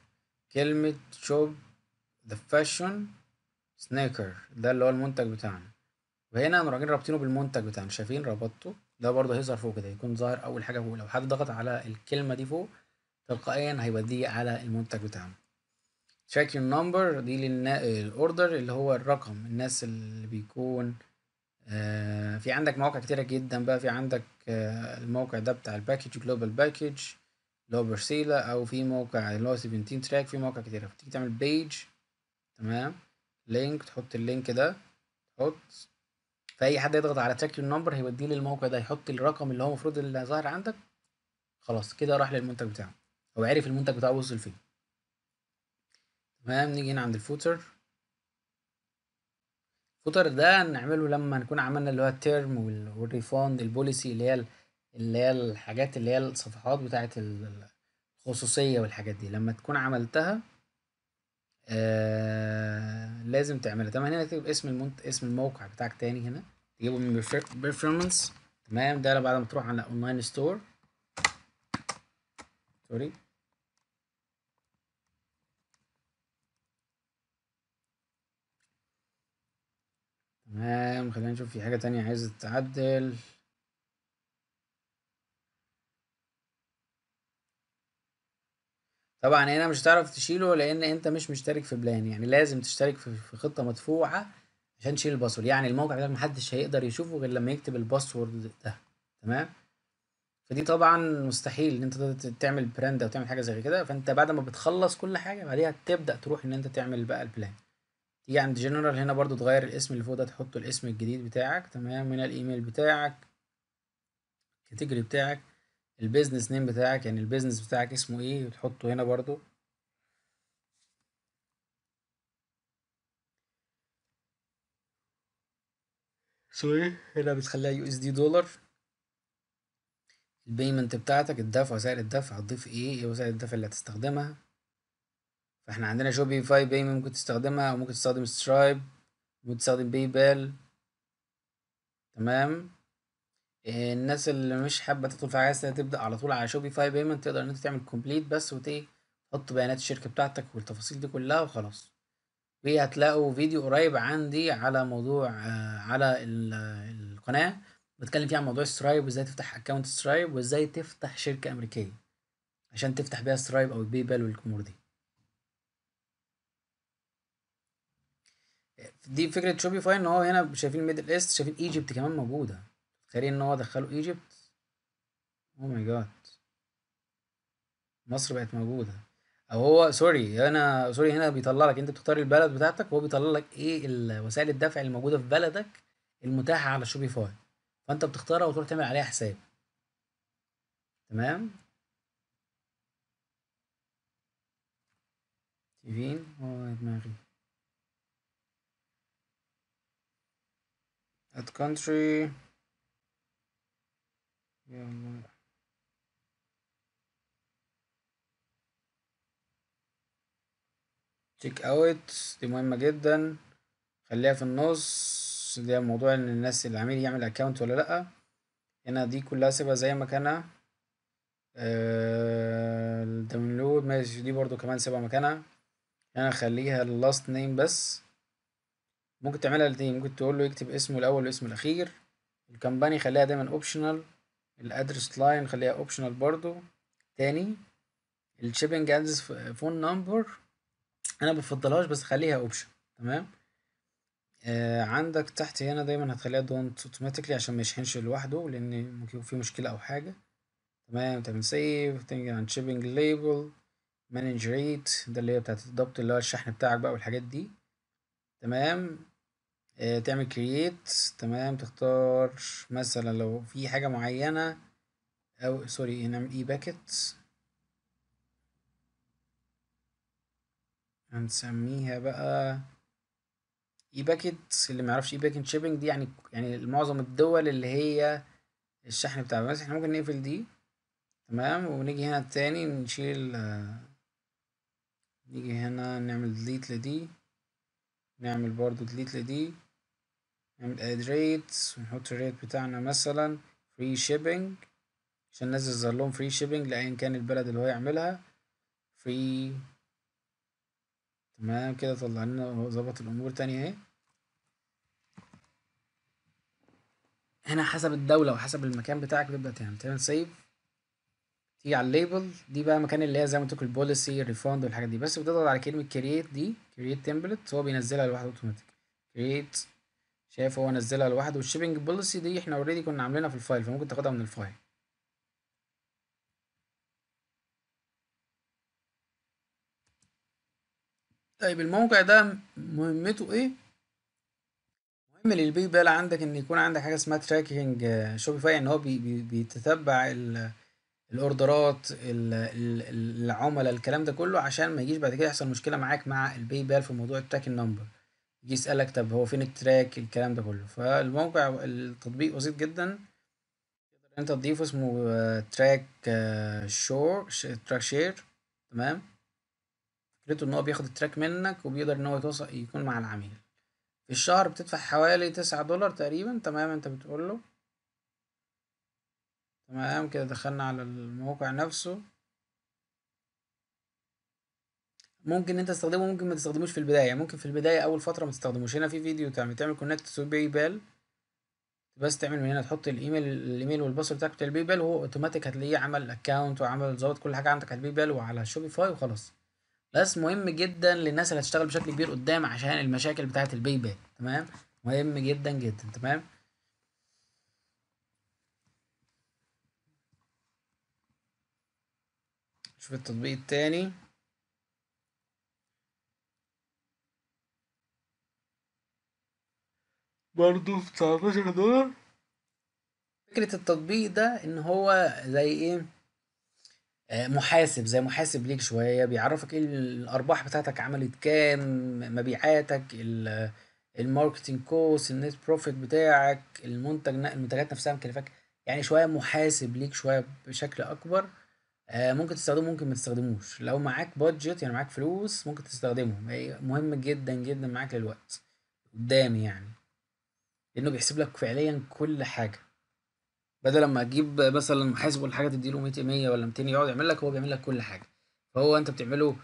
كلمة شوب ذا فاشن سنيكر ده اللي هو المنتج بتاعنا وهنا قاموا راجعين رابطينه بالمنتج بتاعنا شايفين ربطته ده برضه هيظهر فوق كده يكون ظاهر اول حاجه فوق لو حد ضغط على الكلمه دي فوق تلقائيا هيوديه على المنتج بتاعنا track your number دي للاوردر اللي هو الرقم الناس اللي بيكون آه، في عندك مواقع كتيرة جدا بقى في عندك آه، الموقع ده بتاع الباكج جلوبال باكج اللي هو برسيلا او في موقع اللي هو 17 تراك في مواقع كتيرة فتيجي تعمل بيج تمام لينك تحط اللينك ده تحط فاي حد يضغط على تراك يور نمبر هيوديه للموقع ده يحط الرقم اللي هو المفروض اللي ظاهر عندك خلاص كده راح للمنتج بتاعه هو عرف المنتج بتاعه وصل فين تمام نيجي هنا عند الفوتر الفوتر ده نعمله لما نكون عملنا اللي هو التيرم والريفوند البوليسي اللي هي اللي هي الحاجات اللي هي الصفحات بتاعه الخصوصيه والحاجات دي لما تكون عملتها آه لازم تعملها تمام هنا تكتب اسم المنت اسم الموقع بتاعك تاني هنا تجيبه من بيرفورمانس تمام ده بعد ما تروح على اونلاين ستور سوري تمام خلينا نشوف في حاجة تانية عايزة تتعدل طبعا هنا مش هتعرف تشيله لان انت مش مشترك في بلان يعني لازم تشترك في خطة مدفوعة عشان تشيل الباسورد يعني الموقع ده محدش هيقدر يشوفه غير لما يكتب الباسورد ده تمام فدي طبعا مستحيل ان انت تعمل براند او تعمل حاجه زي كده فانت بعد ما بتخلص كل حاجه بعديها تبدا تروح ان انت تعمل بقى البلان تيجي عند جنرال هنا برضو تغير الاسم اللي فوق ده تحط الاسم الجديد بتاعك تمام من الايميل بتاعك الكاتيجوري بتاعك البيزنس نيم بتاعك يعني البيزنس بتاعك اسمه ايه وتحطه هنا برضو سوري إيه؟ هنا بتخليها يو اس دي دولار البيمنت بتاعتك الدفع وسائل الدفع هتضيف ايه ايه وسائل الدفع اللي هتستخدمها فاحنا عندنا شوبيفاي باي ممكن تستخدمها وممكن تستخدم سترايب ممكن تستخدم باي بال تمام آه، الناس اللي مش حابه تدخل في عايزه تبدا على طول على شوبيفاي بيمنت تقدر ان انت تعمل كومبليت بس وتحط بيانات الشركه بتاعتك والتفاصيل دي كلها وخلاص وهتلاقوا فيديو قريب عندي على موضوع آه، على القناه بتكلم فيها عن موضوع سترايب وازاي تفتح اكونت سترايب وازاي تفتح شركه امريكيه عشان تفتح بيها سترايب او باي بال والامور دي دي فكره شوبيفاي ان هو هنا شايفين ميدل ايست شايفين ايجيبت كمان موجوده تخيل ان هو دخلوا ايجيبت او ماي جاد مصر بقت موجوده او هو سوري هنا سوري هنا بيطلع لك انت بتختار البلد بتاعتك وهو بيطلع لك ايه وسائل الدفع اللي موجوده في بلدك المتاحه على شوبيفاي فانت بتختارها وتروح تعمل عليها حساب تمام تيفين هو دماغي at country يلا تشيك اوت دي مهمة جدا خليها في النص دي موضوع ان الناس العميل يعمل اكونت ولا لأ هنا دي كلها سيبها زي ما كانها آه، الداونلود ماشي دي برضو كمان سيبها مكانها هنا خليها اللاست نيم بس ممكن تعملها لدي ممكن تقول له يكتب اسمه الاول واسمه الاخير الكمباني خليها دايما اوبشنال الادرس لاين خليها اوبشنال برضو تاني الشيبنج ادرس فون نمبر انا مبفضلهاش بس خليها اوبشن تمام آه عندك تحت هنا دايما هتخليها دونت اوتوماتيكلي عشان ما يشحنش لوحده لان ممكن يكون في مشكله او حاجه تمام تعمل سيف تنجي عن شيبنج ليبل مانج ريت ده اللي هي بتاعت الضبط اللي هو الشحن بتاعك بقى والحاجات دي تمام آه، تعمل كرييت تمام تختار مثلا لو في حاجة معينة أو سوري نعمل اي باكت هنسميها بقى اي باكت اللي ما يعرفش اي باكت شيبنج دي يعني يعني معظم الدول اللي هي الشحن بتاعها بس احنا ممكن نقفل دي تمام ونيجي هنا تاني نشيل نيجي هنا نعمل ديليت لدي نعمل برضو ديليت لدي ريت ونحط الريت بتاعنا مثلا فري شيبنج عشان الناس يظهر لهم فري شيبنج لأي كان البلد اللي هو يعملها فري تمام كده طلع لنا ظبط الأمور تاني اهي هنا حسب الدولة وحسب المكان بتاعك بتبدأ تعمل تعمل سيف تيجي على الليبل دي بقى مكان اللي هي زي ما قلت البوليسي الريفاند والحاجات دي بس بتضغط على كلمة كرييت دي كرييت تمبلت هو بينزلها لوحده اوتوماتيك كرييت شايف هو نزلها لوحده والشيبنج بوليسي دي احنا اوريدي كنا عاملينها في الفايل فممكن تاخدها من الفايل طيب الموقع ده مهمته ايه مهم للبي بال عندك ان يكون عندك حاجه اسمها تراكنج آه، شوبيفاي ان هو بي بي بيتتبع الاوردرات العملاء الكلام ده كله عشان ما يجيش بعد كده يحصل مشكله معاك مع البي بال في موضوع التراكن نمبر يجي يسألك طب هو فين التراك الكلام ده كله فالموقع التطبيق بسيط جدا تقدر انت تضيفه اسمه آه، تراك آه، شور تراك شير تمام فكرته ان هو بياخد التراك منك وبيقدر ان هو يتوصل يكون مع العميل في الشهر بتدفع حوالي تسعة دولار تقريبا تمام انت بتقول له تمام كده دخلنا على الموقع نفسه ممكن ان انت تستخدمه ممكن ما تستخدموش في البدايه ممكن في البدايه اول فتره ما تستخدموش هنا في فيديو تعمل تعمل كونكت تو باي بال بس تعمل من هنا تحط الايميل الايميل والباسورد بتاعك بتاع الباي بال وهو اوتوماتيك هتلاقيه عمل اكونت وعمل ظبط كل حاجه عندك على الباي بال وعلى شوبيفاي وخلاص بس مهم جدا للناس اللي هتشتغل بشكل كبير قدام عشان المشاكل بتاعه الباي بال تمام مهم جدا جدا تمام شوف التطبيق التاني برضه في 19 دولار فكرة التطبيق ده إن هو زي إيه آه، محاسب زي محاسب ليك شوية بيعرفك إيه الأرباح بتاعتك عملت كام مبيعاتك الماركتنج كوست النت بروفيت بتاعك المنتج المنتجات نفسها مكلفاك يعني شوية محاسب ليك شوية بشكل أكبر آه، ممكن تستخدمه ممكن ما تستخدموش لو معاك بادجت يعني معاك فلوس ممكن تستخدمه مهم جدا جدا معاك للوقت قدام يعني لانه بيحسب لك فعليا كل حاجه بدل ما تجيب مثلا محاسب ولا حاجه تديله 100 100 ولا 200 يقعد يعمل لك هو بيعمل لك كل حاجه فهو انت بتعمله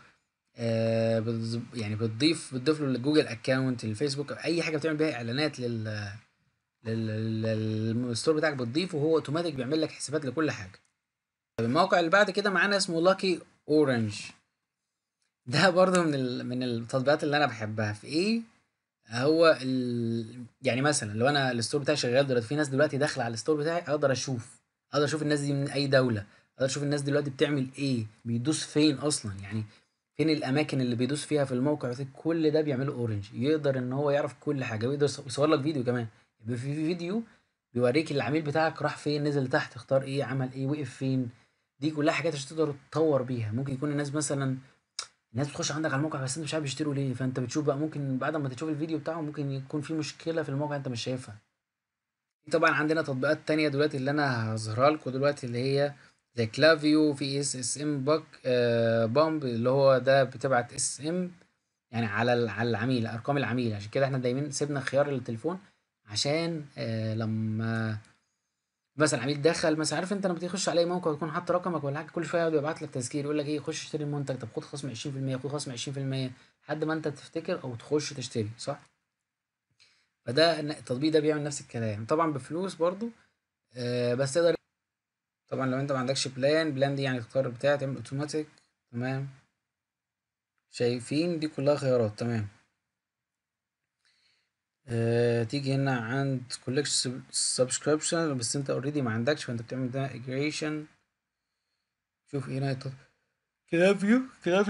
آه يعني بتضيف بتضيف له الجوجل اكونت الفيسبوك اي حاجه بتعمل بيها اعلانات لل للستور بتاعك بتضيفه وهو اوتوماتيك بيعمل لك حسابات لكل حاجه طب الموقع اللي بعد كده معانا اسمه لاكي اورنج ده برضه من من التطبيقات اللي انا بحبها في ايه هو ال... يعني مثلا لو انا الستور بتاعي شغال دلوقتي في ناس دلوقتي داخله على الستور بتاعي اقدر اشوف اقدر اشوف الناس دي من اي دوله اقدر اشوف الناس دلوقتي بتعمل ايه بيدوس فين اصلا يعني فين الاماكن اللي بيدوس فيها في الموقع كل ده بيعمله اورنج يقدر ان هو يعرف كل حاجه ويقدر يصور لك فيديو كمان يبقى في فيديو بيوريك العميل بتاعك راح فين نزل تحت اختار ايه عمل ايه وقف فين دي كلها حاجات عشان تقدر تطور بيها ممكن يكون الناس مثلا الناس بتخش عندك على الموقع بس انت مش عارف يشتروا ليه فانت بتشوف بقى ممكن بعد ما تشوف الفيديو بتاعهم ممكن يكون في مشكله في الموقع انت مش شايفها طبعا عندنا تطبيقات تانية دلوقتي اللي انا هظهرها لكم دلوقتي اللي هي زي كلافيو في اس اس ام باك آه، بامب اللي هو ده بتبعت اس ام يعني على على العميل ارقام العميل عشان كده احنا دايما سيبنا خيار التليفون عشان آه لما مثلا عميل دخل مثلا عارف انت لما تيجي تخش على اي موقع وتكون حاطط رقمك ولا حاجه كل شويه يقعد يبعت لك تذكير يقول لك ايه خش اشتري المنتج طب خد خصم 20% خد خصم 20% لحد ما انت تفتكر او تخش تشتري صح فده التطبيق ده بيعمل نفس الكلام طبعا بفلوس برضو آه بس تقدر طبعا لو انت ما عندكش بلان بلان دي يعني تختار بتاعك تعمل اوتوماتيك تمام شايفين دي كلها خيارات تمام آه، تيجي هنا عند كولكشن سبسكريبشن بس انت اوريدي ما عندكش فانت بتعمل ده اجريشن شوف هنا كلاب فيو كلاب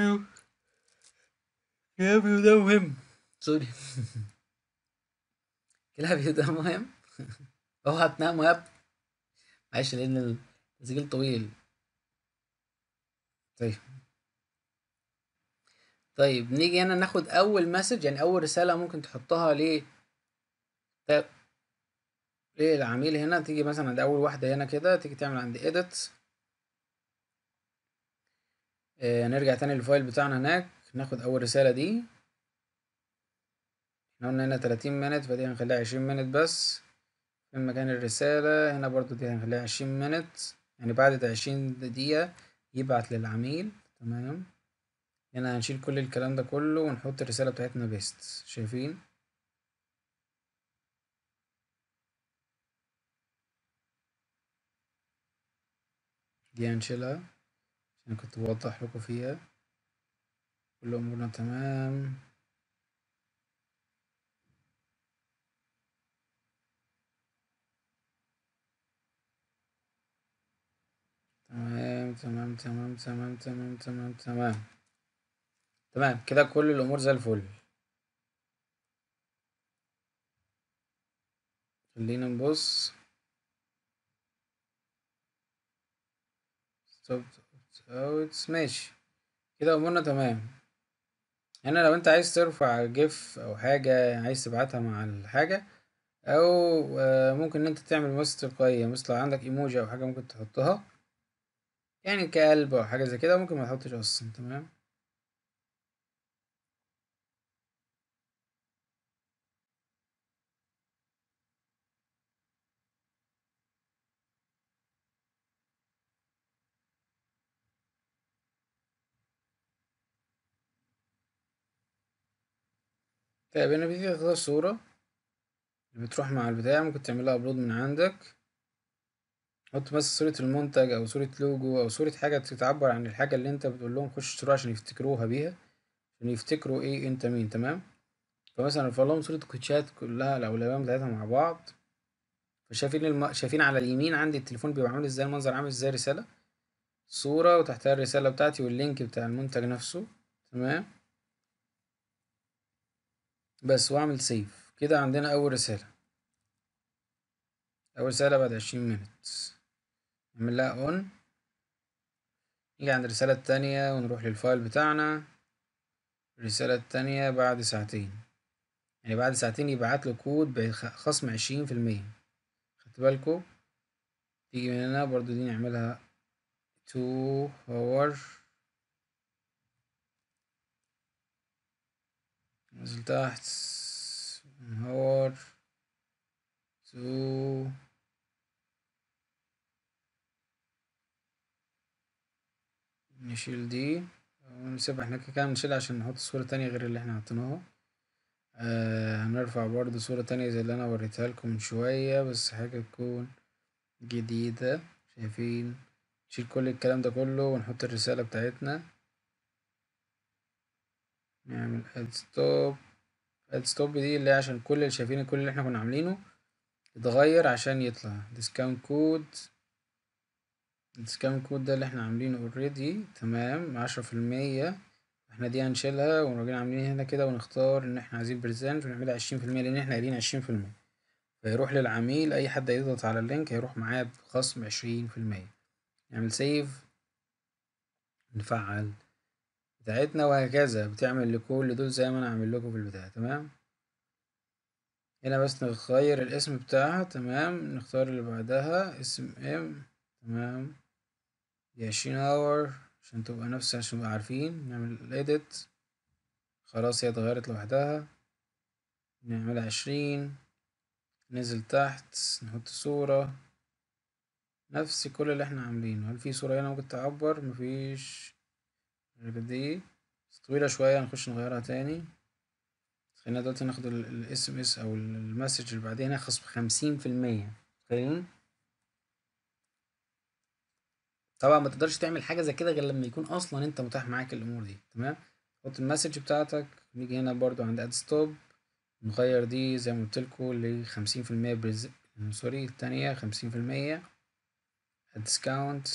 فيو ده مهم سوري كلاب ده مهم اوعى تنام يا ابني معلش لان التسجيل طويل طيب طيب نيجي هنا ناخد اول مسج يعني اول رساله ممكن تحطها تاب طيب، إيه العميل هنا تيجي مثلا عند أول واحدة هنا كده تيجي تعمل عند ايديت آه نرجع تاني للفايل بتاعنا هناك ناخد أول رسالة دي احنا قلنا هنا تلاتين منت فدي هنخليها عشرين منت بس في مكان الرسالة هنا برضو دي هنخليها عشرين منت يعني بعد عشرين دقيقة يبعت للعميل تمام هنا هنشيل كل الكلام ده كله ونحط الرسالة بتاعتنا بيست شايفين دي هنشيلها عشان كنت بوضح لكم فيها كل امورنا تمام تمام تمام تمام تمام تمام تمام تمام تمام كده كل الامور زي الفل خلينا نبص اوتس ماشي كده امورنا تمام هنا لو انت عايز ترفع جيف او حاجة عايز تبعتها مع الحاجة او آه، ممكن ان انت تعمل مست تلقائية مثل لو عندك ايموجي او حاجة ممكن تحطها يعني كقلب او حاجة زي كده ممكن ما تحطش اصلا تمام طيب هنا بتيجي تختار صورة بتروح مع البتاع ممكن تعملها أبلود من عندك حط بس صورة المنتج أو صورة لوجو أو صورة حاجة تعبر عن الحاجة اللي أنت بتقول لهم خش اشتروها عشان يفتكروها بيها عشان يفتكروا إيه أنت مين تمام فمثلا ارفع لهم صورة كوتشات كلها أو الألوان بتاعتها مع بعض فشايفين الم... شايفين على اليمين عندي التليفون بيبقى عامل ازاي المنظر عامل ازاي رسالة صورة وتحتها الرسالة بتاعتي واللينك بتاع المنتج نفسه تمام بس واعمل سيف كده عندنا اول رسالة اول رسالة بعد عشرين مينت نعمل لها اون نيجي عند الرسالة التانية ونروح للفايل بتاعنا الرسالة التانية بعد ساعتين يعني بعد ساعتين يبعت له كود بخصم عشرين في المية خدت بالكو تيجي من هنا برضو دي نعملها تو هور نزل تحت منهور تو نشيل دي ونسيب احنا كده نشيل عشان نحط صورة تانية غير اللي احنا حطيناها آه هنرفع برضو صورة تانية زي اللي انا وريتها لكم من شوية بس حاجة تكون جديدة شايفين نشيل كل الكلام ده كله ونحط الرسالة بتاعتنا نعمل اد ستوب اد ستوب دي اللي عشان كل اللي شايفين كل اللي احنا كنا عاملينه يتغير عشان يطلع ديسكاونت كود الديسكاونت كود ده اللي احنا عاملينه اوريدي تمام عشرة في المية احنا دي هنشيلها ونروح عاملين هنا كده ونختار ان احنا عايزين بريزنت ونعملها عشرين في المية لان احنا قايلين عشرين في المية فيروح للعميل اي حد هيضغط على اللينك هيروح معاه بخصم عشرين في المية نعمل سيف نفعل بتاعتنا وهكذا بتعمل لكل دول زي ما انا عامل لكم في البتاع تمام هنا بس نغير الاسم بتاعها تمام نختار اللي بعدها اسم ام تمام ياشين اور عشان تبقى نفس عشان نبقى عارفين نعمل الاديت خلاص هي اتغيرت لوحدها نعمل عشرين ننزل تحت نحط صورة نفس كل اللي احنا عاملينه هل في صورة هنا ممكن تعبر مفيش غير دي بس طويلة شوية هنخش نغيرها تاني خلينا دلوقتي ناخد الاس ام اس او المسج اللي بعديها هنا بخمسين في المية متخيلين طبعا ما تقدرش تعمل حاجة زي كده غير لما يكون اصلا انت متاح معاك الامور دي تمام حط المسج بتاعتك نيجي هنا برضو عند اد ستوب نغير دي زي ما قلتلكوا لخمسين في المية برز... سوري التانية خمسين في المية سكاونت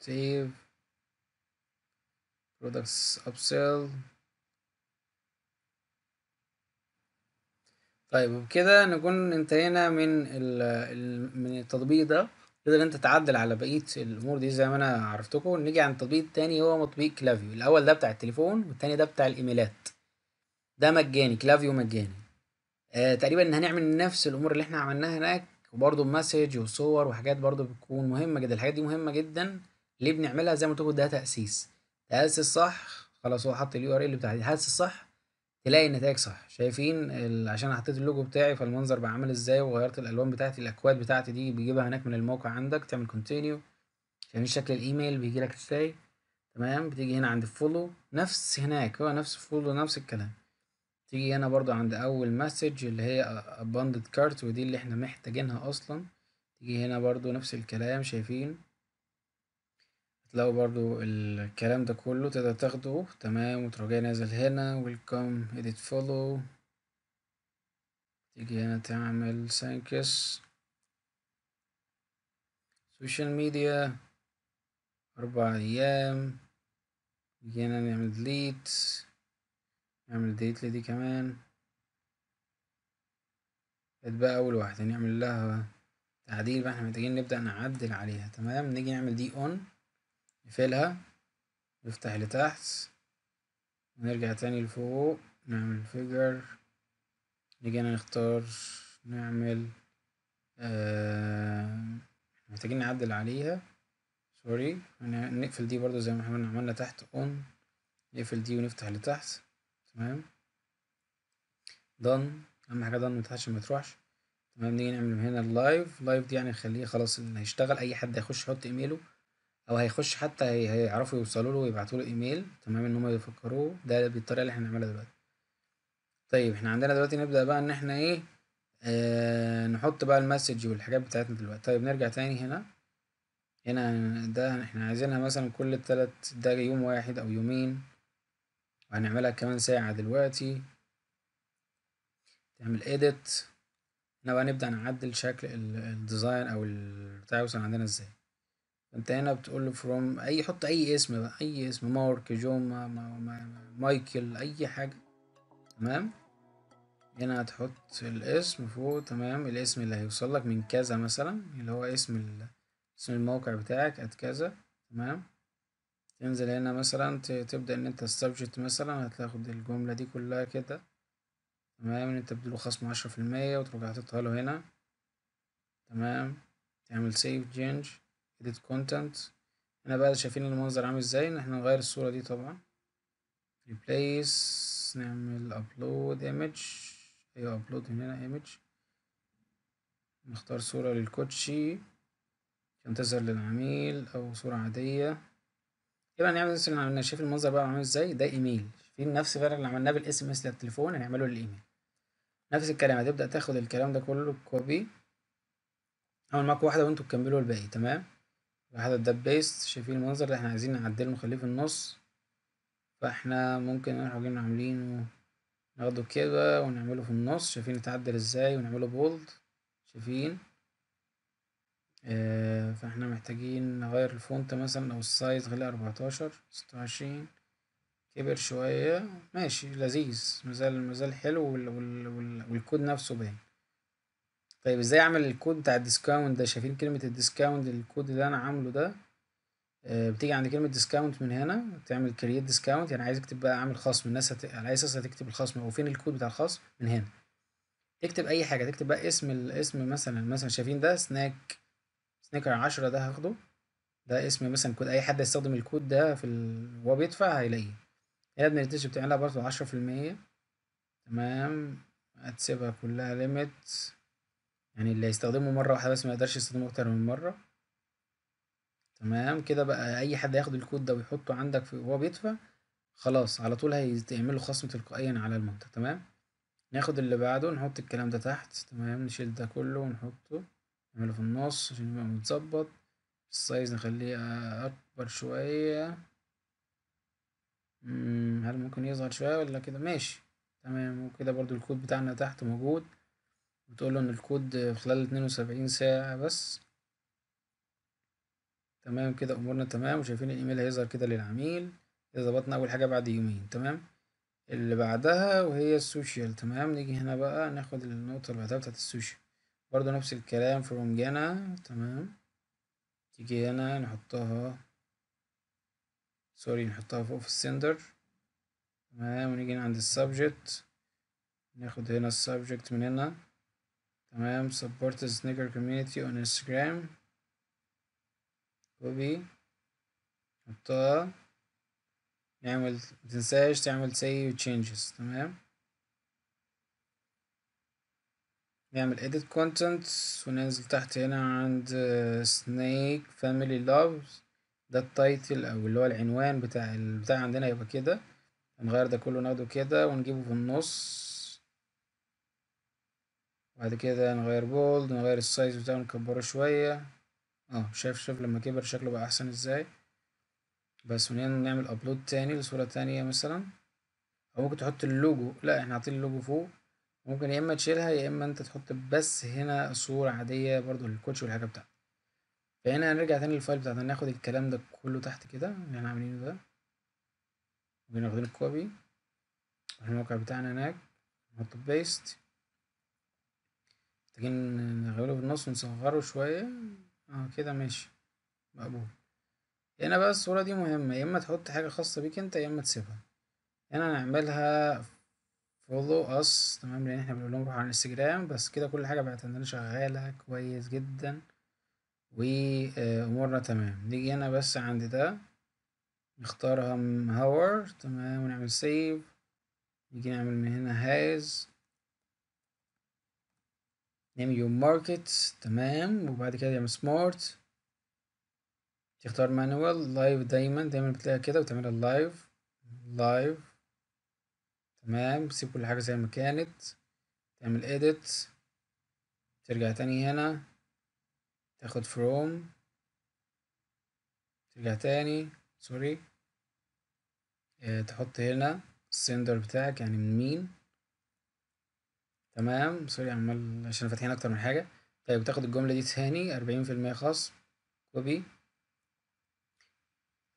سيف products upsell طيب وبكده نكون انتهينا من من التطبيق ده تقدر انت تعدل على بقيه الامور دي زي ما انا عرفتكم نيجي عن التطبيق التاني هو تطبيق كلافيو الاول ده بتاع التليفون والتاني ده بتاع الايميلات ده مجاني كلافيو مجاني آه تقريبا هنعمل نفس الامور اللي احنا عملناها هناك وبرده مسج وصور وحاجات برده بتكون مهمه جدا الحاجات دي مهمه جدا ليه بنعملها زي ما قلت ده تاسيس الهلس الصح خلاص هو حط اليو ار ال بتاع الهلس الصح تلاقي النتائج صح شايفين عشان حطيت اللوجو بتاعي فالمنظر بقى عامل ازاي وغيرت الالوان بتاعتي الاكواد بتاعتي دي بيجيبها هناك من الموقع عندك تعمل كونتينيو شايفين شكل الايميل بيجي لك ازاي تمام بتيجي هنا عند فولو نفس هناك هو نفس فولو نفس الكلام تيجي هنا برضو عند اول مسج اللي هي اباندد كارت ودي اللي احنا محتاجينها اصلا تيجي هنا برضو نفس الكلام شايفين هتلاقوا برضو الكلام ده كله تقدر تاخده تمام وتراجع نازل هنا ويلكم edit فولو تيجي هنا تعمل سانكس سوشيال ميديا أربع أيام تيجي هنا نعمل ديليت نعمل ديليت لدي كمان كانت بقى أول واحدة نعمل لها تعديل بقى احنا محتاجين نبدأ نعدل عليها تمام نيجي نعمل دي اون نقفلها نفتح لتحت ونرجع تاني لفوق نعمل فيجر نيجي هنا نختار نعمل آه محتاجين نعدل عليها سوري نقفل دي برضو زي ما احنا عملنا تحت اون نقفل دي ونفتح لتحت تمام دن اهم حاجه دن متحش ما تروحش تمام نيجي نعمل هنا اللايف لايف دي يعني نخليه خلاص اللي هيشتغل اي حد هيخش يحط ايميله أو هيخش حتى هي هيعرفوا يوصلوا له ويبعتوا له إيميل تمام إن هما يفكروه ده بالطريقة اللي احنا هنعملها دلوقتي. طيب احنا عندنا دلوقتي نبدأ بقى إن احنا إيه آه نحط بقى المسج والحاجات بتاعتنا دلوقتي طيب نرجع تاني هنا هنا ده احنا عايزينها مثلا كل تلات ده يوم واحد أو يومين وهنعملها كمان ساعة دلوقتي تعمل edit هنا بقى نبدأ نعدل شكل الديزاين أو البتاع يوصل عندنا ازاي انت هنا بتقول له فروم اي حط اي اسم بقى اي اسم مارك جوما ما ما مايكل اي حاجه تمام هنا هتحط الاسم فوق تمام الاسم اللي هيوصل لك من كذا مثلا اللي هو اسم ال... اسم الموقع بتاعك ات كذا تمام تنزل هنا مثلا تبدا ان انت السبجكت مثلا هتاخد الجمله دي كلها كده تمام ان انت بتديله خصم عشرة في المية وترجع تحطها له هنا تمام تعمل سيف change edit content هنا بقى شايفين المنظر عامل ازاي ان احنا نغير الصورة دي طبعا replace نعمل upload image ايوه upload هنا image نختار صورة للكوتشي عشان تظهر للعميل او صورة عادية يبقى هنعمل نفس اللي عملناه شايف المنظر بقى عامل ازاي ده ايميل شايفين نفس الفرق اللي عملناه بالاس ام اس للتليفون هنعمله للايميل نفس الكلام هتبدأ تاخد الكلام ده كله كوبي اعمل معاكوا واحدة وانتوا تكملوا الباقي تمام العدد ده بيست شايفين المنظر اللي احنا عايزين نعدله نخليه في النص فاحنا ممكن نروح جايين عاملينه ناخده كده ونعمله في النص شايفين اتعدل ازاي ونعمله بولد شايفين اه فاحنا محتاجين نغير الفونت مثلا او السايز خليه اربعتاشر ستة وعشرين كبر شوية ماشي لذيذ مازال مازال حلو والكود نفسه باين طيب ازاي اعمل الكود بتاع الديسكاونت ده شايفين كلمة الديسكاونت الكود اللي انا عامله ده آه، بتيجي عند كلمة ديسكاونت من هنا تعمل كرييت ديسكاونت يعني عايز اكتب بقى اعمل خصم الناس هت... على اي اساس هتكتب الخصم او فين الكود بتاع الخصم من هنا تكتب اي حاجة تكتب بقى اسم الاسم مثلا مثلا شايفين ده سناك سناكر عشرة ده هاخده ده اسم مثلا كود اي حد يستخدم الكود ده في ال... وهو بيدفع هيلاقيه هنا بنرتش بتعملها برضه عشرة في المية تمام هتسيبها كلها ليميت يعني اللي هيستخدمه مرة واحدة بس ميقدرش يستخدمه أكتر من مرة تمام كده بقى أي حد هياخد الكود ده ويحطه عندك في وهو بيدفع خلاص على طول هيتعمل له خصم تلقائيا على المنتج تمام ناخد اللي بعده نحط الكلام ده تحت تمام نشيل ده كله ونحطه نعمله في النص عشان يبقى متظبط السايز نخليه أكبر شوية هل ممكن يظهر شوية ولا كده ماشي تمام وكده برضو الكود بتاعنا تحت موجود بتقول له ان الكود خلال اتنين وسبعين ساعة بس تمام كده امورنا تمام وشايفين الايميل هيظهر كده للعميل كده ظبطنا اول حاجة بعد يومين تمام اللي بعدها وهي السوشيال تمام نيجي هنا بقى ناخد النقطة اللي بعدها بتاعت السوشيال برضو نفس الكلام فروم جانا تمام تيجي هنا نحطها سوري نحطها فوق في السندر تمام ونيجي عند السبجكت ناخد هنا السبجكت من هنا تمام support the sneaker community on Instagram كوبي حطها نعمل متنساش تعمل save changes تمام نعمل edit content وننزل تحت هنا عند آه، snake family loves ده التايتل او اللي هو العنوان بتاع البتاع عندنا يبقى كده نغير ده كله ناخده كده ونجيبه في النص بعد كده نغير بولد نغير السايز بتاعه نكبره شوية اه شايف شوف لما كبر شكله بقى احسن ازاي بس من هنا نعمل ابلود تاني لصورة تانية مثلا او ممكن تحط اللوجو لا احنا حاطين اللوجو فوق ممكن يا اما تشيلها يا اما انت تحط بس هنا صورة عادية برضو للكوتش والحاجة بتاعته فهنا هنرجع تاني للفايل بتاعتنا ناخد الكلام ده كله تحت كده اللي احنا عاملينه ده وناخدين الكوبي الموقع بتاعنا هناك نحط بيست محتاجين نغيره بالنص ونصغره شوية اه كده ماشي مقبول هنا بقى الصورة دي مهمة يا اما تحط حاجة خاصة بيك انت يا اما تسيبها هنا هنعملها فولو اس تمام لان احنا بنقول لهم روحوا على الانستجرام بس كده كل حاجة بقت عندنا شغالة كويس جدا وامورنا آه، تمام نيجي هنا بس عند ده نختارها هم هاور تمام ونعمل سيف نيجي نعمل من هنا هايز name your market تمام وبعد كده يعمل سمارت تختار مانوال لايف دايما دايما بتلاقيها كده وتعملها لايف لايف تمام تسيب كل حاجة زي ما كانت تعمل ايديت ترجع تاني هنا تاخد فروم ترجع تاني سوري اه تحط هنا السندر بتاعك يعني من مين تمام سوري عمال عشان فاتحين أكتر من حاجة طيب تاخد الجملة دي ثاني أربعين في المية خصم كوبي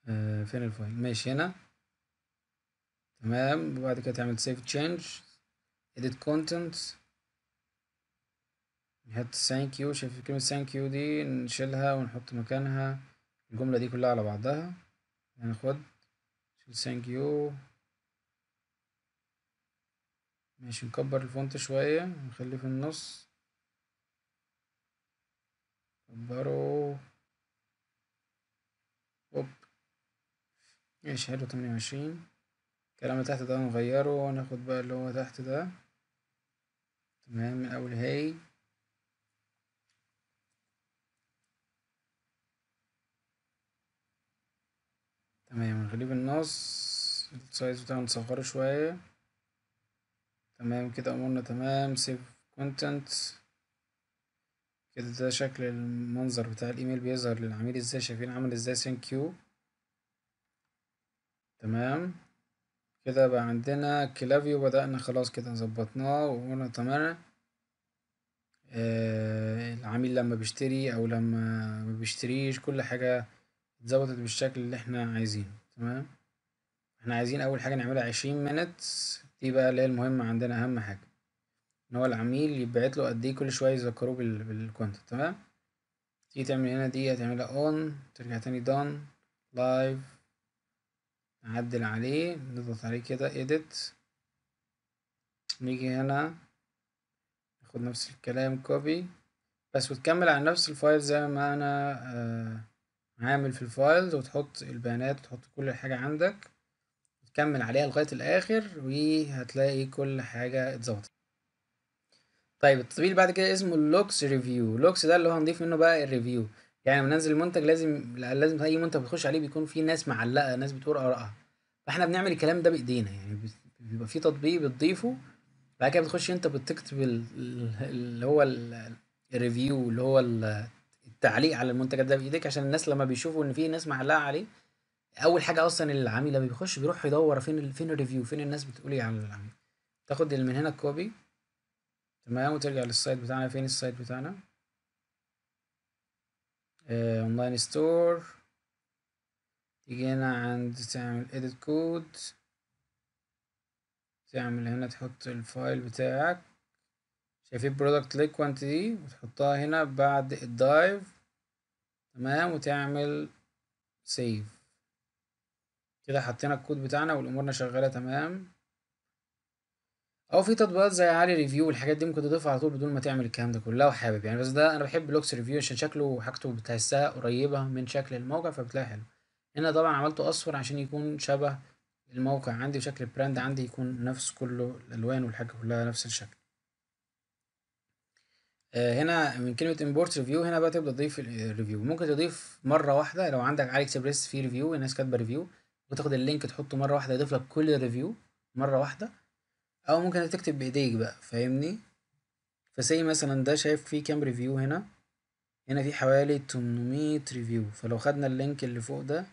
آه فين الفايل ماشي هنا تمام وبعد كده تعمل سيف تشينج اديت كونتنت نحط ثانك يو شايف كلمة ثانك يو دي نشيلها ونحط مكانها الجملة دي كلها على بعضها هناخد ثانك يو ماشي نكبر الفونت شوية نخليه في النص كبره هوب ماشي حلو تمانية وعشرين الكلام اللي تحت ده نغيره وناخد بقى اللي هو تحت ده تمام من أول هاي تمام نخليه في النص السايز بتاعه نصغره شوية تمام كده امورنا تمام سيف كونتنت كده ده شكل المنظر بتاع الايميل بيظهر للعميل ازاي شايفين عمل ازاي ثانك يو تمام كده بقى عندنا كلافيو بدأنا خلاص كده ظبطناه وامورنا تمام آه العميل لما بيشتري او لما ما بيشتريش كل حاجة اتظبطت بالشكل اللي احنا عايزينه تمام احنا عايزين اول حاجة نعملها عشرين minutes دي بقى اللي هي المهمة عندنا أهم حاجة إن هو العميل يبعت له قد إيه كل شوية يذكروه بال بالكونتنت تمام تيجي تعمل هنا دي هتعملها أون ترجع تاني دون لايف نعدل عليه نضغط عليه كده إيديت نيجي هنا ناخد نفس الكلام كوبي بس وتكمل على نفس الفايل زي ما أنا آه عامل في الفايلز وتحط البيانات وتحط كل حاجة عندك كمل عليها لغاية الآخر وهتلاقي كل حاجة اتظبطت طيب التطبيق اللي بعد كده اسمه لوكس ريفيو لوكس ده اللي هو هنضيف منه بقى الريفيو يعني لما ننزل المنتج لازم لازم اي منتج بتخش عليه بيكون فيه ناس معلقه ناس بتقول ارائها فاحنا بنعمل الكلام ده بايدينا يعني بيبقى في تطبيق بتضيفه بعد كده بتخش انت بتكتب اللي هو الريفيو اللي هو التعليق على المنتج ده بايدك عشان الناس لما بيشوفوا ان في ناس معلقه عليه اول حاجه اصلا العميل لما بيخش بيروح يدور فين ال... فين الريفيو فين الناس بتقول ايه عن العميل تاخد من هنا الكوبي تمام وترجع للسايت بتاعنا فين السايت بتاعنا اونلاين ستور تيجي هنا عند تعمل edit كود تعمل هنا تحط الفايل بتاعك شايفين إيه product link دي وتحطها هنا بعد الدايف تمام وتعمل save كده حطينا الكود بتاعنا والامورنا شغاله تمام او في تطبيقات زي علي ريفيو والحاجات دي ممكن تضيفها على طول بدون ما تعمل الكلام ده كله لو حابب يعني بس ده انا بحب لوكس ريفيو عشان شكله وحاجته بتحسها قريبه من شكل الموقع فبتلاقي حلو هنا طبعا عملته اصفر عشان يكون شبه الموقع عندي وشكل البراند عندي يكون نفس كله الالوان والحاجه كلها نفس الشكل آه، هنا من كلمه امبورت ريفيو هنا بقى تبدا تضيف الريفيو ممكن تضيف مره واحده لو عندك علي اكسبريس في ريفيو الناس كاتبه ريفيو وتاخد اللينك تحطه مره واحده يضيف لك كل الريفيو مره واحده او ممكن تكتب بايديك بقى فاهمني فزي مثلا ده شايف فيه كام ريفيو هنا هنا في حوالي 800 ريفيو فلو خدنا اللينك اللي فوق ده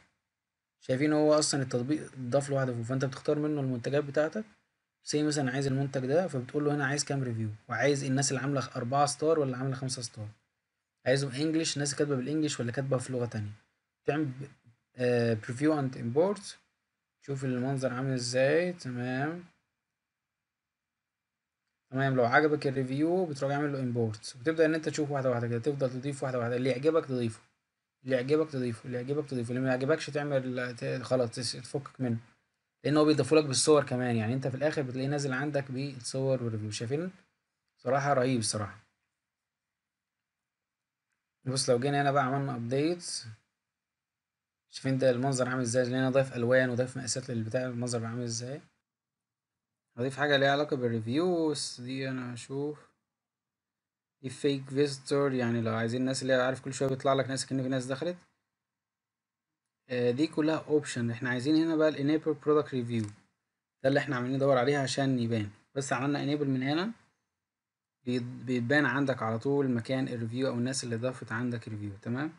شايفين هو اصلا التطبيق ضاف له واحده فوق فانت بتختار منه المنتجات بتاعتك سي مثلا عايز المنتج ده فبتقول له هنا عايز كام ريفيو وعايز الناس اللي عامله أربعة ستار ولا عامله خمسة ستار عايزهم انجلش ناس كاتبه بالانجلش ولا كاتبه في لغه تانية تعمل آه، preview and import شوف المنظر عامل ازاي تمام تمام لو عجبك الريفيو بتروح عامل له امبورت وتبدا ان انت تشوف واحده واحده كده تفضل تضيف واحده واحده اللي يعجبك تضيفه اللي يعجبك تضيفه اللي يعجبك تضيفه اللي ما يعجبكش تعمل خلاص تفكك منه لان هو بيضيفوا لك بالصور كمان يعني انت في الاخر بتلاقيه نازل عندك بالصور والريفيو شايفين صراحه رهيب الصراحه بص لو جينا هنا بقى عملنا ابديت شايفين ده المنظر عامل ازاي لان ضايف الوان وضايف مقاسات للبتاع المنظر عامل ازاي هضيف حاجه ليها علاقه بالريفيوز دي انا اشوف دي فيك فيزيتور يعني لو عايزين الناس اللي عارف كل شويه بيطلع لك ناس كأن في ناس دخلت آه، دي كلها اوبشن احنا عايزين هنا بقى الانيبل برودكت ريفيو ده اللي احنا عاملين ندور عليه عشان يبان بس عملنا انيبل من هنا بيبان عندك على طول مكان الريفيو او الناس اللي ضافت عندك ريفيو تمام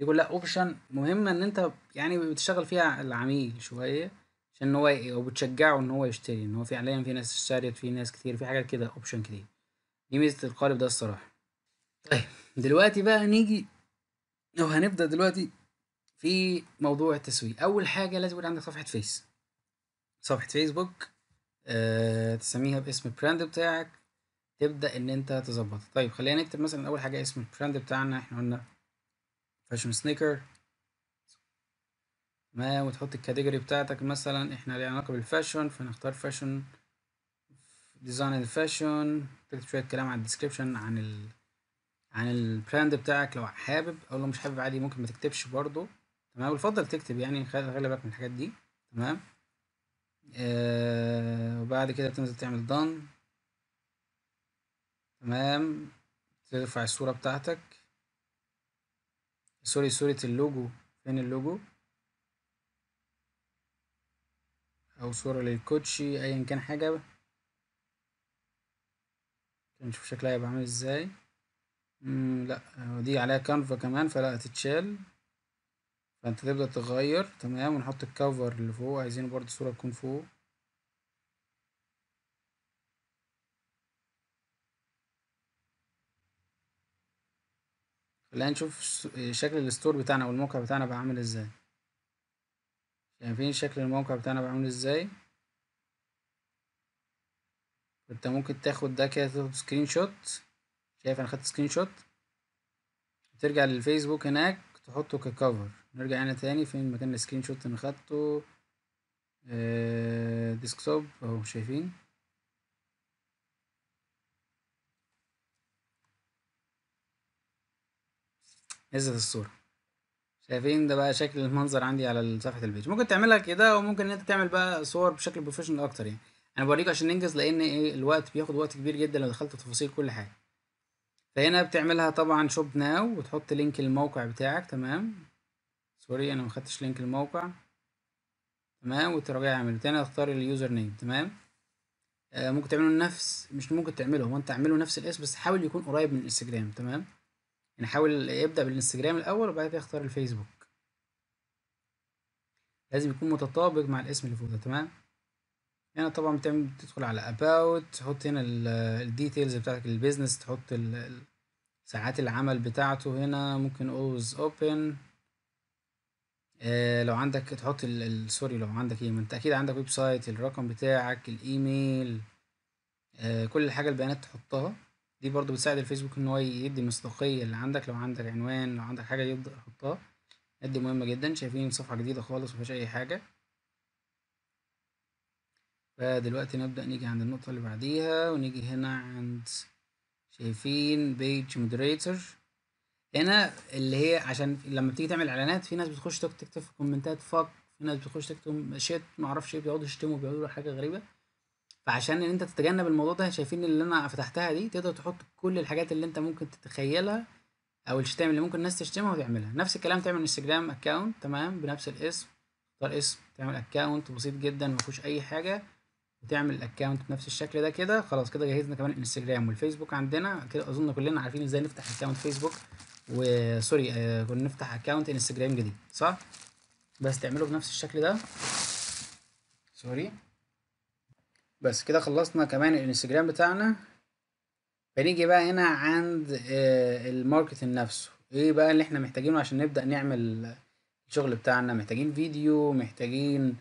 يقول لا اوبشن مهمه ان انت يعني بتشتغل فيها العميل شويه عشان هو او بتشجعه ان هو يشتري ان هو فعليا في ناس اشترت في ناس كتير في حاجات كده اوبشن كتير دي ميزه القالب ده الصراحه طيب دلوقتي بقى نيجي لو هنبدا دلوقتي في موضوع التسويق اول حاجه لازم يكون عندك صفحه فيس صفحه فيسبوك أه تسميها باسم البراند بتاعك تبدا ان انت تظبطها طيب خلينا نكتب مثلا اول حاجه اسم البراند بتاعنا احنا قلنا فاشن سنيكر تمام وتحط الكاتيجوري بتاعتك مثلا احنا ليه علاقة بالفاشن فنختار فاشن ديزاين الفاشن تكتب شوية كلام عن الديسكريبشن عن ال عن البراند بتاعك لو حابب او لو مش حابب عادي ممكن ما تكتبش برضه تمام ويفضل تكتب يعني خلي بالك من الحاجات دي تمام آه وبعد كده بتنزل تعمل done تمام ترفع الصورة بتاعتك سوري صورة اللوجو فين اللوجو أو صورة للكوتشي أيا كان حاجة نشوف شكلها هيبقى عامل ازاي لا دي عليها كانفا كمان فلا هتتشال فانت تبدأ تغير تمام ونحط الكفر اللي فوق عايزين برضه الصورة تكون فوق خلينا نشوف شكل الستور بتاعنا والموقع بتاعنا بقى عامل ازاي شايفين يعني شكل الموقع بتاعنا بقى عامل ازاي انت ممكن تاخد ده كده تاخد سكرين شوت شايف انا خدت سكرين شوت ترجع للفيسبوك هناك تحطه ككفر نرجع هنا تاني فين مكان السكرين شوت اللي خدته ديسكتوب آه، اهو شايفين نزلت الصورة شايفين ده بقى شكل المنظر عندي على صفحة البيج ممكن تعملها كده وممكن ان انت تعمل بقى صور بشكل بروفيشنال اكتر يعني انا بوريك عشان ننجز لان ايه الوقت بياخد وقت كبير جدا لو دخلت في تفاصيل كل حاجة فهنا بتعملها طبعا شوب ناو وتحط لينك الموقع بتاعك تمام سوري انا مخدتش لينك الموقع تمام وتراجع اعمله تاني اختار اليوزر نيم تمام آه، ممكن تعمله نفس مش ممكن تعمله هو انت اعمله نفس الاسم بس حاول يكون قريب من الانستجرام تمام نحاول يبدأ بالانستجرام الأول وبعد كده يختار الفيسبوك لازم يكون متطابق مع الاسم اللي فوق ده تمام هنا يعني طبعا بتعمل تدخل على اباوت تحط هنا الديتيلز بتاعتك البيزنس تحط ساعات العمل بتاعته هنا ممكن always اوبن آه لو عندك تحط سوري لو عندك ايه ما انت اكيد عندك ويب سايت الرقم بتاعك الايميل آه كل حاجة البيانات تحطها دي برضو بتساعد الفيسبوك إن هو يدي مصداقية اللي عندك لو عندك عنوان لو عندك حاجة يبدأ يحطها دي مهمة جدا شايفين صفحة جديدة خالص مفيهاش أي حاجة فدلوقتي نبدأ نيجي عند النقطة اللي بعديها ونيجي هنا عند شايفين بيج مودريتور هنا اللي هي عشان لما بتيجي تعمل اعلانات في ناس بتخش تكتب في كومنتات فاك في ناس بتخش تكتب شيت معرفش ايه بيقعدوا يشتموا بيقولوا حاجة غريبة فعشان ان انت تتجنب الموضوع ده شايفين اللي انا فتحتها دي تقدر تحط كل الحاجات اللي انت ممكن تتخيلها او الشتائم اللي ممكن الناس تشتمها وتعملها نفس الكلام تعمل انستجرام اكونت تمام بنفس الاسم تختار اسم تعمل اكونت بسيط جدا ما فيهوش اي حاجه وتعمل الاكونت بنفس الشكل ده كده خلاص كده جهزنا كمان الانستجرام والفيسبوك عندنا كده اظن كلنا عارفين ازاي نفتح اكونت فيسبوك وسوري آه، كنا نفتح اكونت انستجرام جديد صح بس تعمله بنفس الشكل ده سوري بس كده خلصنا كمان الانستجرام بتاعنا بنيجي بقى هنا عند آه، الماركتنج نفسه ايه بقى اللي احنا محتاجينه عشان نبدأ نعمل الشغل بتاعنا محتاجين فيديو محتاجين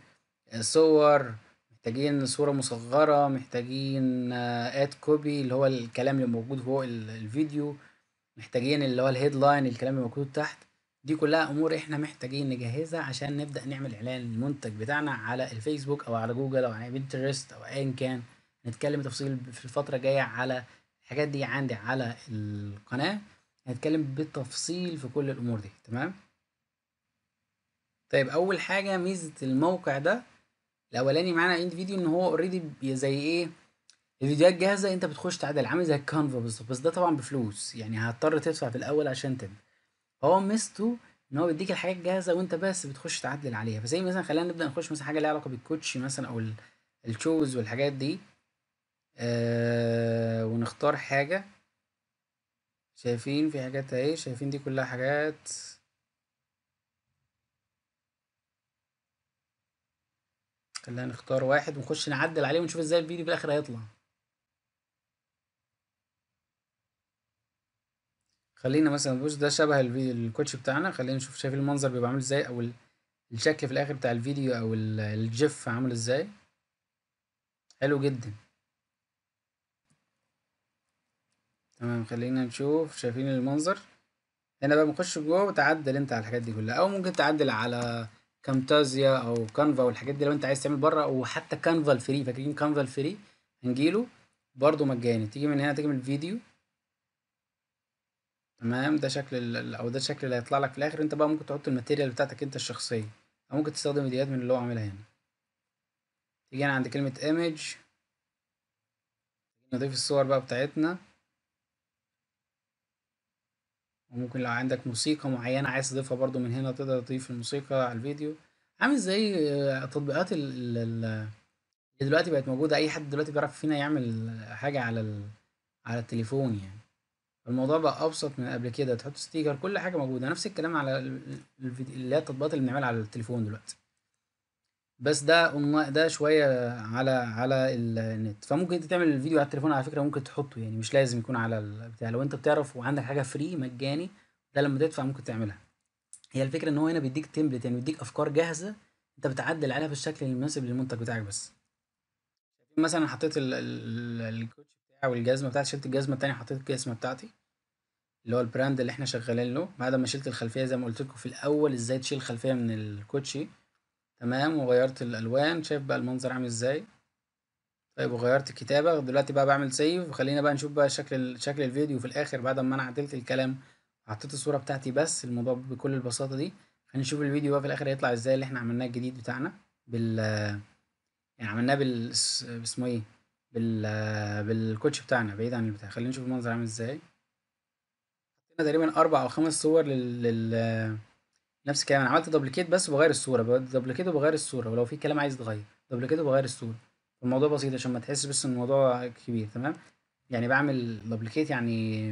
آه، صور محتاجين صورة مصغرة محتاجين اد آه، كوبي اللي هو الكلام اللي موجود فوق الفيديو محتاجين اللي هو الهيدلاين الكلام اللي موجود تحت دي كلها امور احنا محتاجين نجهزها عشان نبدا نعمل اعلان للمنتج بتاعنا على الفيسبوك او على جوجل او على بنترست او ايا كان نتكلم تفصيل في الفتره الجايه على الحاجات دي عندي على القناه هنتكلم بالتفصيل في كل الامور دي تمام طيب اول حاجه ميزه الموقع ده الاولاني معانا عند فيديو ان هو اوريدي زي ايه الفيديوهات جاهزه انت بتخش تعدل عامل زي الكانفا بالظبط بس ده طبعا بفلوس يعني هتضطر تدفع في الاول عشان تبدا هو ميزته ان هو بيديك الحاجات جاهزه وانت بس بتخش تعدل عليها فزي مثلا خلينا نبدا نخش مثلا حاجه ليها علاقه بالكوتشي مثلا او الشوز والحاجات دي آه ونختار حاجه شايفين في حاجات اهي شايفين دي كلها حاجات خلينا نختار واحد ونخش نعدل عليه ونشوف ازاي الفيديو في الاخر هيطلع خلينا مثلا بص ده شبه الفيديو الكوتش بتاعنا خلينا نشوف شايف المنظر بيبقى عامل ازاي او الشكل في الاخر بتاع الفيديو او الجيف عامل ازاي حلو جدا تمام خلينا نشوف شايفين المنظر هنا بقى بنخش جوه وتعدل انت على الحاجات دي كلها او ممكن تعدل على كامتازيا او كانفا والحاجات دي لو انت عايز تعمل بره وحتى كانفا الفري فاكرين كانفا الفري هنجيله برضه مجاني تيجي من هنا تيجي من الفيديو تمام ده شكل ال او ده الشكل اللي هيطلع لك في الاخر انت بقى ممكن تحط الماتيريال بتاعتك انت الشخصيه او ممكن تستخدم فيديوهات من اللي هو عاملها هنا تيجي عند كلمه ايمج نضيف الصور بقى بتاعتنا وممكن لو عندك موسيقى معينة عايز تضيفها برضو من هنا تقدر تضيف الموسيقى على الفيديو عامل زي آه، تطبيقات اللي دلوقتي بقت موجودة أي حد دلوقتي بيعرف فينا يعمل حاجة على على التليفون يعني الموضوع بقى ابسط من قبل كده تحط ستيكر كل حاجه موجوده نفس الكلام على الفيديو اللي هي التطبيقات اللي بنعملها على التليفون دلوقتي بس ده اونلاين ده شويه على على النت فممكن انت تعمل الفيديو على التليفون على فكره ممكن تحطه يعني مش لازم يكون على البتاع لو انت بتعرف وعندك حاجه فري مجاني ده لما تدفع ممكن تعملها هي الفكره ان هو هنا بيديك تمبلت يعني بيديك افكار جاهزه انت بتعدل عليها بالشكل المناسب للمنتج بتاعك بس مثلا حطيت الكوتش بتاعي والجزمه بتاعتي شلت الجزمه التانية حطيت الجزمه بتاعتي اللي هو البراند اللي احنا شغالين له بعد ما شلت الخلفيه زي ما قلت لكم في الاول ازاي تشيل الخلفيه من الكوتشي تمام وغيرت الالوان شايف بقى المنظر عامل ازاي طيب وغيرت الكتابه دلوقتي بقى بعمل سيف وخلينا بقى نشوف بقى شكل شكل الفيديو في الاخر بعد ما انا عدلت الكلام حطيت الصوره بتاعتي بس الموضوع بكل البساطه دي هنشوف الفيديو بقى في الاخر هيطلع ازاي اللي احنا عملناه الجديد بتاعنا بال يعني عملناه بال اسمه ايه بال بالكوتش بتاعنا بعيد عن البتاع خلينا نشوف المنظر عامل ازاي تقريبا اربع او خمس صور لل, لل... نفس الكلام انا عملت دبليكيت بس وبغير الصوره دبليكيت وبغير الصوره ولو في كلام عايز يتغير دبليكيت وبغير الصوره الموضوع بسيط عشان ما تحسش بس ان الموضوع كبير تمام يعني بعمل دبليكيت يعني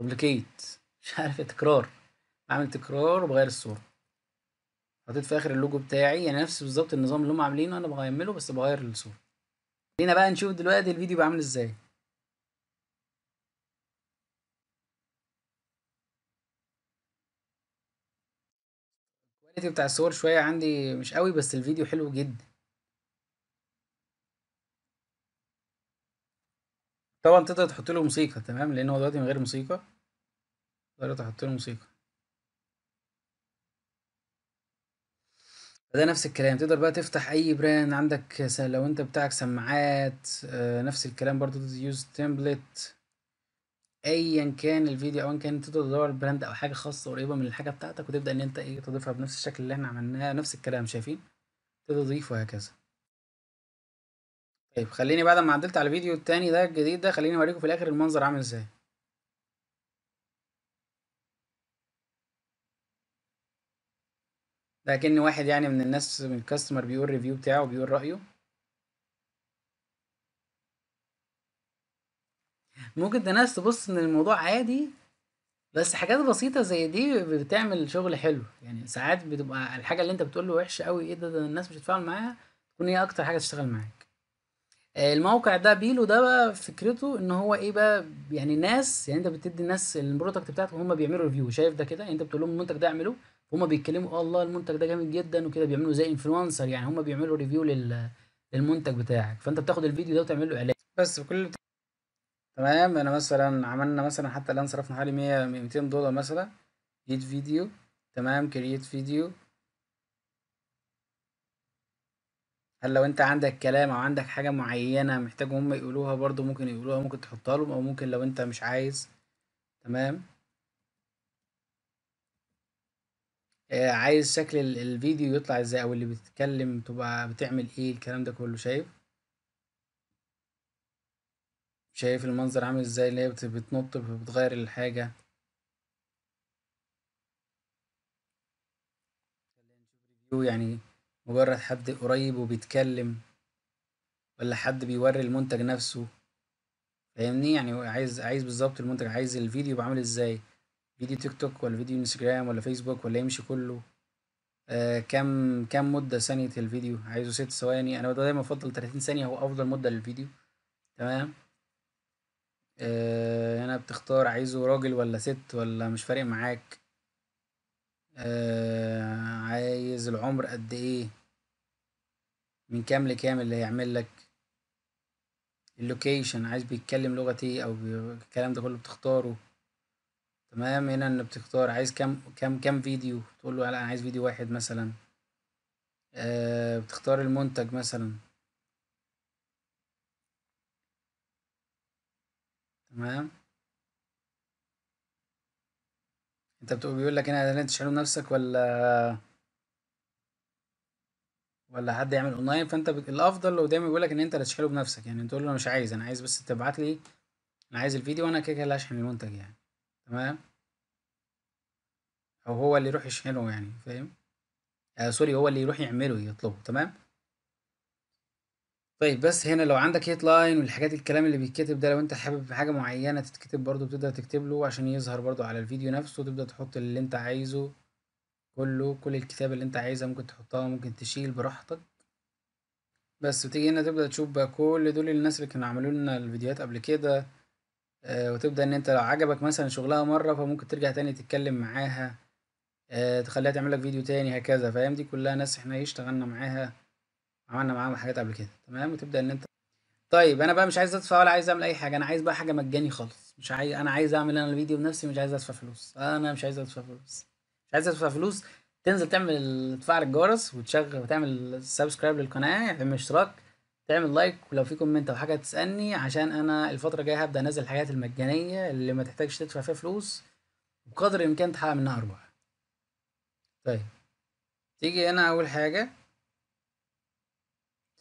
دبليكيت مش عارف تكرار بعمل تكرار وبغير الصوره حطيت في اخر اللوجو بتاعي يعني نفس بالظبط النظام اللي هم عاملينه انا بغيمله بس بغير الصوره خلينا بقى نشوف دلوقتي الفيديو بعمل ازاي الكواليتي بتاع الصور شوية عندي مش قوي بس الفيديو حلو جدا طبعا تقدر تحط له موسيقى تمام لان هو دلوقتي من غير موسيقى تقدر تحط له موسيقى ده نفس الكلام تقدر بقى تفتح اي براند عندك لو انت بتاعك سماعات آه، نفس الكلام برضو يوز تمبلت ايا كان الفيديو او ان كان تقدر تدور براند او حاجه خاصه قريبه من الحاجه بتاعتك وتبدا ان انت ايه تضيفها بنفس الشكل اللي احنا عملناه نفس الكلام شايفين تضيف وهكذا طيب خليني بعد ما عدلت على الفيديو التاني ده الجديد ده خليني اوريكم في الاخر المنظر عامل ازاي ده كأن واحد يعني من الناس من الكاستمر بيقول ريفيو بتاعه بيقول رأيه ممكن الناس تبص ان الموضوع عادي بس حاجات بسيطة زي دي بتعمل شغل حلو يعني ساعات بتبقى الحاجة اللي انت بتقول له وحشة قوي ايه ده, ده الناس مش هتتفاعل معاها تكون هي اكتر حاجة تشتغل معاك آه، الموقع ده بيلو ده بقى فكرته ان هو ايه بقى يعني ناس يعني انت بتدي الناس البرودكت بتاعتك وهم بيعملوا ريفيو شايف ده كده يعني انت بتقول لهم المنتج ده اعمله وهم بيتكلموا اه الله المنتج ده جامد جدا وكده بيعملوا زي انفلونسر يعني هم بيعملوا ريفيو للمنتج بتاعك فانت بتاخد الفيديو ده وتعمل له اعلان بس بكل تمام انا مثلا عملنا مثلا حتى الان صرفنا حوالي 100 200 دولار مثلا جيت فيديو تمام كرييت فيديو هل لو انت عندك كلام او عندك حاجه معينه محتاج هم يقولوها برضو ممكن يقولوها ممكن تحطها لهم او ممكن لو انت مش عايز تمام آه، عايز شكل الفيديو يطلع ازاي او اللي بتتكلم تبقى بتعمل ايه الكلام ده كله شايف شايف المنظر عامل ازاي اللي هي بتنط بتغير الحاجة يعني مجرد حد قريب وبيتكلم ولا حد بيوري المنتج نفسه فاهمني يعني عايز عايز بالظبط المنتج عايز الفيديو يبقى عامل ازاي فيديو تيك توك ولا فيديو انستجرام ولا فيسبوك ولا يمشي كله آه كم كم مدة ثانية الفيديو عايزه ست ثواني انا دايما افضل تلاتين ثانية هو افضل مدة للفيديو تمام آه، هنا بتختار عايزه راجل ولا سِت ولا مش فارق معاك. آه، عايز العمر قد إيه؟ من كام لكام اللي هيعمل لك. اللوكيشن عايز بيتكلم لغة إيه أو الكلام ده كله بتختاره. تمام، هنا إن بتختار عايز كام كام كام فيديو، تقول له لأ أنا عايز فيديو واحد مثلًا. آه، بتختار المنتج مثلًا. تمام انت بتقول بيقول لك هنا لازم تشحنه بنفسك ولا ولا حد يعمل اونلاين فانت ب... الافضل لو دايما بيقول لك ان انت اللي تشحنه بنفسك يعني تقول له انا مش عايز انا عايز بس تبعت لي انا عايز الفيديو وانا كده كده اللي هشحن المنتج يعني تمام او هو اللي يروح يشحنه يعني فاهم آه سوري هو اللي يروح يعمله يطلبه تمام طيب بس هنا لو عندك هيت لاين والحاجات الكلام اللي بيتكتب ده لو انت حابب حاجة معينة تتكتب برضو بتقدر تكتب له عشان يظهر برضو على الفيديو نفسه تبدأ تحط اللي انت عايزه كله كل الكتاب اللي انت عايزها ممكن تحطها ممكن تشيل براحتك بس وتيجي هنا تبدأ تشوف بقى كل دول الناس اللي كانوا عملوا لنا الفيديوهات قبل كده آه وتبدأ ان انت لو عجبك مثلا شغلها مرة فممكن ترجع تاني تتكلم معاها آه تخليها تعمل لك فيديو تاني هكذا فاهم دي كلها ناس احنا اشتغلنا معاها عملنا معاهم حاجات قبل كده تمام وتبدا ان انت طيب انا بقى مش عايز ادفع ولا عايز اعمل اي حاجه انا عايز بقى حاجه مجاني خالص مش عايز انا عايز اعمل انا الفيديو بنفسي مش عايز ادفع فلوس انا مش عايز ادفع فلوس مش عايز ادفع فلوس تنزل تعمل تفعل الجرس وتشغل وتعمل سبسكرايب للقناه تعمل اشتراك تعمل لايك ولو في كومنت او حاجه تسالني عشان انا الفتره الجايه هبدا انزل الحاجات المجانيه اللي ما تحتاجش تدفع فيها فلوس بقدر الامكان تحقق منها ارباح طيب تيجي هنا اول حاجه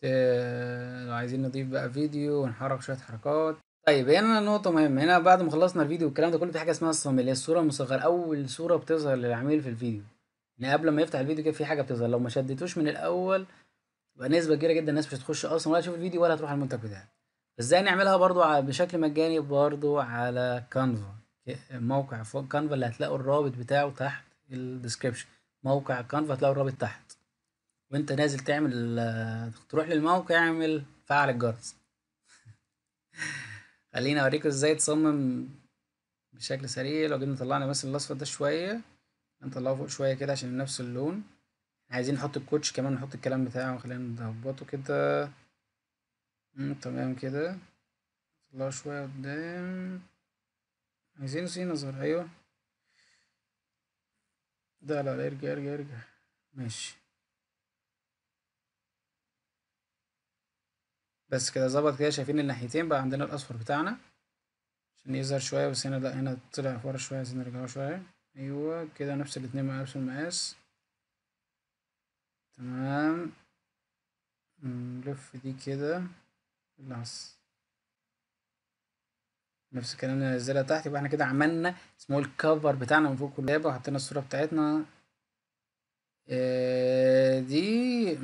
آه، لو عايزين نضيف بقى فيديو ونحرك شوية حركات طيب هنا نقطة مهمة هنا بعد ما خلصنا الفيديو والكلام ده كله في حاجة اسمها الصمم اللي هي الصورة المصغرة أول صورة بتظهر للعميل في الفيديو يعني قبل ما يفتح الفيديو كده في حاجة بتظهر لو ما شدتوش من الأول يبقى نسبة كبيرة جدا الناس مش هتخش أصلا ولا تشوف الفيديو ولا هتروح على المنتج بتاعك ازاي نعملها برضو بشكل مجاني برضو على كانفا موقع فوق كانفا اللي هتلاقوا الرابط بتاعه تحت الديسكريبشن موقع كانفا هتلاقوا الرابط تحت وانت نازل تعمل تروح للموقع اعمل فعل الجرس خليني اوريكم ازاي تصمم بشكل سريع لو جينا طلعنا بس الاصفر ده شويه نطلعه فوق شويه كده عشان نفس اللون عايزين نحط الكوتش كمان نحط الكلام بتاعه وخلينا نظبطه كده تمام كده نطلعه شويه قدام عايزين سي نظر ايوه ده لا ارجع ارجع ارجع ماشي بس كده ظبط كده شايفين الناحيتين بقى عندنا الاصفر بتاعنا عشان يظهر شويه بس هنا لا هنا طلع ورا شويه عايزين نرجعه شويه ايوه كده نفس الاتنين مع نفس المقاس تمام نلف دي كده لحظة نفس الكلام ننزلها تحت يبقى احنا كده عملنا اسمه الكفر بتاعنا من فوق اللعبة وحطينا الصورة بتاعتنا اه دي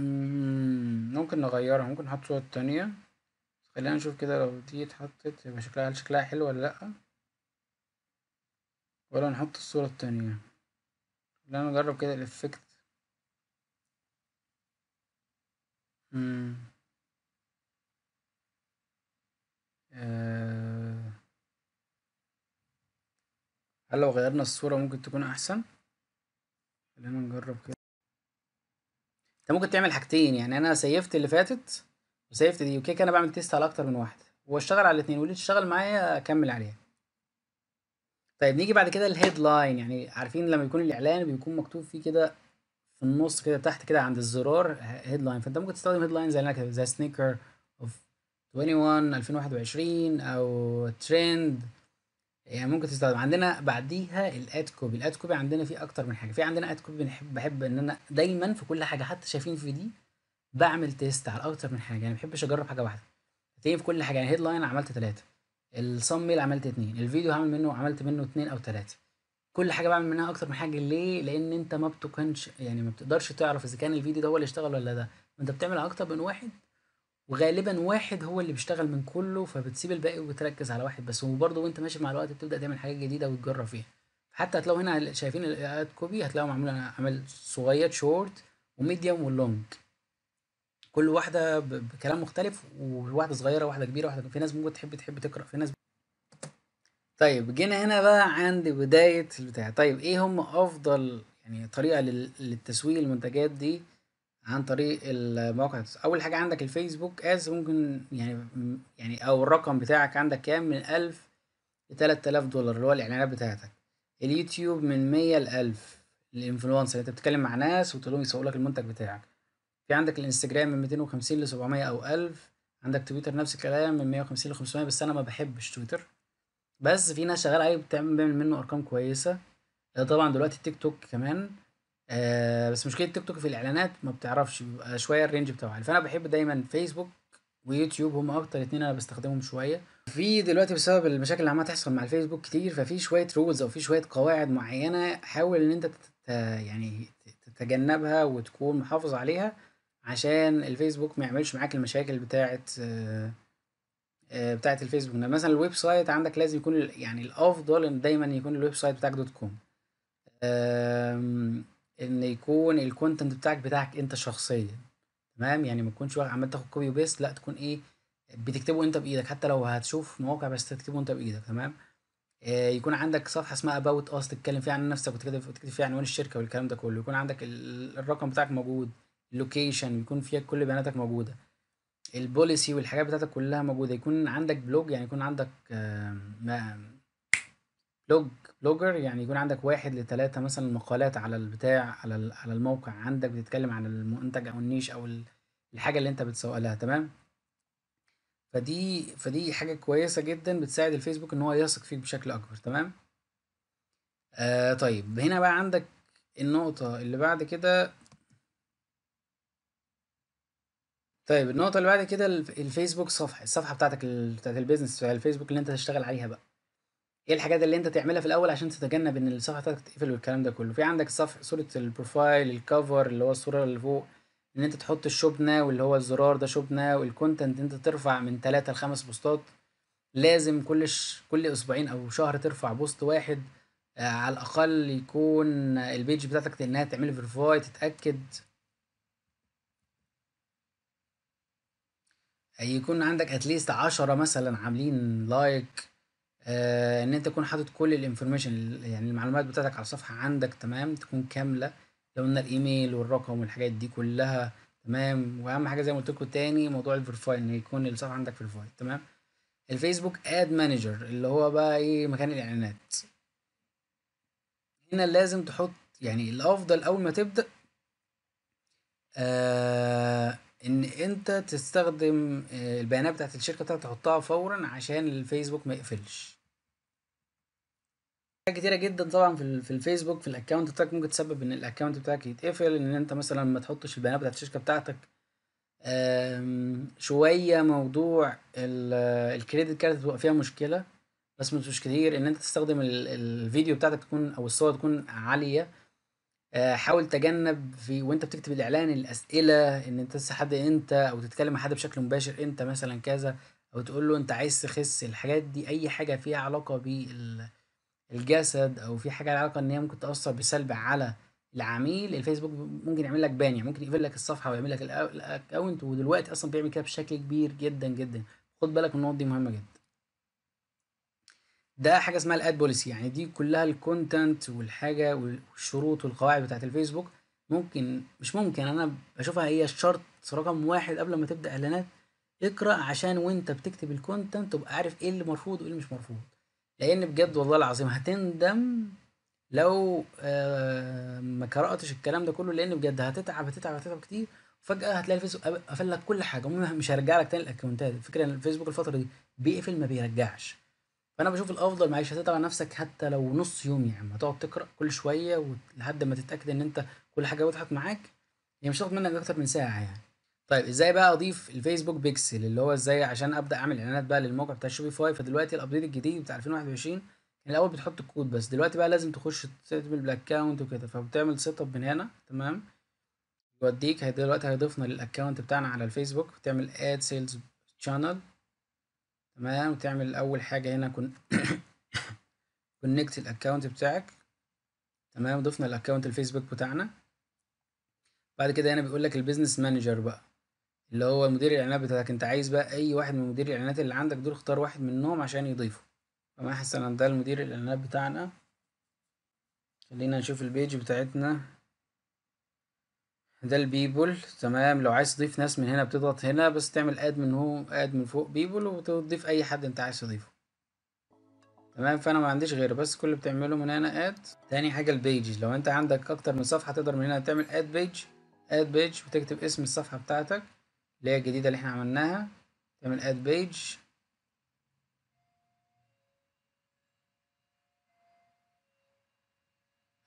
ممكن نغيرها ممكن نحط صورة تانية خلينا نشوف كده لو دي اتحطت يبقى شكلها هل شكلها حلو ولا لأ ولا نحط الصورة التانية خلينا نجرب كده الإفكت آه. هل لو غيرنا الصورة ممكن تكون أحسن؟ خلينا نجرب كده انت ممكن تعمل حاجتين يعني انا سيفت اللي فاتت وسيفت دي وكده انا بعمل تيست على اكتر من واحده واشتغل على الاثنين واللي تشتغل معايا اكمل عليها طيب نيجي بعد كده الهيد لاين يعني عارفين لما يكون الاعلان بيكون مكتوب فيه كده في النص كده تحت كده عند الزرار هيد لاين فانت ممكن تستخدم هيد لاين زي انا زي سنيكر اوف 21 2021 او ترند يعني ممكن تستخدم عندنا بعديها الاد كوبي الاد كوبي عندنا فيه اكتر من حاجه في عندنا اد كوبي بنحب بحب ان انا دايما في كل حاجه حتى شايفين في دي بعمل تيست على اكتر من حاجه يعني ما بحبش اجرب حاجه واحده هتلاقيني في كل حاجه يعني هيدلاين عملت ثلاثه الصميل عملت اثنين الفيديو هعمل منه عملت منه اثنين او ثلاثه كل حاجه بعمل منها اكتر من حاجه ليه لان انت ما بتكونش يعني ما بتقدرش تعرف اذا كان الفيديو ده هو اللي اشتغل ولا ده انت بتعمل اكتر من واحد وغالبا واحد هو اللي بيشتغل من كله فبتسيب الباقي وبتركز على واحد بس وبرضه وانت ماشي مع الوقت بتبدا تعمل حاجات جديده وتجرب فيها حتى هتلاقوا هنا شايفين الاد كوبي هتلاقوا معمول عامل صغير شورت وميديوم واللونج كل واحده بكلام مختلف وواحده صغيره واحده كبيره واحده في ناس ممكن تحب تحب تقرا في ناس طيب جينا هنا بقى عند بدايه البتاع طيب ايه هم افضل يعني طريقه للتسويق المنتجات دي عن طريق المواقع اول حاجه عندك الفيسبوك از ممكن يعني يعني او الرقم بتاعك عندك كام من الف ل 3000 دولار اللي هو الاعلانات بتاعتك اليوتيوب من 100 ل 1000 الانفلونسر انت بتتكلم مع ناس وتقول لهم لك المنتج بتاعك في عندك الانستجرام من 250 ل 700 او 1000 عندك تويتر نفس الكلام من 150 ل 500 بس انا ما بحبش تويتر بس في ناس شغاله عليه بتعمل منه ارقام كويسه طبعا دلوقتي تيك توك كمان آه، بس مشكله تيك توك في الاعلانات ما بتعرفش شويه الرينج بتاعها يعني فانا بحب دايما فيسبوك ويوتيوب هم اكتر اتنين انا بستخدمهم شويه في دلوقتي بسبب المشاكل اللي عماله تحصل مع الفيسبوك كتير ففي شويه رولز او في شويه قواعد معينه حاول ان انت تت... يعني تتجنبها وتكون محافظ عليها عشان الفيسبوك ما يعملش معاك المشاكل بتاعه آه، آه، بتاعه الفيسبوك يعني مثلا الويب سايت عندك لازم يكون يعني الافضل ان دايما يكون الويب سايت بتاعك دوت كوم ان يكون الكونتنت بتاعك بتاعك انت شخصيا تمام يعني ما تكونش عمال تاخد كوبي وبيست لا تكون ايه بتكتبه انت بايدك حتى لو هتشوف مواقع بس تكتبه انت بايدك تمام آه يكون عندك صفحه اسمها اباوت اس تتكلم فيها عن نفسك وتكتب فيها عنوان الشركه والكلام ده كله يكون عندك الرقم بتاعك موجود اللوكيشن يكون فيها كل بياناتك موجوده البوليسي والحاجات بتاعتك كلها موجوده يكون عندك بلوج يعني يكون عندك آه بلوج بلوجر يعني يكون عندك واحد لتلاتة مثلا مقالات على البتاع على على الموقع عندك بتتكلم عن المنتج أو النيش أو الحاجة اللي أنت بتسوق لها تمام فدي فدي حاجة كويسة جدا بتساعد الفيسبوك إن هو يثق فيك بشكل أكبر تمام آه طيب هنا بقى عندك النقطة اللي بعد كده طيب النقطة اللي بعد كده الفيسبوك صفحة الصفحة بتاعتك بتاعت البيزنس بتاع الفيسبوك اللي أنت هتشتغل عليها بقى ايه الحاجات اللي انت تعملها في الاول عشان تتجنب ان الصفحه بتاعتك تقفل والكلام ده كله في عندك صفحه صوره البروفايل الكفر اللي هو الصوره اللي فوق ان انت تحط الشوب ناو اللي هو الزرار ده شوب ناو الكونتنت انت ترفع من 3 ل 5 بوستات لازم كل ش... كل اسبوعين او شهر ترفع بوست واحد آه على الاقل يكون البيج بتاعتك انها تعمل فيرفاي تتاكد يكون عندك اتليست عشرة مثلا عاملين لايك آه ان انت تكون حاطط كل الانفورميشن يعني المعلومات بتاعتك على الصفحه عندك تمام تكون كامله لو قلنا الايميل والرقم والحاجات دي كلها تمام واهم حاجه زي ما قلت لكم تاني موضوع الفيرفاي ان يكون الصفحه عندك الفايل تمام الفيسبوك اد مانجر اللي هو بقى ايه مكان الاعلانات هنا لازم تحط يعني الافضل اول ما تبدا آه ان انت تستخدم آه، البيانات بتاعت الشركه بتاعتك تحطها فورا عشان الفيسبوك ما يقفلش حاجات كتيره جدا طبعا في في الفيسبوك في الاكونت بتاعك ممكن تسبب ان الاكونت بتاعك يتقفل ان انت مثلا ما تحطش البيانات بتاعت الشركه بتاعتك شويه موضوع الكريدت كارد بتبقى فيها مشكله بس مش كتير ان انت تستخدم الفيديو بتاعتك تكون او الصور تكون عاليه آه، حاول تجنب في وانت بتكتب الاعلان الاسئله ان انت تسال حد انت او تتكلم مع حد بشكل مباشر انت مثلا كذا او تقول له انت عايز تخس الحاجات دي اي حاجه فيها علاقه بال الجسد او في حاجه لها علاقه ان هي ممكن تاثر بسلب على العميل الفيسبوك ممكن يعمل لك بان يعني ممكن يقفل لك الصفحه ويعمل لك الاكونت ودلوقتي اصلا بيعمل كده بشكل كبير جدا جدا خد بالك من النقط دي مهمه جدا ده حاجه اسمها الاد بوليسي يعني دي كلها الكونتنت والحاجه والشروط والقواعد بتاعه الفيسبوك ممكن مش ممكن انا بشوفها هي الشرط رقم واحد قبل ما تبدا اعلانات اقرا عشان وانت بتكتب الكونتنت تبقى عارف ايه اللي مرفوض وايه اللي مش مرفوض لان بجد والله العظيم هتندم لو آه، ما قراتش الكلام ده كله لان بجد هتتعب هتتعب هتتعب كتير فجاه هتلاقي الفيسبوك قفل لك كل حاجه مش هيرجع لك تاني الاكونتات الفكره ان الفيسبوك الفتره دي بيقفل ما بيرجعش فانا بشوف الافضل معلش هتتعب نفسك حتى لو نص يوم يا يعني. عم هتقعد تقرا كل شويه لحد ما تتاكد ان انت كل حاجه وضحت معاك هي يعني مش هتاخد منك اكتر من ساعه يعني طيب ازاي بقى اضيف الفيسبوك بيكسل اللي هو ازاي عشان ابدا اعمل اعلانات بقى للموقع بتاع شوبيفاي فدلوقتي الابديت الجديد بتاع 2021 كان الاول بتحط الكود بس دلوقتي بقى لازم تخش تعمل بالاكونت وكده فبتعمل سيت اب من هنا تمام يوديك دلوقتي هيضيفنا للاكونت بتاعنا على الفيسبوك بتعمل اد سيلز شانل تمام وتعمل اول حاجه هنا كن كونكت الاكونت بتاعك تمام ضفنا الاكونت الفيسبوك بتاعنا بعد كده هنا بيقول لك البيزنس مانجر بقى اللي هو مدير الإعلانات بتاعك أنت عايز بقى أي واحد من مدير الإعلانات اللي عندك دول اختار واحد منهم عشان يضيفه فما حسنا ده المدير الإعلانات بتاعنا خلينا نشوف البيج بتاعتنا ده البيبول تمام لو عايز تضيف ناس من هنا بتضغط هنا بس تعمل اد من هو اد من فوق بيبول وتضيف اي حد انت عايز تضيفه تمام فانا ما عنديش غير بس كل اللي بتعمله من هنا اد تاني حاجه البيج لو انت عندك اكتر من صفحه تقدر من هنا تعمل اد بيج اد بيج وتكتب اسم الصفحه بتاعتك اللي هي الجديدة اللي احنا عملناها تعمل اد بيج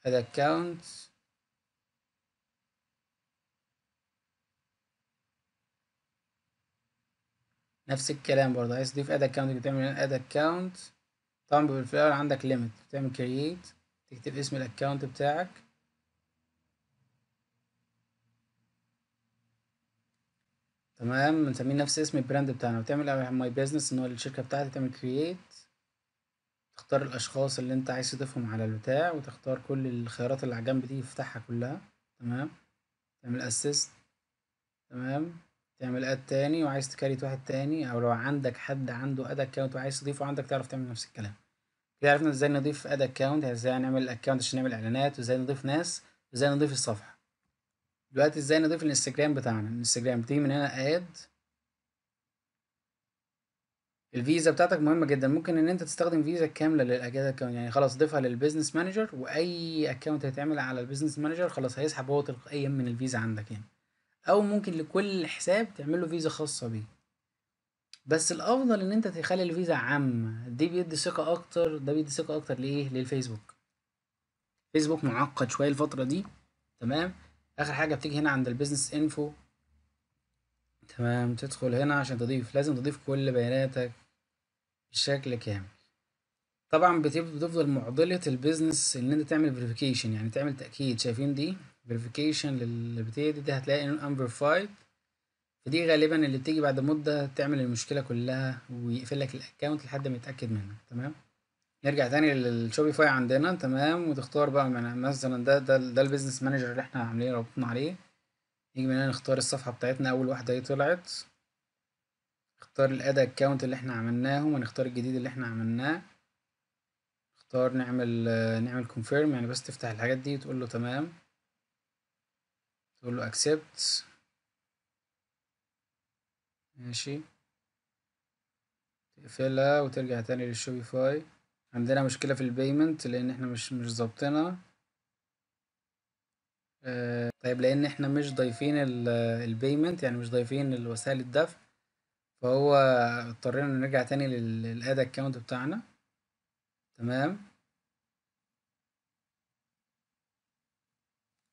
اد اكونت نفس الكلام برضه عايز تضيف اد اكونت بتعمل اد اكونت طبعا في الاول عندك ليميت بتعمل كرييت تكتب اسم الاكونت بتاعك تمام بنسميه نفس اسم البراند بتاعنا بتعمل ماي بيزنس ان هو الشركه بتاعتي تعمل كرييت تختار الاشخاص اللي انت عايز تضيفهم على البتاع وتختار كل الخيارات اللي على جنب دي تفتحها كلها تمام تعمل اسيست تمام تعمل اد تاني وعايز تكريت واحد تاني او لو عندك حد عنده اد اكونت وعايز تضيفه عندك تعرف تعمل نفس الكلام كده عرفنا ازاي نضيف اد اكونت يعني ازاي هنعمل اكونت عشان نعمل اعلانات وازاي نضيف ناس وازاي نضيف الصفحه دلوقتي ازاي نضيف الانستجرام بتاعنا الانستجرام بتيجي من هنا اد الفيزا بتاعتك مهمة جدا ممكن ان انت تستخدم فيزا كاملة للاجهزة يعني خلاص ضيفها للبيزنس مانجر واي اكونت هيتعمل على البيزنس مانجر خلاص هيسحب هو تلقائيا من الفيزا عندك يعني او ممكن لكل حساب تعمل له فيزا خاصة بيه بس الافضل ان انت تخلي الفيزا عامة دي بيدي ثقة اكتر ده بيدي ثقة اكتر لايه للفيسبوك فيسبوك معقد شوية الفترة دي تمام اخر حاجه بتيجي هنا عند البيزنس انفو تمام تدخل هنا عشان تضيف لازم تضيف كل بياناتك بشكل كامل طبعا بتفضل معضله البيزنس ان انت تعمل فيريفيكيشن يعني تعمل تاكيد شايفين دي فيريفيكيشن اللي بتدي دي هتلاقي ان انفيرفايد فدي غالبا اللي بتيجي بعد مده تعمل المشكله كلها ويقفل لك الاكونت لحد ما يتاكد منك تمام نرجع تاني للشوبيفاي عندنا تمام وتختار بقى من مثلا ده ده ده البيزنس مانجر اللي احنا عاملين رابطنا عليه نيجي من هنا نختار الصفحة بتاعتنا أول واحدة هي طلعت نختار الأد أكونت اللي احنا عملناه ونختار الجديد اللي احنا عملناه نختار نعمل نعمل كونفيرم يعني بس تفتح الحاجات دي وتقول له تمام تقول له أكسبت ماشي تقفلها وترجع تاني للشوبيفاي عندنا مشكلة في البيمنت لأن احنا مش مش ظابطينها آه، طيب لأن احنا مش ضايفين البيمنت يعني مش ضايفين وسائل الدفع فهو اضطرينا نرجع تاني للاد اكونت بتاعنا تمام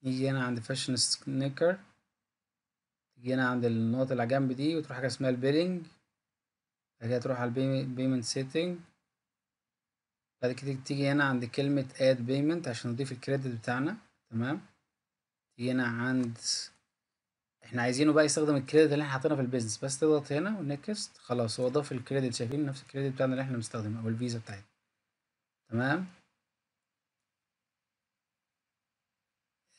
نيجي هنا عند فاشن سنيكر تيجي هنا عند النقط اللي على جنب دي وتروح حاجة اسمها البيلينج بعد كده تروح على البيمنت سيتنج بعد كده تيجي هنا عند كلمة add payment عشان نضيف الكريدت بتاعنا تمام تيجي هنا عند احنا عايزينه بقى يستخدم الكريدت اللي احنا حاطينها في البيزنس بس تضغط هنا ونكست خلاص هو ضاف الكريدت شايفين نفس الكريدت بتاعنا اللي احنا بنستخدمه او الفيزا بتاعتنا تمام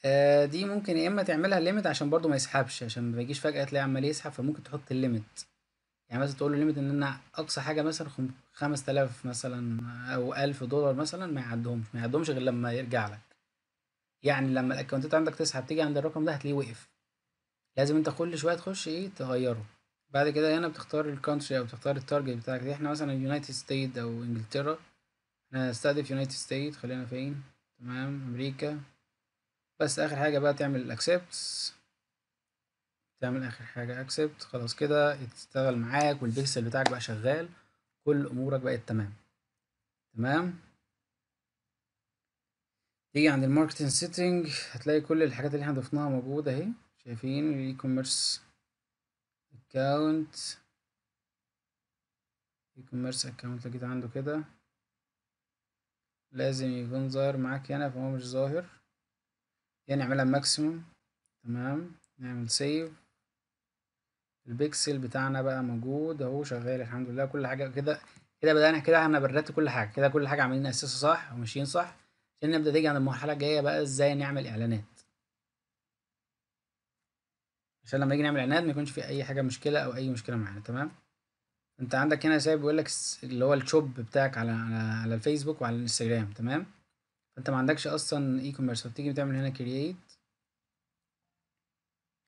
آه دي ممكن يا اما تعملها ليميت عشان برضو ما يسحبش عشان ما بيجيش فجأة تلاقيه عمال يسحب فممكن تحط الليميت يعني مثلًا تقول له ليميت إن أنا أقصى حاجة مثلًا خم 5000 مثلًا أو 1000 دولار مثلًا ما يعدهمش ما يعدهمش غير لمّا يرجع لك. يعني لمّا الأكونتات عندك تسحب تيجي عند الرقم ده هتلاقيه وقف. لازم أنت كل شوية تخش إيه تغيّره. بعد كده هنا بتختار الكونتري أو بتختار التارجت بتاعك دي إحنا مثلًا يونايتد ستيت أو إنجلترا، إحنا هنستهدف يونايتد State خلّينا فين تمام، أمريكا. بس آخر حاجة بقى تعمل accept. تعمل اخر حاجه اكسبت خلاص كده اشتغل معاك والبيكسل بتاعك بقى شغال كل امورك بقت تمام تمام تيجي عند الماركتنج سيتنج هتلاقي كل الحاجات اللي احنا ضفناها موجوده اهي شايفين الاي كوميرس اكونت الاي كوميرس اكونت لقيت عنده كده لازم يكون ظاهر معاك هنا يعني، فهو مش ظاهر يعني نعملها ماكسيموم تمام نعمل سيف البيكسل بتاعنا بقى موجود اهو شغال الحمد لله كل حاجه كده كده بدأنا كده احنا بنرتب كل حاجه كده كل حاجه عاملين نأسسها صح وماشيين صح عشان نبدأ تيجي عند المرحله الجايه بقى ازاي نعمل اعلانات عشان لما نيجي نعمل اعلانات ما يكونش في اي حاجه مشكله او اي مشكله معانا تمام انت عندك هنا سايب بيقول لك اللي هو الشوب بتاعك على على على الفيسبوك وعلى الانستجرام تمام انت ما عندكش اصلا اي كوميرس فتيجي بتعمل هنا كرييت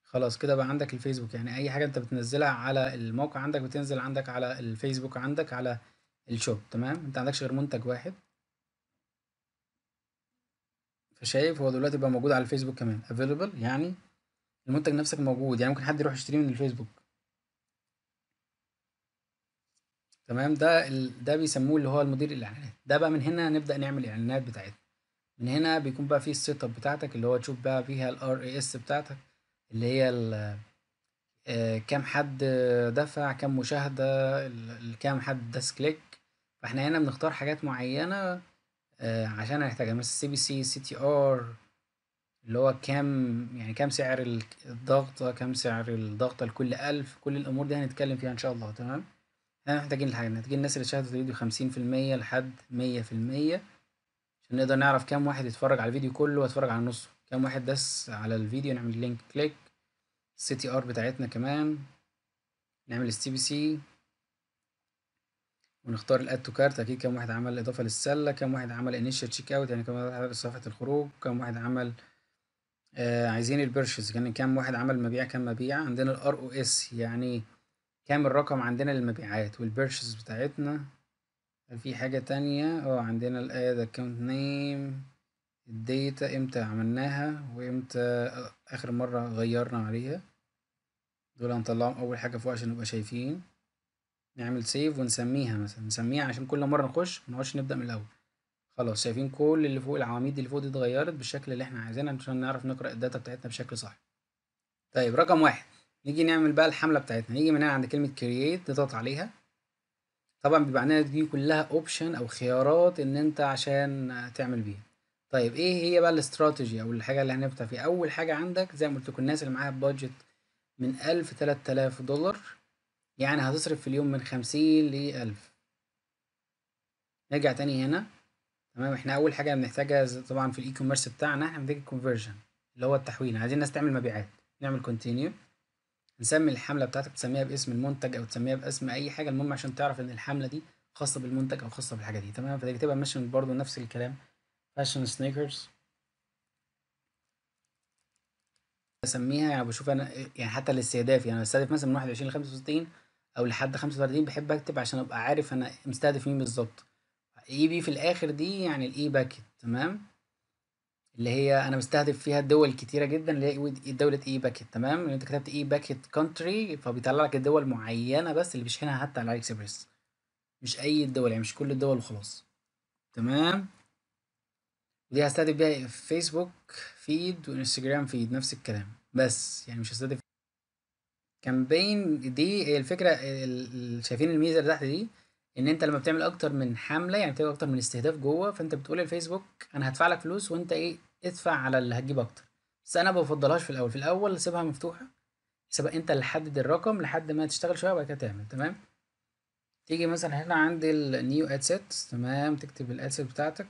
خلاص كده بقى عندك الفيسبوك يعني أي حاجة أنت بتنزلها على الموقع عندك بتنزل عندك على الفيسبوك عندك على الشوب تمام أنت معندكش غير منتج واحد فشايف هو دلوقتي بقى موجود على الفيسبوك كمان افيلبل يعني المنتج نفسك موجود يعني ممكن حد يروح يشتريه من الفيسبوك تمام ده ال... ده بيسموه اللي هو المدير الاعلانات ده بقى من هنا نبدا نعمل الاعلانات بتاعتنا من هنا بيكون بقى فيه السيت اب بتاعتك اللي هو تشوف بقى فيها الار اي اس بتاعتك اللي هي ال- آه، كام حد دفع كام مشاهدة كم كام حد داس كليك فاحنا هنا بنختار حاجات معينة آه، عشان هنحتاجها مثل سي بي سي سي تي ار اللي هو كام يعني كام سعر الضغطة كام سعر الضغطة لكل ألف كل الأمور دي هنتكلم فيها إن شاء الله تمام احنا محتاجين الحاجة محتاجين الناس اللي شاهدت الفيديو خمسين في المية لحد مية في المية عشان نقدر نعرف كام واحد يتفرج على الفيديو كله ويتفرج على نصه كام واحد دس على الفيديو نعمل لينك كليك سي تي ار بتاعتنا كمان نعمل اس تي بي سي ونختار الاد تو كارت اكيد كام واحد عمل اضافه للسله كام واحد عمل انيشال تشيك اوت يعني كام واحد عمل صفحه الخروج كام واحد عمل آه عايزين البيرشز يعني كام واحد عمل مبيع كام مبيع عندنا الار او اس يعني كام الرقم عندنا للمبيعات والبيرشز بتاعتنا في حاجه تانية اه عندنا الاد اكونت نيم الديتا امتى عملناها وامتى اخر مرة غيرنا عليها دول هنطلعهم اول حاجة فوق عشان نبقى شايفين نعمل سيف ونسميها مثلا نسميها عشان كل مرة نخش منقعدش نبدأ من الاول خلاص شايفين كل اللي فوق العواميد اللي فوق دي اتغيرت بالشكل اللي احنا عايزينه عشان نعرف نقرأ الداتا بتاعتنا بشكل صح طيب رقم واحد نيجي نعمل بقى الحملة بتاعتنا نيجي من هنا عند كلمة create نضغط عليها طبعا بيبقى عندنا دي كلها اوبشن او خيارات ان انت عشان تعمل بيها طيب إيه هي بقى الاستراتيجي أو الحاجة اللي هنفتح فيها؟ أول حاجة عندك زي ما قلت لكم الناس اللي معاها بادجت من ألف ل 3000 دولار يعني هتصرف في اليوم من خمسين لألف نرجع تاني هنا تمام احنا أول حاجة بنحتاجها طبعا في الإي كوميرس بتاعنا احنا بنحتاج الكونفرجن اللي هو التحويل عايزين الناس تعمل مبيعات نعمل كونتينيو نسمي الحملة بتاعتك تسميها باسم المنتج أو تسميها باسم أي حاجة المهم عشان تعرف إن الحملة دي خاصة بالمنتج أو خاصة بالحاجة دي تمام فتكتبها ماشن برضه نفس الكلام فاشن سنيكرز بسميها يعني بشوف انا يعني حتى الاستهداف يعني بستهدف مثلا من 21 ل 65 او لحد 35 بحب اكتب عشان ابقى عارف انا مستهدف مين بالظبط اي بي في الاخر دي يعني الاي باكت تمام اللي هي انا مستهدف فيها دول كتيره جدا اللي هي دوله اي باكت تمام لو انت كتبت اي باكت كونتري فبيطلع لك الدول معينه بس اللي بيشحنها حتى على الاكسبريس مش اي الدول يعني مش كل الدول وخلاص تمام دي هستهدف بيها فيسبوك فيد وانستجرام فيد نفس الكلام بس يعني مش هستهدف كامبين دي الفكره شايفين الميزه اللي تحت دي ان انت لما بتعمل اكتر من حمله يعني بتعمل اكتر من استهداف جوه فانت بتقول للفيسبوك انا هدفع لك فلوس وانت ايه ادفع على اللي هتجيب اكتر بس انا بفضلهاش في الاول في الاول سيبها مفتوحه سيبها انت اللي حدد الرقم لحد ما تشتغل شويه وبعد كده تعمل تمام تيجي مثلا هنا عند النيو اد سيت تمام تكتب الاد سيت بتاعتك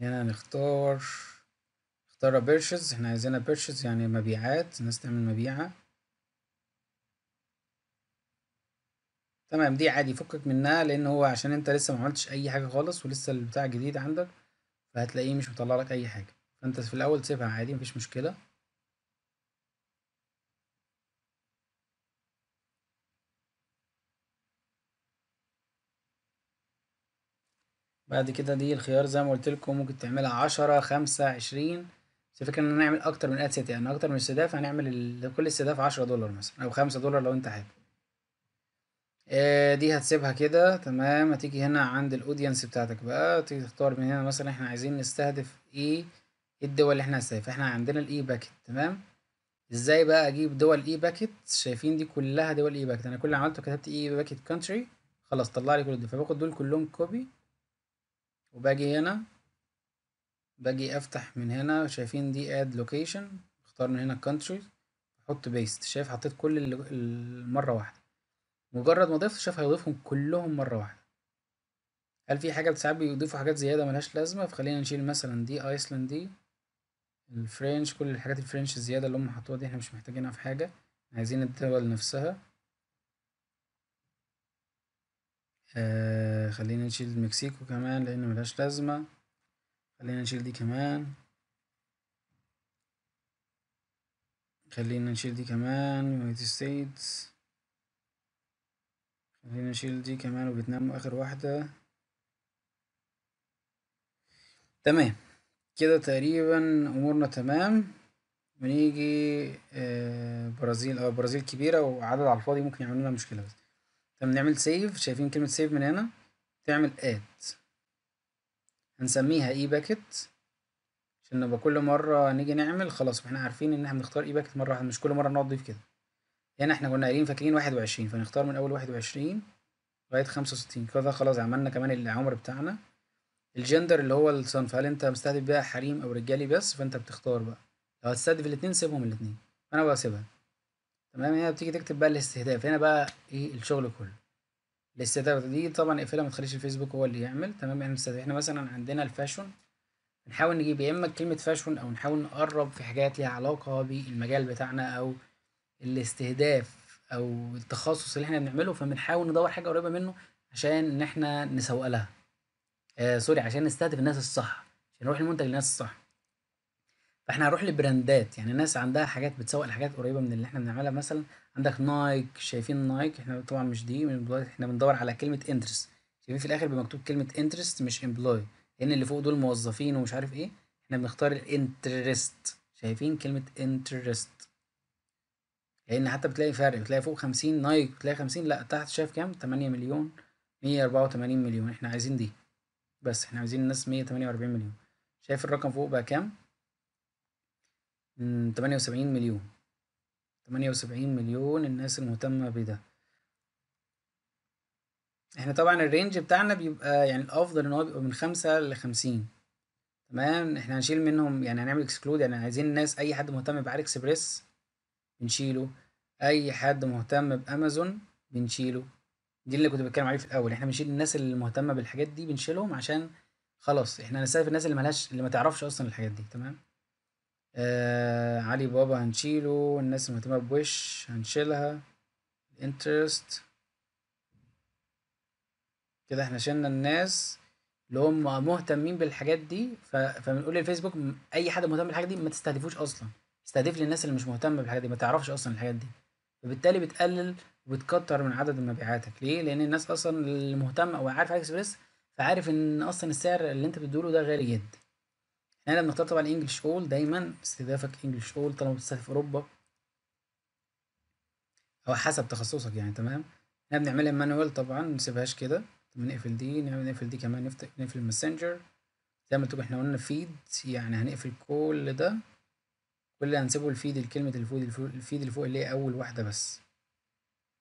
هنا يعني نختار اختار بيرشز احنا عايزينها بيرشز يعني مبيعات الناس تعمل مبيعة تمام دي عادي فكك منها لان هو عشان انت لسه ما عملتش اي حاجة خالص ولسه البتاع جديد عندك فهتلاقيه مش مطلع لك اي حاجة فانت في الاول تسيبها عادي مفيش مشكلة بعد كده دي الخيار زي ما قلت لكم ممكن تعملها عشرة خمسة عشرين بس الفكرة إن نعمل أكتر من أدسيت يعني أكتر من استهداف هنعمل لكل استهداف عشرة دولار مثلا أو خمسة دولار لو أنت حابب آه، دي هتسيبها كده تمام هتيجي هنا عند الأودينس بتاعتك بقى تيجي تختار من هنا مثلا إحنا عايزين نستهدف e، إيه الدول اللي إحنا هنستهدفها إحنا عندنا الإي باكت e تمام إزاي بقى أجيب دول إي e باكت شايفين دي كلها دول إي باكت أنا كل اللي عملته كتبت إي باكت كونتري خلاص طلع لي كل دول فباخد دول كلهم كوبي وباجي هنا باجي افتح من هنا شايفين دي اد لوكيشن اختار من هنا كونتري احط بيست شايف حطيت كل المره واحده مجرد ما ضفت شايف هيضيفهم كلهم مره واحده هل في حاجه ساعات بيضيفوا حاجات زياده ملهاش لازمه فخلينا نشيل مثلا دي ايسلاند دي الفرنش كل الحاجات الفرنش الزياده اللي هم حطوها دي احنا مش محتاجينها في حاجه عايزين الدول نفسها آه خلينا نشيل مكسيكو كمان لأن ملهاش لازمة خلينا نشيل دي كمان خلينا نشيل دي كمان يونايتد ستيتس خلينا نشيل دي كمان وفيتنام آخر واحدة تمام كده تقريبا أمورنا تمام ونيجي آه برازيل اه برازيل كبيرة وعدد على الفاضي ممكن يعمل لنا مشكلة بس فبنعمل سيف شايفين كلمة سيف من هنا تعمل اد هنسميها اي e باكت عشان نبقى كل مرة نيجي نعمل خلاص واحنا عارفين ان احنا بنختار اي e باكت مرة واحدة مش كل مرة نقعد نضيف كده هنا يعني احنا كنا قايلين فاكرين واحد وعشرين فنختار من اول واحد وعشرين لغاية خمسة وستين كده خلاص عملنا كمان العمر بتاعنا الجندر اللي هو الصنف هل انت مستهدف بقى حريم او رجالي بس فانت بتختار بقى لو هتستهدف الاتنين سيبهم الاتنين انا بقى سيبها تمام هنا بتيجي تكتب بقى الاستهداف هنا بقى ايه الشغل كله الاستهداف دي طبعا اقفلها ما تخليش الفيسبوك هو اللي يعمل تمام يعني الاستهداف احنا مثلا عندنا الفاشون نحاول نجيب يا اما كلمه فاشون او نحاول نقرب في حاجات ليها علاقه بالمجال بتاعنا او الاستهداف او التخصص اللي احنا بنعمله فبنحاول ندور حاجه قريبه منه عشان ان احنا نسوق لها آه سوري عشان نستهدف الناس الصح عشان نروح المنتج للناس الصح فاحنا هنروح لبراندات يعني ناس عندها حاجات بتسوق لحاجات قريبه من اللي احنا بنعملها مثلا عندك نايك شايفين نايك احنا طبعا مش دي من احنا بندور على كلمه انترست شايفين في الاخر بمكتوب كلمه انترست مش امبلوي لان اللي فوق دول موظفين ومش عارف ايه احنا بنختار الانترست شايفين كلمه انترست لان حتى بتلاقي فرق بتلاقي فوق 50 نايك بتلاقي 50 لا تحت شايف كام 8 مليون 184 مليون احنا عايزين دي بس احنا عايزين الناس 148 مليون شايف الرقم فوق بقى كام امم 78 مليون 78 مليون الناس المهتمة بده احنا طبعا الرينج بتاعنا بيبقى يعني الافضل ان هو بيبقى من خمسة لخمسين تمام احنا هنشيل منهم يعني هنعمل اكسكلود يعني عايزين الناس اي حد مهتم بعلي اكسبريس بنشيله اي حد مهتم بامازون بنشيله دي اللي كنت بتكلم عليه في الاول احنا بنشيل الناس اللي مهتمه بالحاجات دي بنشيلهم عشان خلاص احنا هنستهدف الناس اللي ملهاش اللي ما تعرفش اصلا الحاجات دي تمام آه علي بابا هنشيله الناس المهتمة بوش هنشيلها انترست كده احنا شلنا الناس اللي هم مهتمين بالحاجات دي ف... فبنقول للفيسبوك اي حد مهتم بالحاجات دي ما تستهدفوش اصلا استهدف لي الناس اللي مش مهتمة بالحاجات دي ما تعرفش اصلا الحاجات دي فبالتالي بتقلل وبتكتر من عدد مبيعاتك ليه لان الناس اصلا اللي او عارف اكسبريس فعارف ان اصلا السعر اللي انت بتديله ده غالي جدا يعني احنا هنا بنختار طبعا انجلش اول دايما استهدافك انجلش اول طالما بتستهدف اوروبا او حسب تخصصك يعني تمام احنا بنعملها إيه؟ مانوال طبعا منسيبهاش كده بنقفل دي نعمل نقفل دي كمان نفتح نقفل الماسنجر زي ما احنا قلنا فيد يعني هنقفل كل ده كل اللي هنسيبه الفيد الكلمة الفود الفيد اللي فوق اللي هي أول واحدة بس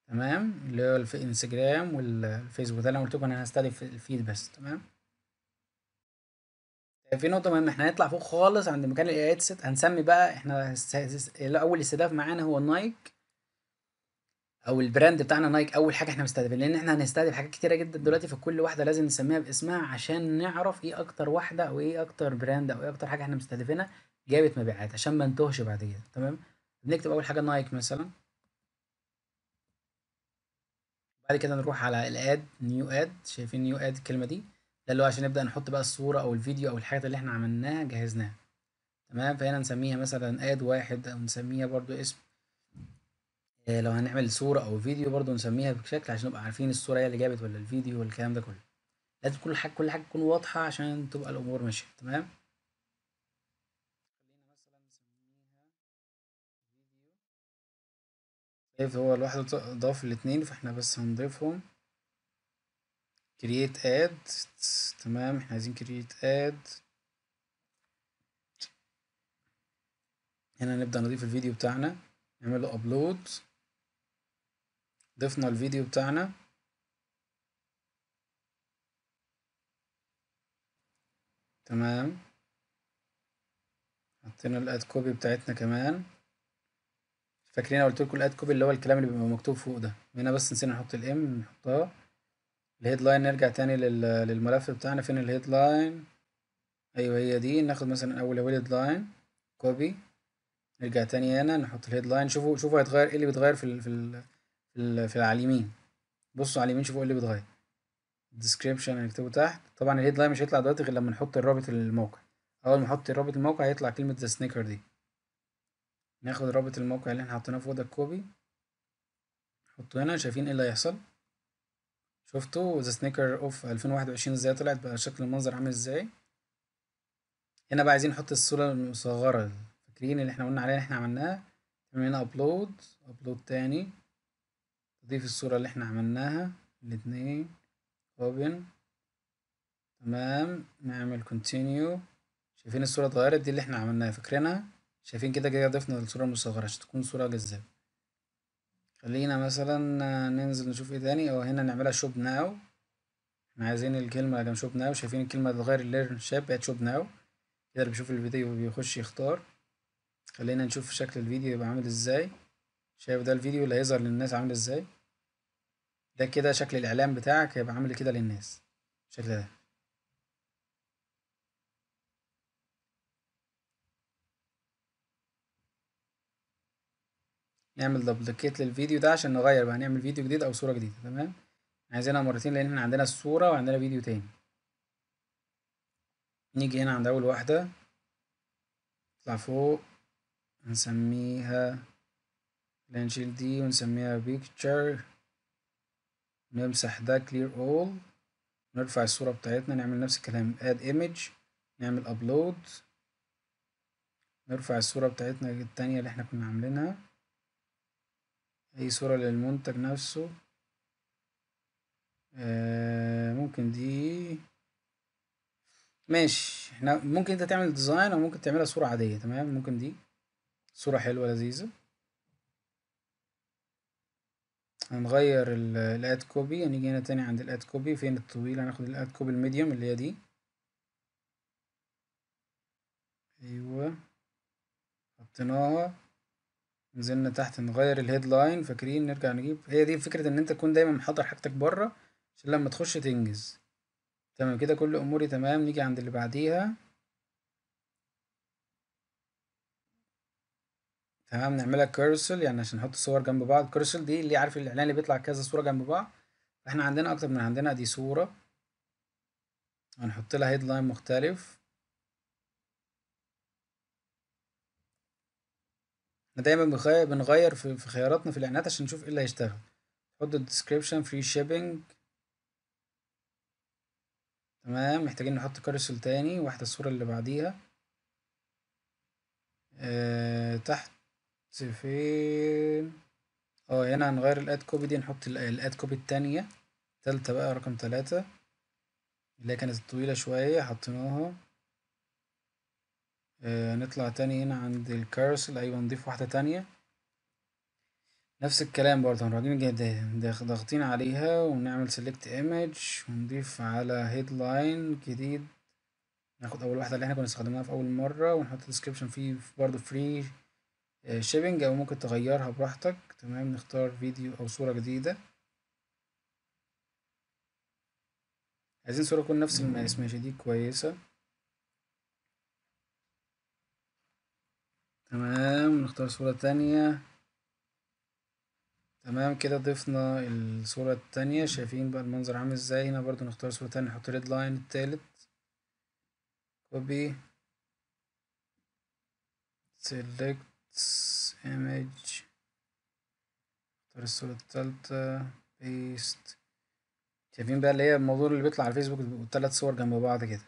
تمام اللي هو الانستجرام والفيسبوك ده اللي انا قلتلكوا انا هستهدف الفيد بس تمام في نقطة مهمة احنا هنطلع فوق خالص عند مكان الاي headset هنسمي بقى احنا اول استهداف معانا هو النايك او البراند بتاعنا نايك اول حاجة احنا مستهدفين لان احنا هنستهدف حاجات كتيرة جدا دلوقتي فكل واحدة لازم نسميها باسمها عشان نعرف ايه اكتر واحدة او ايه اكتر براند او ايه اكتر حاجة احنا مستهدفينها جابت مبيعات عشان ما نتوهش بعد كده تمام بنكتب اول حاجة نايك مثلا بعد كده نروح على الاد نيو اد شايفين نيو اد الكلمة دي ده اللي هو عشان نبدأ نحط بقى الصورة أو الفيديو أو الحاجات اللي احنا عملناها جهزناها تمام فهنا نسميها مثلا اد واحد أو نسميها برضو اسم إيه لو هنعمل صورة أو فيديو برضو نسميها بشكل عشان نبقى عارفين الصورة هي اللي جابت ولا الفيديو والكلام ده كله لازم كل حاجة كل حاجة تكون واضحة عشان تبقى الأمور ماشية تمام شايف هو لوحده ضاف الاتنين فاحنا بس هنضيفهم create ad تمام احنا عايزين create ad هنا نبدأ نضيف الفيديو بتاعنا نعمل له upload ضفنا الفيديو بتاعنا تمام حطينا الاد كوبي بتاعتنا كمان فاكرين قلت لكم الاد كوبي اللي هو الكلام اللي بيبقى مكتوب فوق ده هنا بس نسينا نحط الام نحطها الهيدلاين نرجع تاني للملف بتاعنا فين الهيدلاين أيوه هي دي ناخد مثلا أول هيدلاين كوبي نرجع تاني هنا نحط الهيدلاين شوفوا شوفوا هيتغير ايه اللي بيتغير في ال في ال في, في على اليمين بصوا على اليمين شوفوا ايه اللي بيتغير الديسكريبشن هنكتبه تحت طبعا الهيدلاين مش هيطلع دلوقتي غير لما نحط الرابط الموقع اول ما احط رابط الموقع هيطلع كلمة ذا سنيكر دي ناخد رابط الموقع اللي احنا حطيناه في ده كوبي نحطه هنا شايفين ايه اللي هيحصل شفتوا ذا سنيكر اوف 2021 ازاي طلعت بقى شكل المنظر عامل ازاي هنا بقى عايزين نحط الصورة المصغرة فاكرين اللي احنا قلنا عليها اللي احنا عملناها نعمل هنا ابلود ابلود تاني تضيف الصورة اللي احنا عملناها الاتنين اوبن تمام نعمل كونتينيو شايفين الصورة اتغيرت دي اللي احنا عملناها فاكرينها شايفين كده كده ضفنا الصورة المصغرة عشان تكون صورة جذابة خلينا مثلا ننزل نشوف ايه تاني او هنا نعملها شوب ناو احنا عايزين الكلمة جنب شوب ناو شايفين الكلمة تتغير الليرن شاب بقت شوب ناو كده اللي بيشوف الفيديو بيخش يختار خلينا نشوف شكل الفيديو يبقى عامل ازاي شايف ده الفيديو اللي هيظهر للناس عامل ازاي ده كده شكل الاعلان بتاعك هيبقى عامل كده للناس الشكل ده نعمل دبليكيت للفيديو ده عشان نغير بقى نعمل فيديو جديد او صورة جديدة تمام عايزينها مرتين لان احنا عندنا الصورة وعندنا فيديو تاني نيجي هنا عند اول واحدة نطلع فوق نسميها لانشيل دي ونسميها بيكتشر نمسح ده كلير اول نرفع الصورة بتاعتنا نعمل نفس الكلام اد ايمج نعمل ابلود نرفع الصورة بتاعتنا التانية اللي احنا كنا عاملينها أي صورة للمنتج نفسه آه ممكن دي ماشي احنا ممكن انت تعمل ديزاين او ممكن تعملها صورة عادية تمام ممكن دي صورة حلوة لذيذة هنغير الاد كوبي هنيجي هنا تاني عند الاد كوبي فين الطويل هناخد الاد كوبي الميديوم اللي هي دي ايوه حطيناها نزلنا تحت نغير الهيدلاين فاكرين نرجع نجيب هي دي فكرة إن أنت تكون دايما محضر حاجتك بره عشان لما تخش تنجز تمام كده كل أموري تمام نيجي عند اللي بعديها تمام نعملها كيرسل يعني عشان نحط الصور جنب بعض كيرسل دي اللي عارف الإعلان اللي بيطلع كذا صورة جنب بعض احنا عندنا أكتر من عندنا دي صورة هنحط لها هيدلاين مختلف احنا دايما بنغير في خياراتنا في الاعلانات عشان نشوف ايه اللي هيشتغل نحط الديسكريبشن فري شيبنج تمام محتاجين نحط كارسل تاني واحدة الصورة اللي بعديها آه، تحت فين اه هنا هنغير الاد كوبي دي نحط الاد كوبي التانية تالتة بقى رقم تلاتة اللي كانت طويلة شوية حطيناها آه، نطلع تاني هنا عند الكارسل أيوة نضيف واحدة تانية نفس الكلام برضه هنراجعين ضاغطين عليها ونعمل select image ونضيف على headline جديد ناخد أول واحدة اللي احنا كنا استخدمناها في أول مرة ونحط description فيه برضه free آه، shipping أو ممكن تغيرها براحتك تمام نختار فيديو أو صورة جديدة عايزين صورة تكون نفس المقاس ماشي دي كويسة تمام نختار صورة تانية تمام كده ضفنا الصورة التانية شايفين بقى المنظر عامل ازاي هنا برضو نختار صورة تانية نحط ريد لاين التالت كوبي select image الصورة التالتة بيست شايفين بقى اللي هي الموضوع اللي بيطلع على الفيسبوك والتلات صور جنب بعض كده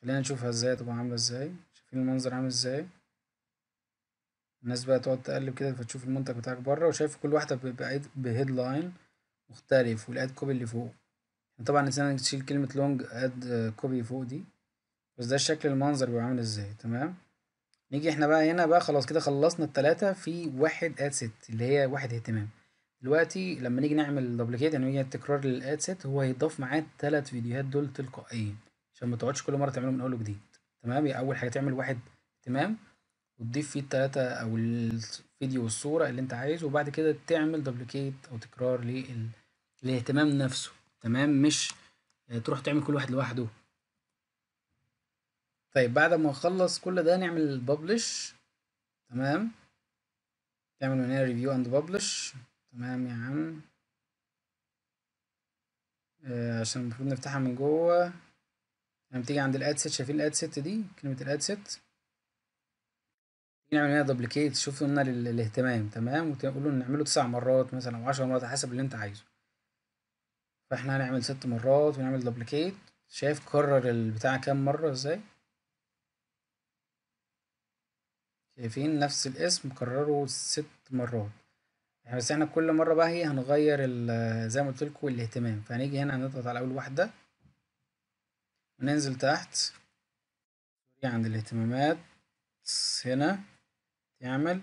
خلينا نشوفها ازاي تبقى عاملة ازاي شايفين المنظر عامل ازاي الناس بقى تقعد تقلب كده فتشوف المنتج بتاعك بره وشايف كل واحدة بقيت لاين مختلف والاد كوبي اللي فوق يعني طبعا نسينا نشيل كلمة لونج اد كوبي فوق دي بس ده الشكل المنظر بيبقى عامل ازاي تمام نيجي احنا بقى هنا بقى خلاص كده خلصنا التلاتة في واحد اد ست اللي هي واحد اهتمام دلوقتي لما نيجي نعمل دوبليكيت يعني نيجي تكرار للاد ست هو هيضاف معاه التلات فيديوهات دول تلقائيا عشان ما تقعدش كل مرة تعملهم من اول وجديد تمام يا اول حاجة تعمل واحد اهتمام وتضيف فيه التلاتة أو الفيديو والصورة اللي أنت عايزه وبعد كده تعمل دوبليكيت أو تكرار للاهتمام نفسه تمام مش تروح تعمل كل واحد لوحده. طيب بعد ما أخلص كل ده نعمل ببلش تمام تعمل من هنا ريفيو أند ببلش تمام يا عم آه، عشان المفروض نفتحها من جوه لما تيجي عند الادسيت شايفين الادسيت دي كلمة الادسيت نعمل هنا دوبليكيت شوف لنا الاهتمام تمام وتقولوا نعمله تسع مرات مثلا او 10 مرات حسب اللي انت عايزه فاحنا هنعمل ست مرات ونعمل دوبليكيت شايف كرر البتاع كام مرة ازاي شايفين نفس الاسم كرره ست مرات يعني بس احنا كل مرة بقى هي هنغير زي ما قلتلكوا الاهتمام فهنيجي هنا نضغط على أول واحدة وننزل تحت عند الاهتمامات هنا يعمل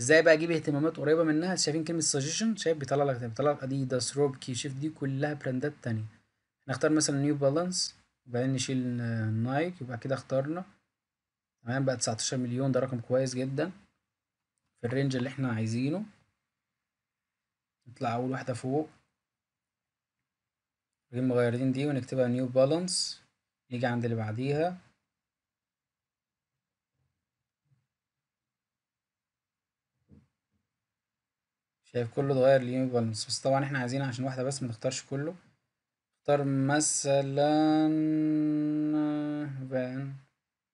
ازاي بقى اجيب اهتمامات قريبه منها شايفين كلمه سجيشن شايف بيطلع لك بيطلع لك اديداس كي شيف دي كلها براندات تانية نختار مثلا نيو بالانس وبعدين نشيل نايك يبقى كده اخترنا تمام بقى 19 مليون ده رقم كويس جدا في الرينج اللي احنا عايزينه نطلع اول واحده فوق نجيب مغيرين دي ونكتبها نيو بالانس نيجي عند اللي بعديها شايف كله اتغير ليومي بالانس بس طبعا احنا عايزين عشان واحدة بس منختارش كله نختار مثلا بان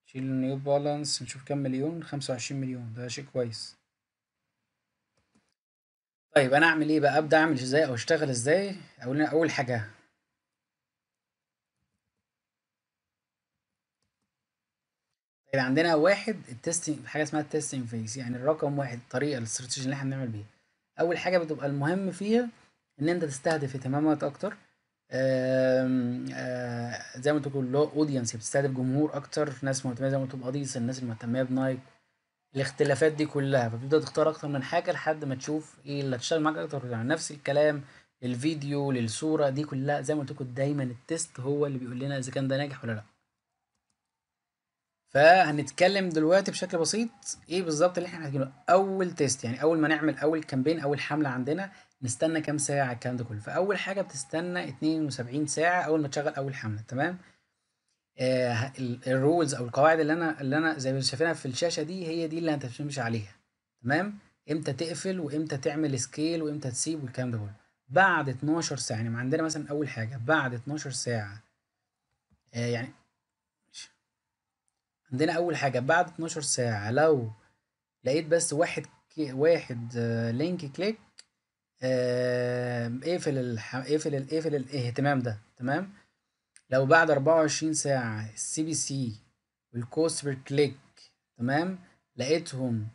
شيل نيو بالانس نشوف كام مليون خمسة وعشرين مليون ده شيء كويس طيب انا اعمل ايه بقى ابدا اعمل ازاي او اشتغل ازاي اول اول حاجه طيب عندنا واحد التستنج حاجه اسمها التستنج فيس يعني الرقم واحد الطريقه الاستراتيجيه اللي احنا بنعمل بيها اول حاجه بتبقى المهم فيها ان انت تستهدف اهتمامات اكتر آه، زي ما تقول له اودينس بتستهدف جمهور اكتر ناس مهتمه زي ما تقول باديس الناس المهتمه بنايك الاختلافات دي كلها فبتبدا تختار اكتر من حاجه لحد ما تشوف ايه اللي هتشتغل معاك اكتر يعني نفس الكلام للفيديو للصوره دي كلها زي ما قلت لكم دايما التست هو اللي بيقول لنا اذا كان ده ناجح ولا لا فهنتكلم دلوقتي بشكل بسيط ايه بالظبط اللي احنا هنجيبه اول تيست يعني اول ما نعمل اول كامبين اول حمله عندنا نستنى كام ساعه الكلام ده كله فاول حاجه بتستنى 72 ساعه اول ما تشغل اول حمله تمام آه الرولز او القواعد اللي انا اللي انا زي ما شايفينها في الشاشه دي هي دي اللي هتمشي عليها تمام امتى تقفل وامتى تعمل سكيل وامتى تسيب والكلام ده كله بعد 12 ساعه يعني عندنا مثلا اول حاجه بعد 12 ساعه آه يعني عندنا أول حاجة بعد اتناشر ساعة لو لقيت بس واحد كي واحد لينك آه، كليك آه، اقفل الح... اقفل اقفل الاهتمام ايه، ده تمام لو بعد أربعة وعشرين ساعة السي بي سي والكوست بير كليك تمام لقيتهم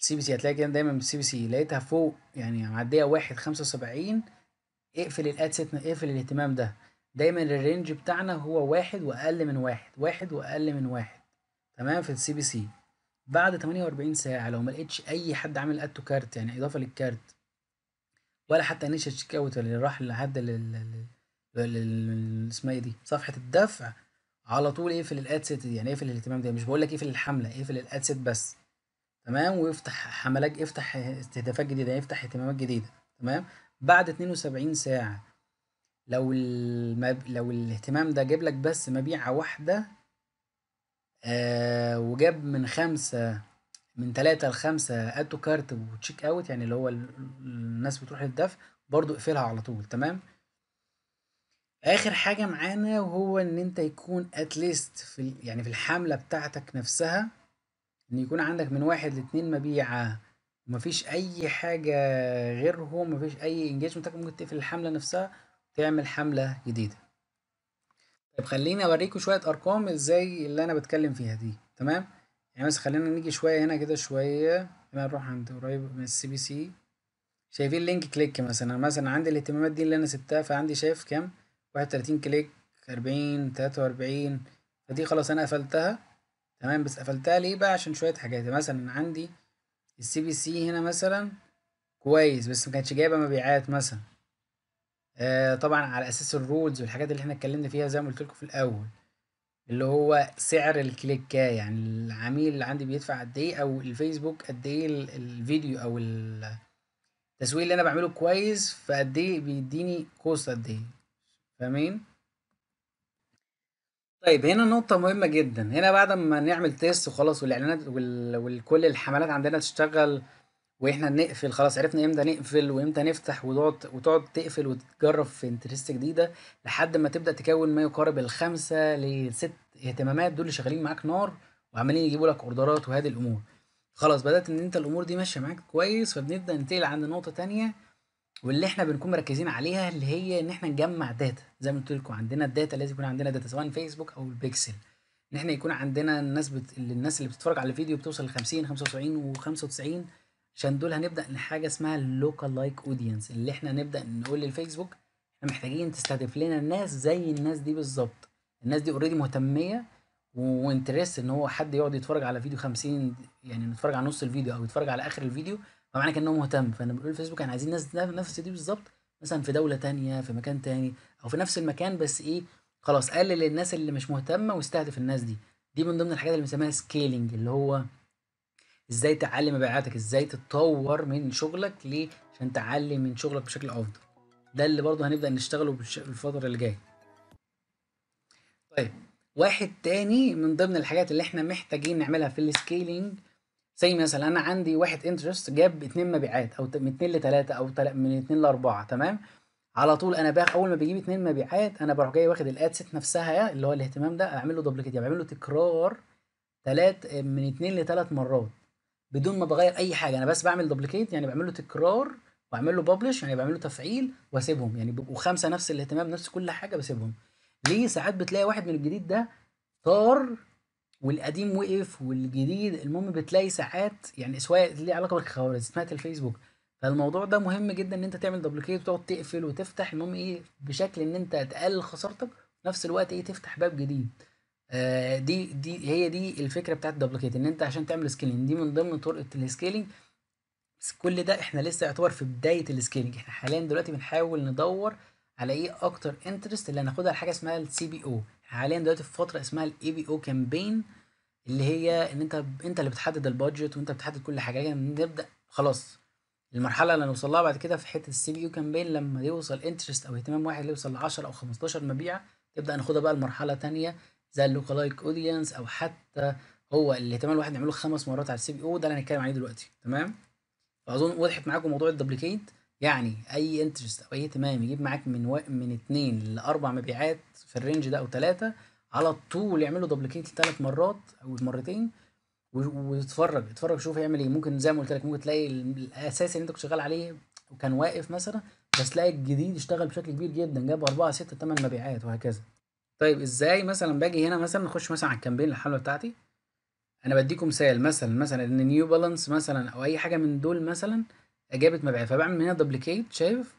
السي بي سي هتلاقي كده دايما بالسي بي سي لقيتها فوق يعني معدية واحد خمسة وسبعين اقفل سيت اقفل الاهتمام ده دايما الرينج بتاعنا هو واحد وأقل من واحد واحد وأقل من واحد تمام في السي بي سي بعد 48 ساعة لو ما لقيتش أي حد عامل اد تو كارت يعني إضافة للكارت ولا حتى نشر تشيك اوت اللي راح لحد اسمها ايه دي صفحة الدفع على طول اقفل الاد سيت دي يعني اقفل الاهتمام ده مش بقول لك اقفل الحملة اقفل الاد سيت بس تمام ويفتح حملات افتح استهدافات جديدة يعني افتح اهتمامات جديدة تمام بعد 72 ساعة لو المب... لو الاهتمام ده جاب لك بس مبيعة واحدة آه وجاب من خمسة من تلاتة لخمسة اتو كارت وتشيك اوت يعني اللي هو الناس بتروح للدفع برضو اقفلها على طول تمام اخر حاجة معانا وهو ان انت يكون اتليست في يعني في الحملة بتاعتك نفسها ان يكون عندك من واحد لاتنين مبيعة ومفيش اي حاجة غيرهم مفيش اي انجاج ممكن تقفل الحملة نفسها وتعمل حملة جديدة طب خليني اوريكم شويه ارقام ازاي اللي انا بتكلم فيها دي تمام يعني مثلا خلينا نيجي شويه هنا كده شويه هنا نروح عند قريب من السي بي سي شايفين لينك كليك مثلا مثلا عندي الاهتمامات دي اللي انا سبتها فعندي شايف كام واحد وتلاتين كليك أربعين تلاتة وأربعين فدي خلاص انا قفلتها تمام بس قفلتها ليه بقى عشان شويه حاجات مثلا عندي السي بي سي هنا مثلا كويس بس ما كانتش جايبه مبيعات مثلا آه طبعا على اساس الرولز والحاجات اللي احنا اتكلمنا فيها زي ما قلت لكم في الاول اللي هو سعر الكليك يعني العميل اللي عندي بيدفع قد ايه او الفيسبوك قد ايه الفيديو او التسويق اللي انا بعمله كويس فقد ايه بيديني كوست قد ايه فاهمين طيب هنا نقطة مهمة جدا هنا بعد ما نعمل تيست وخلاص والاعلانات وكل الحملات عندنا تشتغل واحنا نقفل خلاص عرفنا امتى نقفل وامتى نفتح وتقعد وتقعد تقفل وتجرب في انترست جديده لحد ما تبدا تكون ما يقارب الخمسه لست اهتمامات دول اللي شغالين معاك نار وعمالين يجيبوا لك اوردرات وهذه الامور خلاص بدات ان انت الامور دي ماشيه معاك كويس فبنبدا ننتقل عند نقطه تانية واللي احنا بنكون مركزين عليها اللي هي ان احنا نجمع داتا زي ما قلت لكم عندنا الداتا لازم يكون عندنا داتا سواء فيسبوك او البيكسل ان احنا يكون عندنا الناس بت... الناس اللي بتتفرج على الفيديو بتوصل ل 50 75 و95 عشان دول هنبدأ لحاجة اسمها اللوكال لايك اودينس اللي احنا نبدأ نقول للفيسبوك احنا محتاجين تستهدف لنا ناس زي الناس دي بالظبط الناس دي اوريدي مهتمية وانترست ان هو حد يقعد يتفرج على فيديو 50 يعني يتفرج على نص الفيديو او يتفرج على اخر الفيديو فمعنى كان هو مهتم فانا بقول للفيسبوك احنا عايزين ناس نفس دي بالظبط مثلا في دولة تانية في مكان تاني او في نفس المكان بس ايه خلاص قلل الناس اللي مش مهتمة واستهدف الناس دي دي من ضمن الحاجات اللي بنسميها سكيلينج اللي هو ازاي تعلي مبيعاتك ازاي تتطور من شغلك ليه عشان تعلي من شغلك بشكل افضل ده اللي برضه هنبدا نشتغله الفتره اللي جايه طيب واحد تاني من ضمن الحاجات اللي احنا محتاجين نعملها في السكيلينج زي مثلا انا عندي واحد انترست جاب اتنين مبيعات او من اتنين لتلاته او من اتنين لاربعه تمام على طول انا باخد اول ما بيجيب اتنين مبيعات انا بروح جاي واخد الاد سيت نفسها اللي هو الاهتمام ده اعمل له دوبليكيت يعني اعمل له تكرار تلات من اتنين لتلات مرات بدون ما بغير اي حاجه انا بس بعمل دوبليكيت يعني بعمل له تكرار واعمل له ببلش يعني بعمل له تفعيل واسيبهم يعني بيبقوا خمسه نفس الاهتمام نفس كل حاجه بسيبهم ليه ساعات بتلاقي واحد من الجديد ده طار والقديم وقف والجديد المهم بتلاقي ساعات يعني سواء ليه علاقه بالخوارزميات الفيسبوك فالموضوع ده مهم جدا ان انت تعمل دوبليكيت وتقعد تقفل وتفتح المهم ايه بشكل ان انت تقلل خسارتك وفي نفس الوقت ايه تفتح باب جديد آه، دي دي هي دي الفكره بتاعت الدوبليكيت ان انت عشان تعمل سكيلينج دي من ضمن طرق السكيلينج بس كل ده احنا لسه يعتبر في بدايه السكيلينج احنا حاليا دلوقتي بنحاول ندور على ايه اكتر انترست اللي هناخدها لحاجه اسمها السي بي او حاليا دلوقتي في فتره اسمها الاي بي او كامبين اللي هي ان انت انت اللي بتحدد البادجت وانت بتحدد كل حاجه يعني نبدا خلاص المرحله اللي هنوصل لها بعد كده في حته السي بي او كامبين لما يوصل انترست او اهتمام واحد يوصل ل 10 او 15 مبيعه تبدا ناخدها بقى لمرحله ثانيه زي اللوكالايك اودينس او حتى هو الاهتمام الواحد يعمله خمس مرات على السي بي او ده اللي هنتكلم عليه دلوقتي تمام فاظن وضحت معاكم موضوع الدوبليكيت يعني اي انترست او اي اهتمام يجيب معاك من و... من اثنين لاربع مبيعات في الرينج ده او ثلاثه على طول يعمله دبليكيت دوبليكيت ثلاث مرات او مرتين وتتفرج اتفرج شوف هيعمل ايه ممكن زي ما قلت لك ممكن تلاقي الاساسي اللي انت كنت شغال عليه وكان واقف مثلا بس تلاقي الجديد اشتغل بشكل كبير جدا جاب 4 6 8 مبيعات وهكذا طيب ازاي مثلا باجي هنا مثلا نخش مثلا على الكامبين الحلوه بتاعتي انا بديكم مثال مثلا مثلا ان نيو بالانس مثلا او اي حاجه من دول مثلا اجابت مبيعات فبعمل من هنا دبليكيت شايف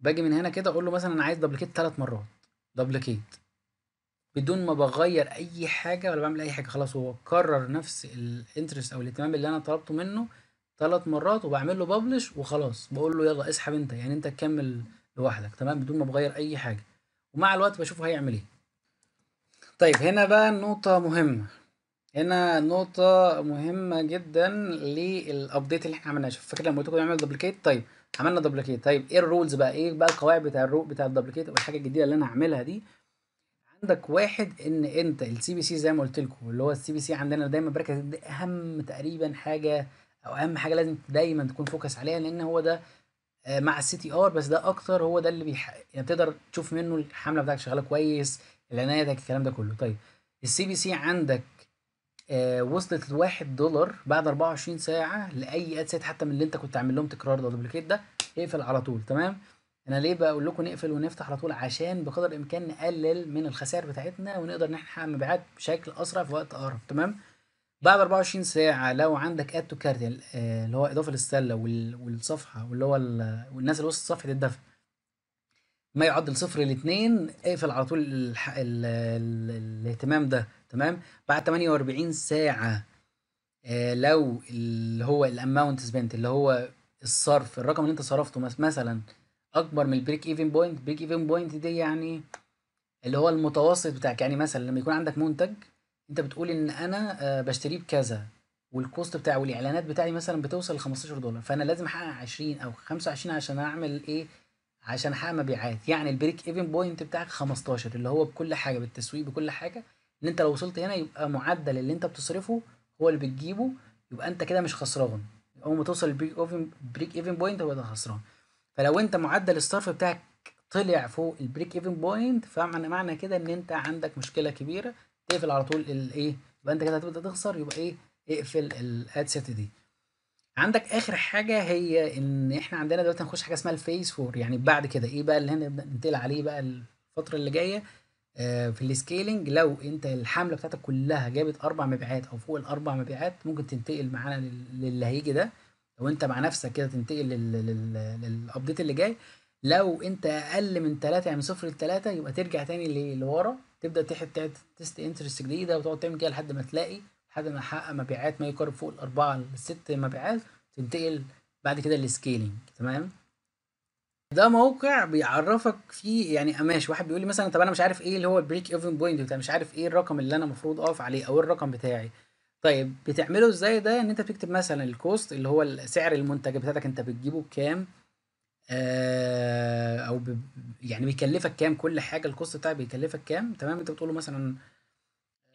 باجي من هنا كده اقول له مثلا انا عايز دبليكيت ثلاث مرات دبليكيت بدون ما بغير اي حاجه ولا بعمل اي حاجه خلاص هو كرر نفس الانترست او الاهتمام اللي انا طلبته منه ثلاث مرات وبعمل له ببلش وخلاص بقول له يلا اسحب انت يعني انت تكمل لوحدك تمام بدون ما بغير اي حاجه ومع الوقت بشوفه هيعمل ايه طيب هنا بقى نقطة مهمة هنا نقطة مهمة جدا للابديت اللي احنا عملناه شوف فاكر لما قلت لكم نعمل دبليكيت طيب عملنا دبليكيت طيب ايه الرولز بقى ايه بقى القواعد بتاع الرو بتاع الدبليكيت او الحاجة الجديدة اللي انا هعملها دي عندك واحد ان انت السي بي سي زي ما قلت لكم اللي هو السي بي سي عندنا دايما بركز دي اهم تقريبا حاجة او اهم حاجة لازم دايما تكون فوكس عليها لان هو ده آه، مع السي تي ار بس ده اكتر هو ده اللي بيحقق يعني بتقدر تشوف منه الحمله بتاعتك شغاله كويس العنايتك الكلام ده كله طيب السي بي سي عندك آه وصلت لواحد دولار بعد 24 ساعة لأي ادسيت حتى من اللي أنت كنت عامل لهم تكرار ده دوبليكيت ده اقفل على طول تمام أنا ليه بقول لكم نقفل ونفتح على طول عشان بقدر الإمكان نقلل من الخسائر بتاعتنا ونقدر إن احنا نحقق مبيعات بشكل أسرع في وقت أقرب تمام بعد 24 ساعة لو عندك اد تو كارت اللي هو إضافة للسلة والصفحة واللي هو والناس اللي وسط صفحة الدفع ما يعدل صفر لاثنين اقفل على طول الح... ال... ال... الاهتمام ده تمام بعد 48 ساعه آه لو اللي هو الاماونت سبنت اللي هو الصرف الرقم اللي انت صرفته مثلا اكبر من البريك ايفن بوينت بريك ايفن بوينت دي يعني اللي هو المتوسط بتاعك يعني مثلا لما يكون عندك منتج انت بتقول ان انا آه بشتريه بكذا والكوست بتاعه والاعلانات بتاعي مثلا بتوصل ل 15 دولار فانا لازم احقق 20 او 25 عشان اعمل ايه عشان احقق مبيعات يعني البريك ايفن بوينت بتاعك 15 اللي هو بكل حاجه بالتسويق بكل حاجه ان انت لو وصلت هنا يبقى معدل اللي انت بتصرفه هو اللي بتجيبه يبقى انت كده مش خسران اول ما توصل البريك ايفن بريك ايفن بوينت هو ده خسران فلو انت معدل الصرف بتاعك طلع فوق البريك ايفن بوينت فمعنى معنى كده ان انت عندك مشكله كبيره تقفل على طول الايه يبقى انت كده هتبدا تخسر يبقى ايه اقفل الاد سيت دي عندك اخر حاجه هي ان احنا عندنا دلوقتي هنخش حاجه اسمها الفيز فور يعني بعد كده ايه بقى اللي هنبدا ننتقل عليه بقى الفتره اللي جايه آه، في السكيلينج لو انت الحمله بتاعتك كلها جابت اربع مبيعات او فوق الاربع مبيعات ممكن تنتقل معانا للي هيجي ده لو انت مع نفسك كده تنتقل للابديت اللي جاي لو انت اقل من ثلاثة يعني من صفر لثلاثة يبقى ترجع تاني لورا تبدا تحت تست انترست جديده وتقعد تعمل كده لحد ما تلاقي لحد ما يحقق مبيعات ما يقارب فوق الاربعه لست مبيعات تنتقل بعد كده للسكيلينج تمام ده موقع بيعرفك فيه يعني ماشي واحد بيقول لي مثلا طب انا مش عارف ايه اللي هو البريك ايفن بوينت بتاع مش عارف ايه الرقم اللي انا المفروض اقف عليه او إيه الرقم بتاعي طيب بتعمله ازاي ده ان انت بتكتب مثلا الكوست اللي هو سعر المنتج بتاعتك انت بتجيبه بكام آه او ب... يعني بيكلفك كام كل حاجه الكوست بتاعك بيكلفك كام تمام انت بتقول له مثلا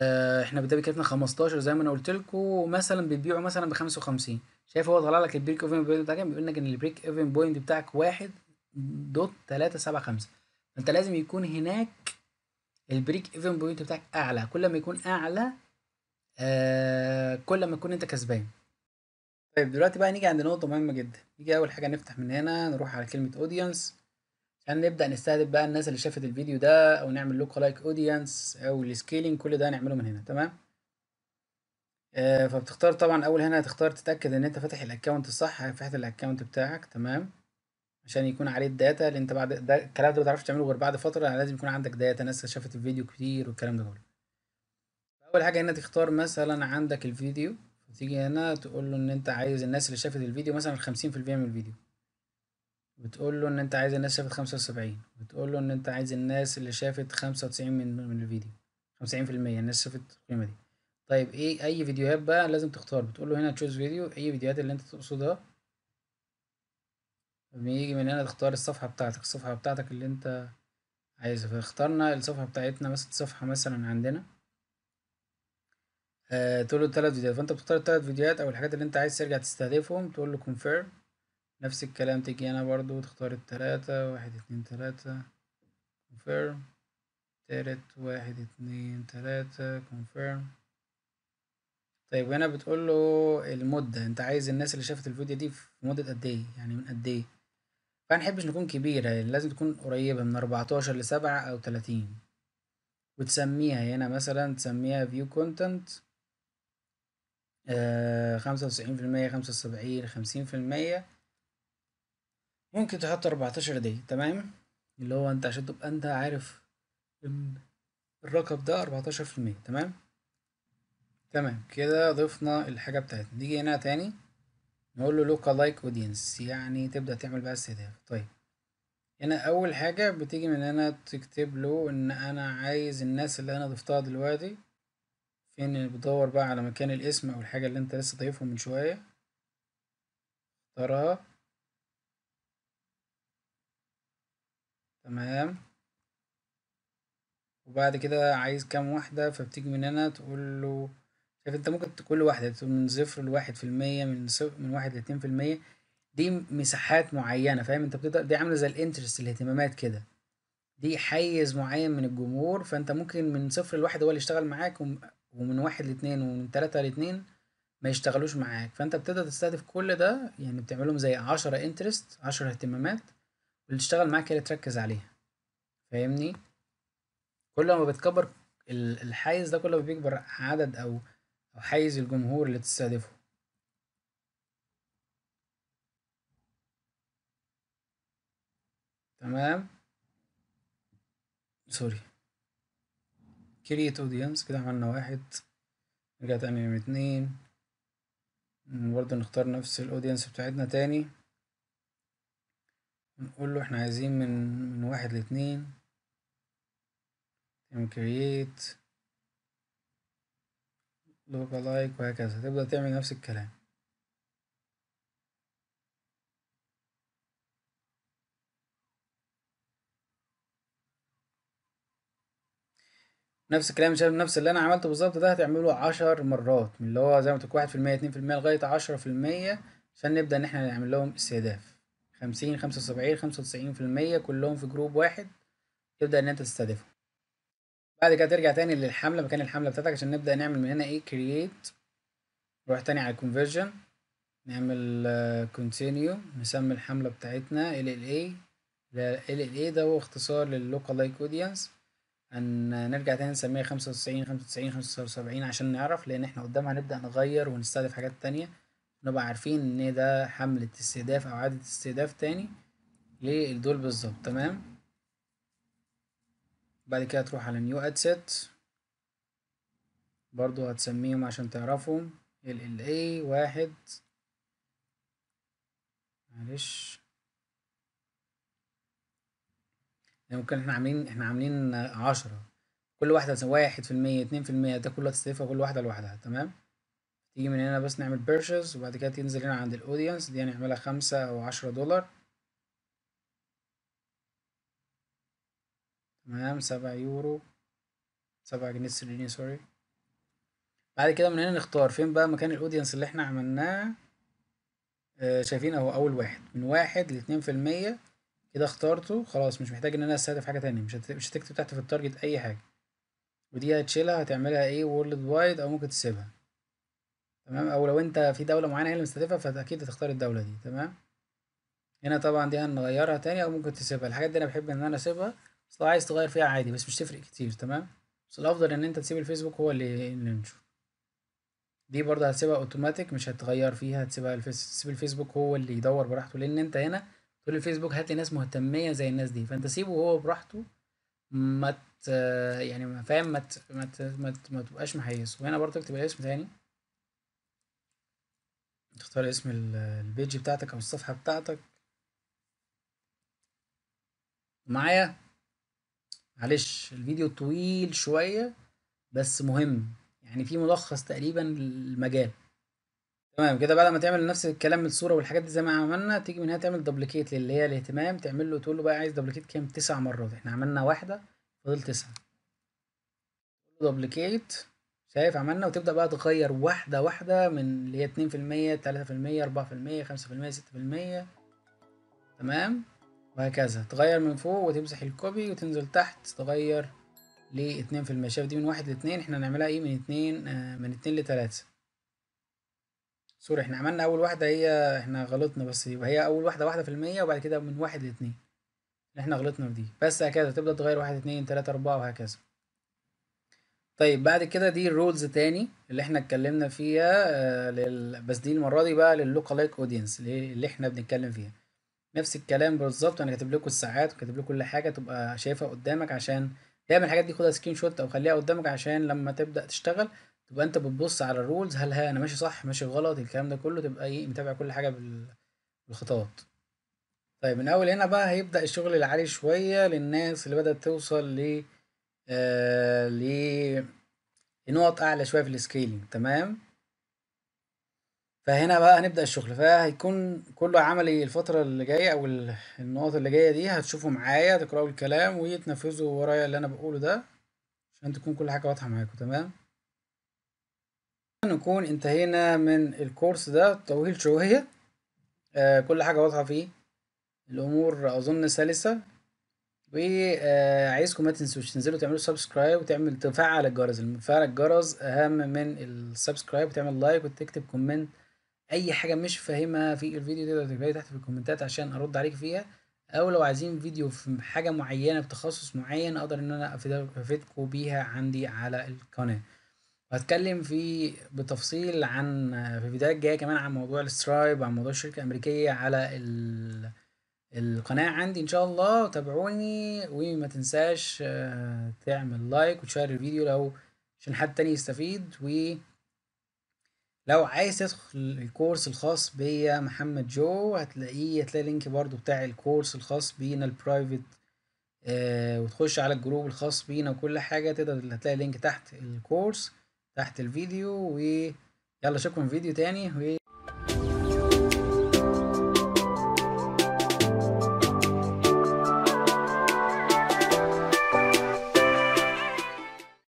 آه، احنا بدأ بكلفنا 15 زي ما انا قلت لكم مثلا بتبيعه مثلا ب 55 شايف هو طلع لك البريك ايفن بوينت بتاعك بيقول لك ان البريك ايفن بوينت بتاعك 1 دوت 375 فانت لازم يكون هناك البريك ايفن بوينت بتاعك اعلى كل ما يكون اعلى آه كل ما تكون انت كسبان طيب دلوقتي بقى نيجي عند نقطه مهمه جدا نيجي اول حاجه نفتح من هنا نروح على كلمه اودينس هنبدا نستهدف بقى الناس اللي شافت الفيديو ده او نعمل لوك لايك اودينس او السكيلينج كل ده هنعمله من هنا تمام آه فبتختار طبعا اول هنا هتختار تتاكد ان انت فاتح الاكونت الصح فاتح الاكونت بتاعك تمام عشان يكون عليه الداتا اللي انت بعد ده الكلام ده ما تعرفش تعمله غير بعد فتره يعني لازم يكون عندك داتا ناس شافت الفيديو كتير والكلام ده كله اول حاجه هنا تختار مثلا عندك الفيديو تيجي هنا تقول له ان انت عايز الناس اللي شافت الفيديو مثلا 50% من الفيديو بتقول له ان انت عايز الناس شافت خمسة وسبعين بتقول له ان انت عايز الناس اللي شافت خمسة وتسعين من من الفيديو خمسين في المية الناس شافت القيمة دي طيب ايه اي فيديوهات بقى لازم تختار بتقول له هنا تشوز فيديو اي فيديوهات اللي انت تقصدها بيجي من هنا تختار الصفحة بتاعتك الصفحة بتاعتك اللي انت عايزها فاخترنا الصفحة بتاعتنا مثلا صفحة مثلا عندنا آه، تقول له تلات فيديوهات فانت بتختار التلات فيديوهات او الحاجات اللي انت عايز ترجع تستهدفهم تقول له كونفيرم نفس الكلام تيجي هنا برضو تختار التلاتة واحد اتنين تلاتة confirm تالت واحد اتنين تلاتة confirm طيب هنا بتقول له المدة انت عايز الناس اللي شافت الفيديو دي في مدة قد ايه يعني من قد ايه فمنحبش نكون كبيرة لازم تكون قريبة من أربعتاشر لسبعة أو تلاتين وتسميها هنا مثلا تسميها فيو كونتنت آه، خمسة وتسعين في المية خمسة وسبعين خمسين في المية ممكن تحط أربعتاشر دي تمام اللي هو انت عشان تبقى انت عارف ان الرقم ده أربعتاشر في المية تمام تمام كده ضفنا الحاجة بتاعتنا نيجي هنا تاني نقول له لوكا لايك اودينس يعني تبدأ تعمل بقى استهداف طيب هنا أول حاجة بتيجي من هنا تكتب له إن أنا عايز الناس اللي أنا ضفتها دلوقتي فين بدور بتدور بقى على مكان الاسم أو الحاجة اللي أنت لسه ضايفهم من شوية اختارها تمام وبعد كده عايز كام واحدة فبتيجي من هنا تقول له شايف انت ممكن كل واحدة تقول من صفر لواحد في المية من صفر من واحد لاتنين في المية دي مساحات معينة فاهم انت بتقدر دي عاملة زي الانترست الاهتمامات كده دي حيز معين من الجمهور فانت ممكن من صفر لواحد هو اللي يشتغل معاك ومن واحد لاتنين ومن تلاتة لاتنين ما يشتغلوش معاك فانت بتقدر تستهدف كل ده يعني بتعملهم زي عشرة انترست عشرة اهتمامات اللي تشتغل معاك اللي تركز عليها فاهمني كل ما بتكبر الحيز ده كل ما بيكبر عدد او او حيز الجمهور اللي تستهدفه تمام سوري كريت اودينس كده عملنا واحد نرجع تاني من اتنين برضه نختار نفس الاودينس بتاعتنا تاني نقول له احنا عايزين من من واحد لاتنين كرييت لوكا لايك وهكذا تبدأ تعمل نفس الكلام نفس الكلام شايف نفس اللي انا عملته بالظبط ده هتعمله عشر مرات من اللي هو زي ما قلت واحد في المية اتنين في المية لغاية عشرة في المية عشان نبدأ ان احنا نعمل لهم استهداف خمسين خمسة وسبعين خمسة وتسعين في المية كلهم في جروب واحد تبدأ إن أنت تستهدفهم بعد كده ترجع تاني للحملة مكان الحملة بتاعتك عشان نبدأ نعمل من هنا إيه create نروح تاني على conversion نعمل آه، continue نسمي الحملة بتاعتنا LLA اي ده هو اختصار لللوكالايك اودينس أن نرجع تاني نسميها خمسة وتسعين خمسة وتسعين خمسة وسبعين عشان نعرف لأن احنا قدام هنبدأ نغير ونستهدف حاجات تانية نبقى عارفين ان ده حملة استهداف او عادة استهداف تاني للدول بالظبط تمام بعد كده تروح على نيو ادسيت برضو هتسميهم عشان تعرفهم ال ال اي واحد معلش ممكن احنا عاملين احنا عاملين عشرة كل واحدة واحد في المية اتنين في المية ده كله هتستهدفها كل واحدة لوحدها تمام تيجي من هنا بس نعمل بيرشز وبعد كده تنزل هنا عند الاودينس دي يعني هنعملها خمسة او عشرة دولار تمام سبعة يورو سبعة جنيه استرليني سوري بعد كده من هنا نختار فين بقى مكان الاودينس اللي احنا عملناه آه شايفين اهو اول واحد من واحد لاتنين في المية كده اخترته خلاص مش محتاج ان انا استهدف حاجة تانية مش مش هتكتب تحت في التارجت اي حاجة ودي هتشيلها هتعملها ايه وورلد وايد او ممكن تسيبها تمام او لو انت في دوله معينه هي اللي مستهدفها فاكيد هتختار الدوله دي تمام هنا طبعا دي هنغيرها تاني او ممكن تسيبها الحاجات دي انا بحب ان انا اسيبها بس لو عايز تغير فيها عادي بس مش تفرق كتير تمام بس الافضل ان انت تسيب الفيسبوك هو اللي اللي دي برضه هتسيبها اوتوماتيك مش هتغير فيها هتسيبها الفيس تسيب الفيسبوك هو اللي يدور براحته لان انت هنا تقول الفيسبوك هات لي ناس مهتميه زي الناس دي فانت سيبه هو براحته ما مت... يعني فاهم ما مت... ما مت... ما تبقاش محيز وهنا برضه اكتب الاسم تاني تختار اسم البيج بتاعتك أو الصفحة بتاعتك معايا معلش الفيديو طويل شوية بس مهم يعني في ملخص تقريبا للمجال تمام كده بعد ما تعمل نفس الكلام الصورة والحاجات دي زي ما عملنا تيجي من هنا تعمل دبليكيت للي هي الاهتمام تعمل له تقول له بقى عايز دبليكيت كام تسع مرات احنا عملنا واحدة فاضل تسعة دبليكيت شايف عملنا وتبدأ بقى تغير واحدة واحدة من اللي هي اتنين في المية تلاتة في المية أربعة في المية خمسة في المية ستة في المية تمام وهكذا تغير من فوق وتمسح الكوبي وتنزل تحت تغير لاتنين في المية شايف دي من واحد لاتنين احنا هنعملها ايه من اتنين آه من اتنين لتلاتة سوري احنا عملنا أول واحدة هي احنا غلطنا بس يبقى هي أول واحدة واحدة في المية وبعد كده من واحد لاتنين احنا غلطنا في دي بس هكذا تبدأ تغير واحد اتنين تلاتة أربعة وهكذا طيب بعد كده دي الرولز تاني اللي احنا اتكلمنا فيها آه، لل... بس دي المره دي بقى لللوكالايك اودينس اللي احنا بنتكلم فيها نفس الكلام بالظبط انا كاتب لكم الساعات وكاتب لكم كل حاجه تبقى شايفها قدامك عشان دايما الحاجات دي خدها سكرين شوت او خليها قدامك عشان لما تبدا تشتغل تبقى انت بتبص على الرولز هل ها انا ماشي صح ماشي غلط الكلام ده كله تبقى ايه متابع كل حاجه بال... بالخطوات طيب من اول هنا بقى هيبدا الشغل العالي شويه للناس اللي بدات توصل ل آه، لنقط اعلى شويه في السكيلينج تمام فهنا بقى هنبدا الشغل فهيكون كله عملي الفتره اللي جايه او النقط اللي جايه دي هتشوفوا معايا تقراوا الكلام وتنفذوا ورايا اللي انا بقوله ده عشان تكون كل حاجه واضحه معاكم تمام نكون انتهينا من الكورس ده طويل شويه آه كل حاجه واضحه فيه الامور اظن سلسه وعايزكم ما تنسوش تنزلوا تعملوا سبسكرايب وتعمل تفعل الجرس المفعل الجرس اهم من السبسكرايب وتعمل لايك وتكتب كومنت اي حاجه مش فاهمها في الفيديو تقدر تكتبها تحت في الكومنتات عشان ارد عليك فيها او لو عايزين فيديو في حاجه معينه بتخصص معين اقدر ان انا افيدكم بيها عندي على القناه هتكلم في بتفصيل عن في الفيديوهات الجايه كمان عن موضوع السترايب وعن موضوع الشركه الامريكيه على ال القناة عندي إن شاء الله تابعوني وما تنساش آه، تعمل لايك وتشير الفيديو لو عشان حد تاني يستفيد و لو عايز تدخل الكورس الخاص بيا محمد جو هتلاقيه هتلاقي لينك برضو بتاع الكورس الخاص بينا البرايفت آه وتخش على الجروب الخاص بينا وكل حاجة تقدر هتلاقي لينك تحت الكورس تحت الفيديو ويلا اشوفكم في فيديو تاني و